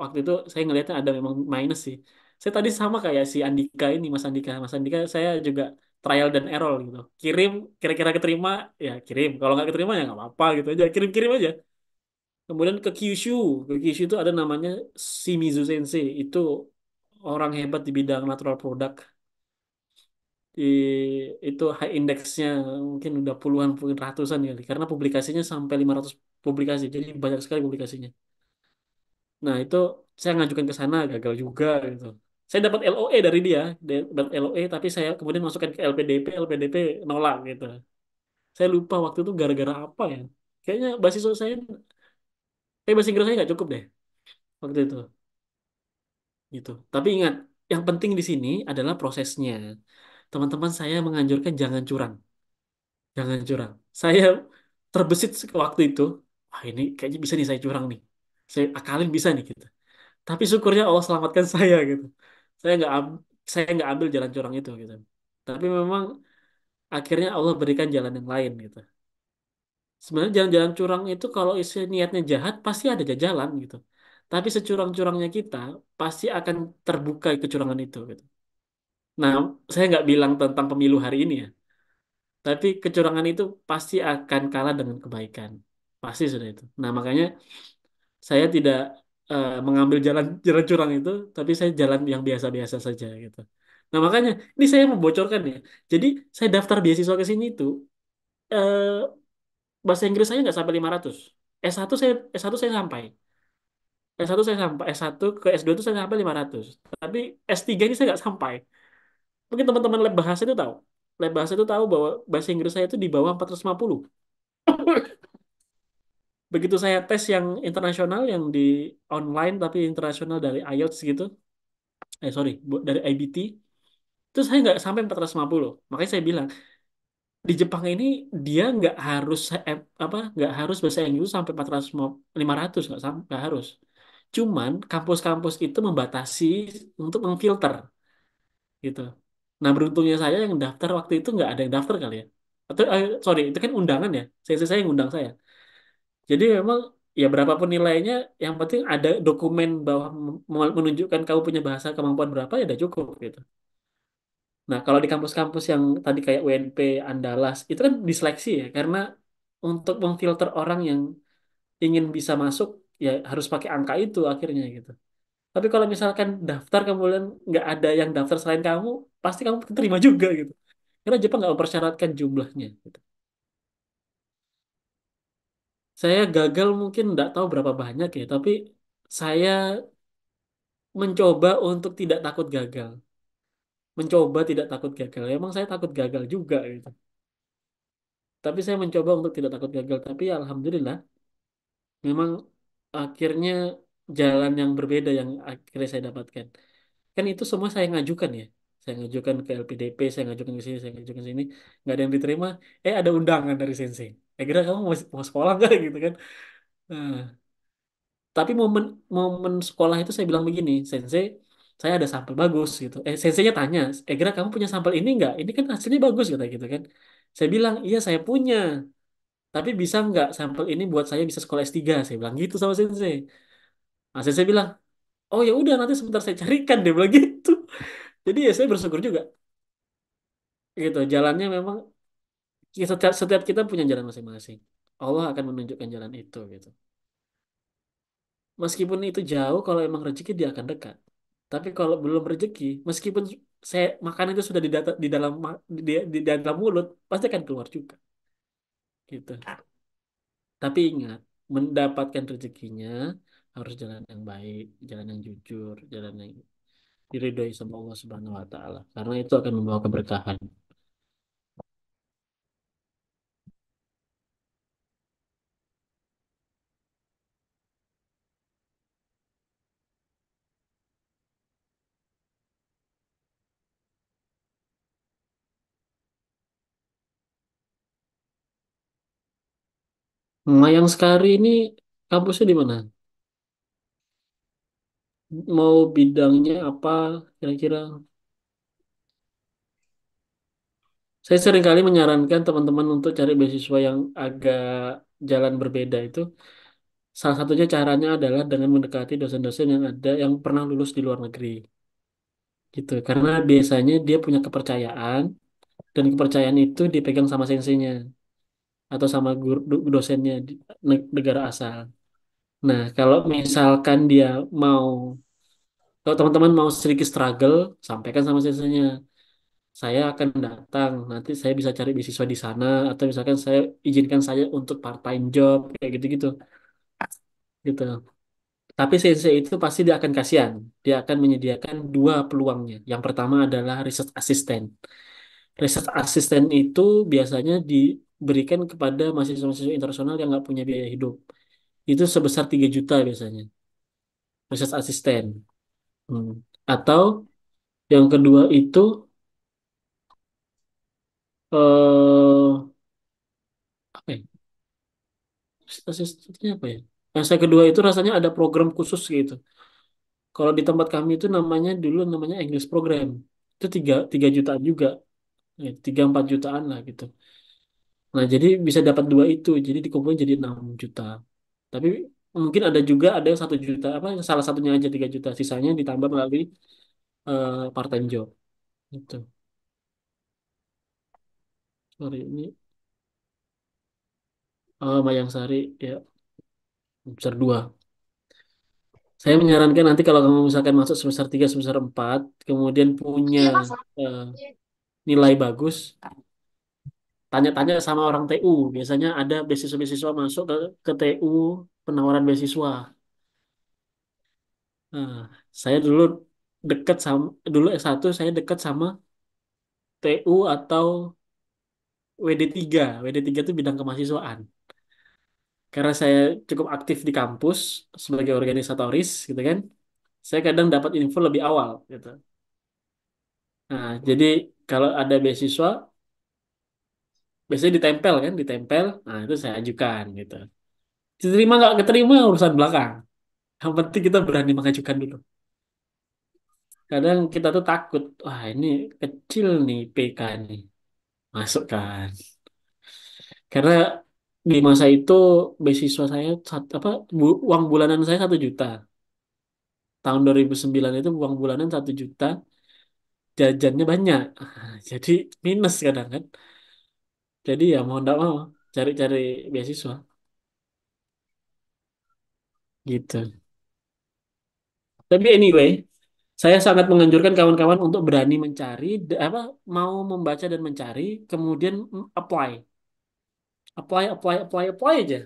waktu itu saya ngelihatnya ada memang minus sih. Saya tadi sama kayak si Andika ini, Mas Andika. Mas Andika saya juga trial dan error gitu. Kirim kira-kira keterima, ya kirim. Kalau nggak keterima ya nggak apa-apa gitu aja. Kirim-kirim aja. Kemudian ke Kyushu. Ke Kyushu itu ada namanya Shimizu Sensei. Itu orang hebat di bidang natural product. Di, itu high indexnya mungkin udah puluhan, mungkin ratusan kali. Karena publikasinya sampai 500 publikasi. Jadi banyak sekali publikasinya. Nah itu saya ngajukan ke sana gagal juga gitu. Saya dapat LOE dari dia, dapat LOE tapi saya kemudian masukkan ke LPDP, LPDP nolak gitu. Saya lupa waktu itu gara-gara apa ya. Kayaknya mahasiswa saya tapi bahasa Inggris saya nggak cukup deh waktu itu gitu tapi ingat yang penting di sini adalah prosesnya teman-teman saya menganjurkan jangan curang jangan curang saya terbesit waktu itu ah ini kayaknya bisa nih saya curang nih saya akalin bisa nih gitu tapi syukurnya Allah selamatkan [LAUGHS] saya gitu saya nggak saya nggak ambil jalan curang itu gitu tapi memang akhirnya Allah berikan jalan yang lain gitu Sebenarnya jalan-jalan curang itu kalau isi niatnya jahat pasti ada jalan gitu. Tapi securang-curangnya kita pasti akan terbuka kecurangan itu gitu. Nah, saya nggak bilang tentang pemilu hari ini ya. Tapi kecurangan itu pasti akan kalah dengan kebaikan. Pasti sudah itu. Nah, makanya saya tidak uh, mengambil jalan jalan curang itu, tapi saya jalan yang biasa-biasa saja gitu. Nah, makanya ini saya membocorkan ya. Jadi saya daftar beasiswa ke sini itu eh, bahasa Inggris saya nggak sampai 500. S1 saya S1 saya sampai. S1 saya sampai S1 ke S2 itu saya sampai 500. Tapi S3 ini saya nggak sampai. Mungkin teman-teman lab bahasa itu tahu. Lab bahasa itu tahu bahwa bahasa Inggris saya itu di bawah 450. [LAUGHS] Begitu saya tes yang internasional yang di online tapi internasional dari IELTS gitu. Eh sorry, dari IBT. Terus saya nggak sampai 450. Makanya saya bilang, di Jepang ini dia nggak harus eh, apa nggak harus bahasa Inggris sampai 400 500 nggak nggak harus. Cuman kampus-kampus itu membatasi untuk memfilter gitu. Nah beruntungnya saya yang daftar waktu itu nggak ada yang daftar kali ya. Atau eh, sorry itu kan undangan ya. Saya saya yang undang saya. Jadi memang ya berapapun nilainya yang penting ada dokumen bahwa menunjukkan kamu punya bahasa kemampuan berapa ya udah cukup gitu. Nah, kalau di kampus-kampus yang tadi kayak UNP, Andalas, itu kan diseleksi ya, karena untuk memfilter orang yang ingin bisa masuk, ya harus pakai angka itu akhirnya gitu. Tapi kalau misalkan daftar kemudian nggak ada yang daftar selain kamu, pasti kamu terima juga gitu. Karena Jepang nggak mempersyaratkan jumlahnya. Gitu. Saya gagal mungkin nggak tahu berapa banyak ya, tapi saya mencoba untuk tidak takut gagal mencoba tidak takut gagal. Ya, emang saya takut gagal juga gitu. Tapi saya mencoba untuk tidak takut gagal. Tapi ya, alhamdulillah memang akhirnya jalan yang berbeda yang akhirnya saya dapatkan. Kan itu semua saya ngajukan ya. Saya ngajukan ke LPDP, saya ngajukan ke sini, saya ngajukan ke sini. Nggak ada yang diterima. Eh ada undangan dari sensei. Eh, kira kamu mau, mau sekolah nggak gitu kan. Nah. Tapi momen momen sekolah itu saya bilang begini, sensei saya ada sampel bagus gitu eh sensenya tanya Egra eh, kamu punya sampel ini nggak ini kan hasilnya bagus kata gitu kan saya bilang iya saya punya tapi bisa nggak sampel ini buat saya bisa sekolah S3 saya bilang gitu sama sensei nah, sensei bilang oh ya udah nanti sebentar saya carikan dia bilang [LAUGHS] gitu jadi ya saya bersyukur juga gitu jalannya memang ya, setiap setiap kita punya jalan masing-masing Allah akan menunjukkan jalan itu gitu meskipun itu jauh kalau emang rezeki dia akan dekat tapi kalau belum rezeki, meskipun saya makan itu sudah di, di dalam di, di dalam mulut, pasti akan keluar juga. Gitu. Ah. Tapi ingat, mendapatkan rezekinya harus jalan yang baik, jalan yang jujur, jalan yang diridhoi sama Allah Subhanahu wa taala. Karena itu akan membawa keberkahan. Mayang Sekari ini kampusnya di mana? Mau bidangnya apa kira-kira? Saya sering kali menyarankan teman-teman untuk cari beasiswa yang agak jalan berbeda itu. Salah satunya caranya adalah dengan mendekati dosen-dosen yang ada yang pernah lulus di luar negeri. Gitu. Karena biasanya dia punya kepercayaan dan kepercayaan itu dipegang sama senseinya atau sama guru dosennya di negara asal. Nah, kalau misalkan dia mau kalau teman-teman mau sedikit struggle, sampaikan sama siswanya. Saya akan datang, nanti saya bisa cari beasiswa di sana atau misalkan saya izinkan saya untuk part-time job kayak gitu-gitu. Gitu. Tapi CC itu pasti dia akan kasihan. Dia akan menyediakan dua peluangnya. Yang pertama adalah research assistant. Research assistant itu biasanya di berikan kepada mahasiswa-mahasiswa internasional yang nggak punya biaya hidup. Itu sebesar 3 juta biasanya. Research asisten. Hmm. Atau yang kedua itu eh apa ya? Asistennya apa ya? Yang saya kedua itu rasanya ada program khusus gitu. Kalau di tempat kami itu namanya dulu namanya English program. Itu tiga tiga jutaan juga. Eh, tiga empat jutaan lah gitu Nah, jadi bisa dapat dua itu. Jadi dikumpulin jadi 6 juta. Tapi mungkin ada juga ada yang satu juta apa salah satunya aja 3 juta, sisanya ditambah melalui uh, part-time job. Gitu. Sorry ini oh, Mayang Sari ya semester 2. Saya menyarankan nanti kalau kamu misalkan masuk sebesar 3, sebesar 4, kemudian punya uh, nilai bagus, tanya-tanya sama orang TU. Biasanya ada beasiswa-beasiswa masuk ke, ke TU penawaran beasiswa. Nah, saya dulu dekat sama dulu S1 saya dekat sama TU atau WD3. WD3 itu bidang kemahasiswaan. Karena saya cukup aktif di kampus sebagai organisatoris gitu kan. Saya kadang dapat info lebih awal gitu. Nah, jadi kalau ada beasiswa biasanya ditempel kan ditempel nah itu saya ajukan gitu diterima nggak keterima urusan belakang yang penting kita berani mengajukan dulu kadang kita tuh takut wah ini kecil nih PK nih masukkan karena di masa itu beasiswa saya satu apa bu, uang bulanan saya satu juta tahun 2009 itu uang bulanan satu juta jajannya banyak nah, jadi minus kadang kan jadi ya mau ndak mau cari-cari beasiswa gitu. Tapi anyway, saya sangat menganjurkan kawan-kawan untuk berani mencari apa mau membaca dan mencari kemudian apply. Apply, apply, apply, apply aja.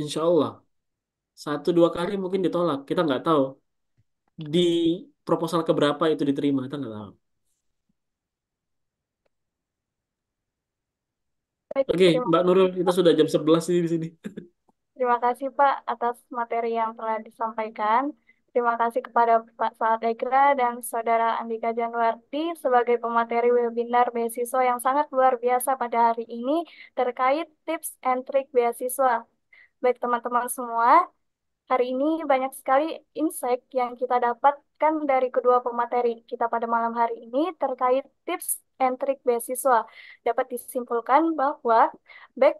Insya Allah. Satu dua kali mungkin ditolak. Kita nggak tahu di proposal keberapa itu diterima. Kita nggak tahu. Oke, okay, Mbak Nurul, kita sudah jam 11 di sini. Terima kasih Pak atas materi yang telah disampaikan. Terima kasih kepada Pak Salat Egra dan Saudara Andika Januardi sebagai pemateri webinar beasiswa yang sangat luar biasa pada hari ini terkait tips and trik beasiswa. Baik teman-teman semua, hari ini banyak sekali insight yang kita dapatkan dari kedua pemateri kita pada malam hari ini terkait tips and beasiswa. Dapat disimpulkan bahwa baik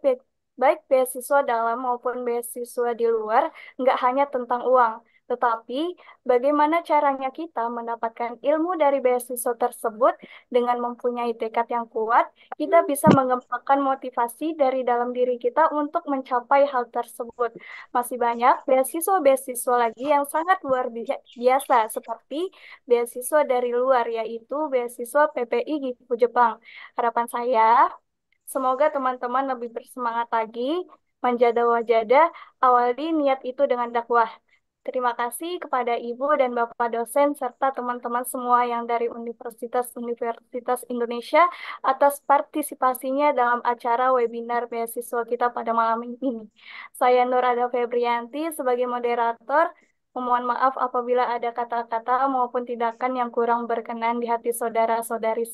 baik beasiswa dalam maupun beasiswa di luar nggak hanya tentang uang, tetapi, bagaimana caranya kita mendapatkan ilmu dari beasiswa tersebut dengan mempunyai tekad yang kuat, kita bisa mengembangkan motivasi dari dalam diri kita untuk mencapai hal tersebut. Masih banyak beasiswa-beasiswa lagi yang sangat luar biasa, seperti beasiswa dari luar, yaitu beasiswa PPI Gifu Jepang. Harapan saya, semoga teman-teman lebih bersemangat lagi, menjada wajada, awali niat itu dengan dakwah. Terima kasih kepada Ibu dan Bapak dosen serta teman-teman semua yang dari Universitas-Universitas Indonesia atas partisipasinya dalam acara webinar beasiswa kita pada malam ini. Saya Nur Ada Febrianti sebagai moderator. Mohon maaf apabila ada kata-kata maupun tindakan yang kurang berkenan di hati saudara-saudari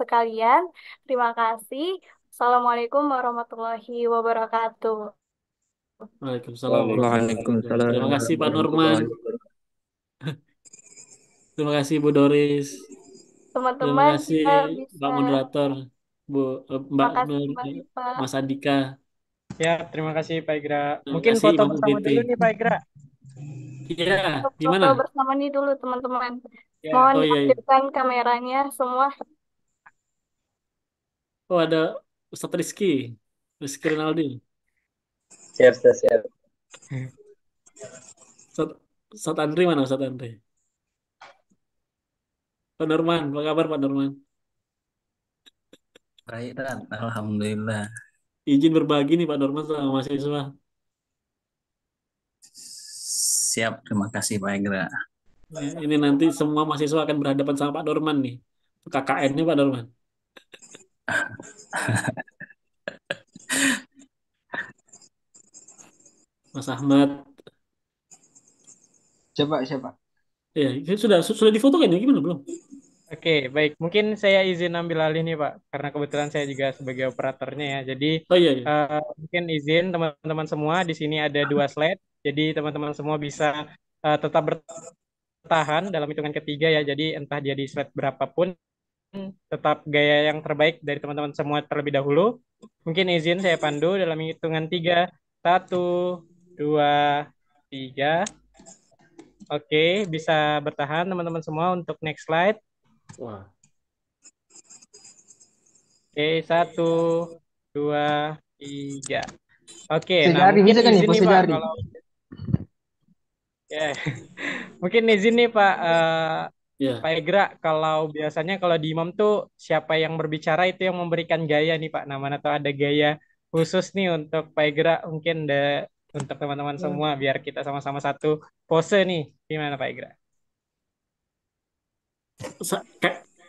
sekalian. Terima kasih. Assalamualaikum warahmatullahi wabarakatuh. Waalaikumsalam. Waalaikumsalam. Terima kasih Pak Norman. Terima kasih Bu Doris. Teman-teman. Terima kasih bisa... Pak moderator, Bu eh, Mbak kasih, Nur, Pak. Mas Andika. Ya, terima kasih Pak Igra. Terima Mungkin kasih, foto bersama Binti. dulu nih Pak Igra. Iya, gimana? Foto bersama nih dulu teman-teman. Ya. Mohon oh, iya, iya. kameranya semua. Oh, ada Ustadz Rizky, Rizky Rinaldi. Siap, siap, siap. Sat, Sat Andri mana Sat Andri? Pak Norman, apa kabar Pak Norman? Baik, Ran. Alhamdulillah. Izin berbagi nih Pak Norman sama mahasiswa. Siap, terima kasih Pak Egra. Ini nanti semua mahasiswa akan berhadapan sama Pak Norman nih. KKN-nya Pak Norman. [LAUGHS] Mas Ahmad. Coba siapa? Ya, sudah sudah difoto kan ya? Gimana belum? Oke, baik. Mungkin saya izin ambil alih nih, Pak, karena kebetulan saya juga sebagai operatornya ya. Jadi, oh, iya, iya. Uh, mungkin izin teman-teman semua di sini ada dua slide. Jadi, teman-teman semua bisa uh, tetap bertahan dalam hitungan ketiga ya. Jadi, entah dia di slide berapapun, tetap gaya yang terbaik dari teman-teman semua terlebih dahulu. Mungkin izin saya pandu dalam hitungan tiga. Satu, dua, tiga. Oke, bisa bertahan teman-teman semua untuk next slide. Oke, satu, dua, tiga. Oke, Sejari, nah mungkin bisa kan izin nih, Pak, Yeah. [LAUGHS] mungkin izin nih Pak, uh, eh, yeah. Pak Egra, kalau biasanya kalau di Imam tuh siapa yang berbicara itu yang memberikan gaya nih Pak, nama-nama atau ada gaya khusus nih untuk Pak Egra mungkin de untuk teman-teman iya. semua biar kita sama-sama satu pose nih gimana Pak Igra?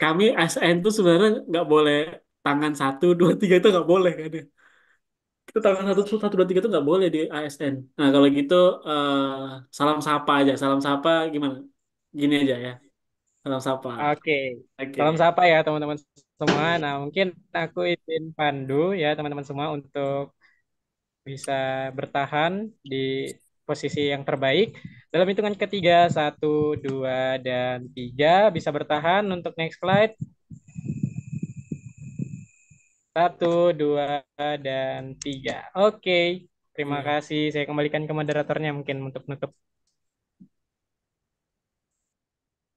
Kami ASN tuh sebenarnya nggak boleh tangan satu dua tiga itu nggak boleh kan ya? Itu tangan satu satu dua tiga itu nggak boleh di ASN. Nah kalau gitu uh, salam sapa aja salam sapa gimana? Gini aja ya salam sapa. Oke okay. okay. salam sapa ya teman-teman semua. Nah mungkin aku izin pandu ya teman-teman semua untuk bisa bertahan di posisi yang terbaik dalam hitungan ketiga satu dua dan tiga bisa bertahan untuk next slide satu dua dan tiga oke okay. terima iya. kasih saya kembalikan ke moderatornya mungkin untuk nutup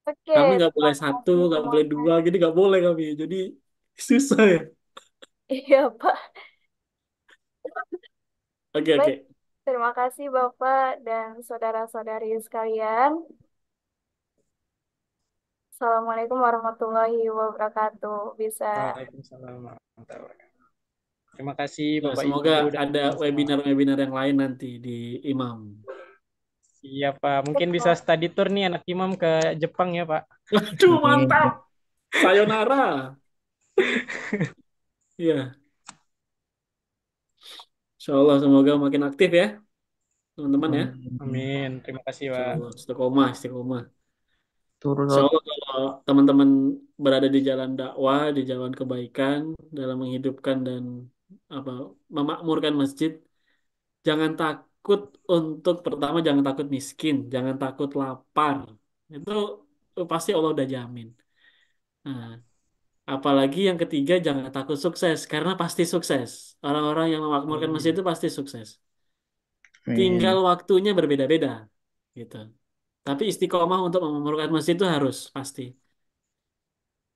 Okay. Kami nggak boleh satu, nggak boleh dua, jadi nggak boleh kami. Jadi susah ya. Iya, Pak. Oke, oke. Okay. terima kasih Bapak dan saudara-saudari sekalian. Assalamualaikum warahmatullahi wabarakatuh. Bisa. Waalaikumsalam Terima kasih ya, Bapak Semoga Ibu ada webinar-webinar yang lain nanti di Imam. Iya Pak, mungkin bisa study tour nih anak Imam ke Jepang ya Pak. Aduh mantap. Sayonara. [LAUGHS] Iya. yeah. Insya Allah semoga makin aktif ya teman-teman ya. Amin. Terima kasih Pak. Istiqomah, istiqomah. Turun. Insya Allah kalau teman-teman berada di jalan dakwah, di jalan kebaikan dalam menghidupkan dan apa memakmurkan masjid, jangan takut untuk pertama jangan takut miskin, jangan takut lapar. Itu pasti Allah udah jamin. Nah, Apalagi yang ketiga jangan takut sukses karena pasti sukses. Orang-orang yang memakmurkan masjid hmm. itu pasti sukses. Tinggal waktunya berbeda-beda gitu. Tapi istiqomah untuk memakmurkan masjid itu harus pasti.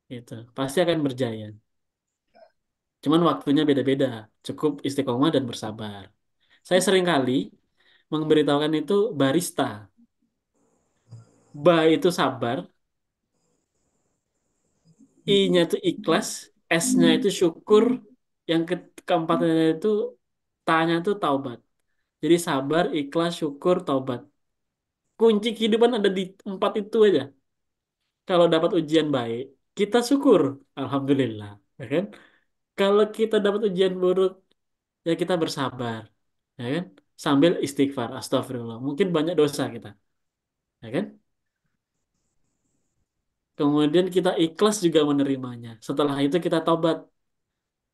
Gitu. Pasti akan berjaya. Cuman waktunya beda-beda. Cukup istiqomah dan bersabar. Saya sering kali memberitahukan itu barista. Ba itu sabar, I-nya itu ikhlas, S-nya hmm. itu syukur, yang ke keempatnya itu tanya itu taubat. Jadi sabar, ikhlas, syukur, taubat. Kunci kehidupan ada di empat itu aja. Kalau dapat ujian baik, kita syukur, alhamdulillah, ya kan? Kalau kita dapat ujian buruk, ya kita bersabar, ya kan? Sambil istighfar, astagfirullah. Mungkin banyak dosa kita, ya kan? Kemudian kita ikhlas juga menerimanya. Setelah itu kita tobat.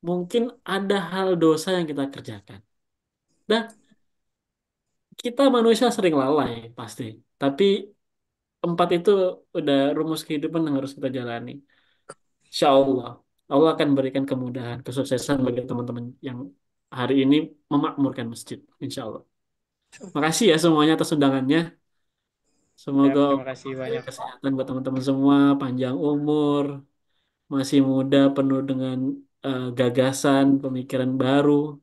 Mungkin ada hal dosa yang kita kerjakan. Nah, kita manusia sering lalai pasti. Tapi empat itu udah rumus kehidupan yang harus kita jalani. Insya Allah, Allah akan berikan kemudahan, kesuksesan bagi teman-teman yang hari ini memakmurkan masjid. Insya Allah. Makasih ya semuanya atas undangannya. Semoga ya, terima kasih banyak kesehatan buat teman-teman semua, panjang umur, masih muda, penuh dengan uh, gagasan, pemikiran baru,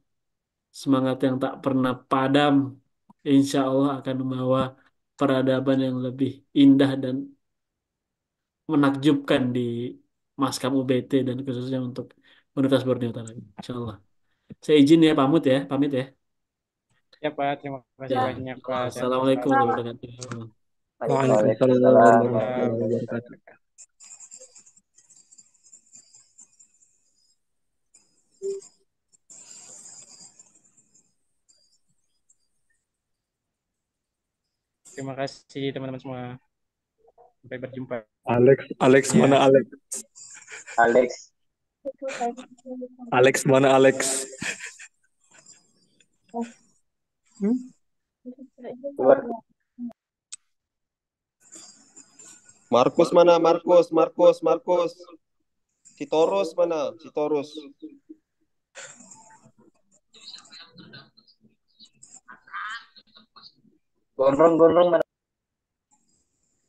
semangat yang tak pernah padam. Insya Allah akan membawa peradaban yang lebih indah dan menakjubkan di Maskam UBT dan khususnya untuk Universitas Borneo Utara. Insya Allah. Saya izin ya pamit ya, pamit ya. Ya Pak, terima kasih ya. banyak Pak. Assalamualaikum warahmatullahi wabarakatuh. Waalaikumsalam warahmatullahi wabarakatuh. Terima kasih teman-teman semua. Sampai berjumpa. Alex, Alex yeah. mana Alex? Alex. Alex mana Alex? Hmm? Markus mana? Markus, Markus, Markus. Si mana? Si Torus. Gondrong, gondrong mana?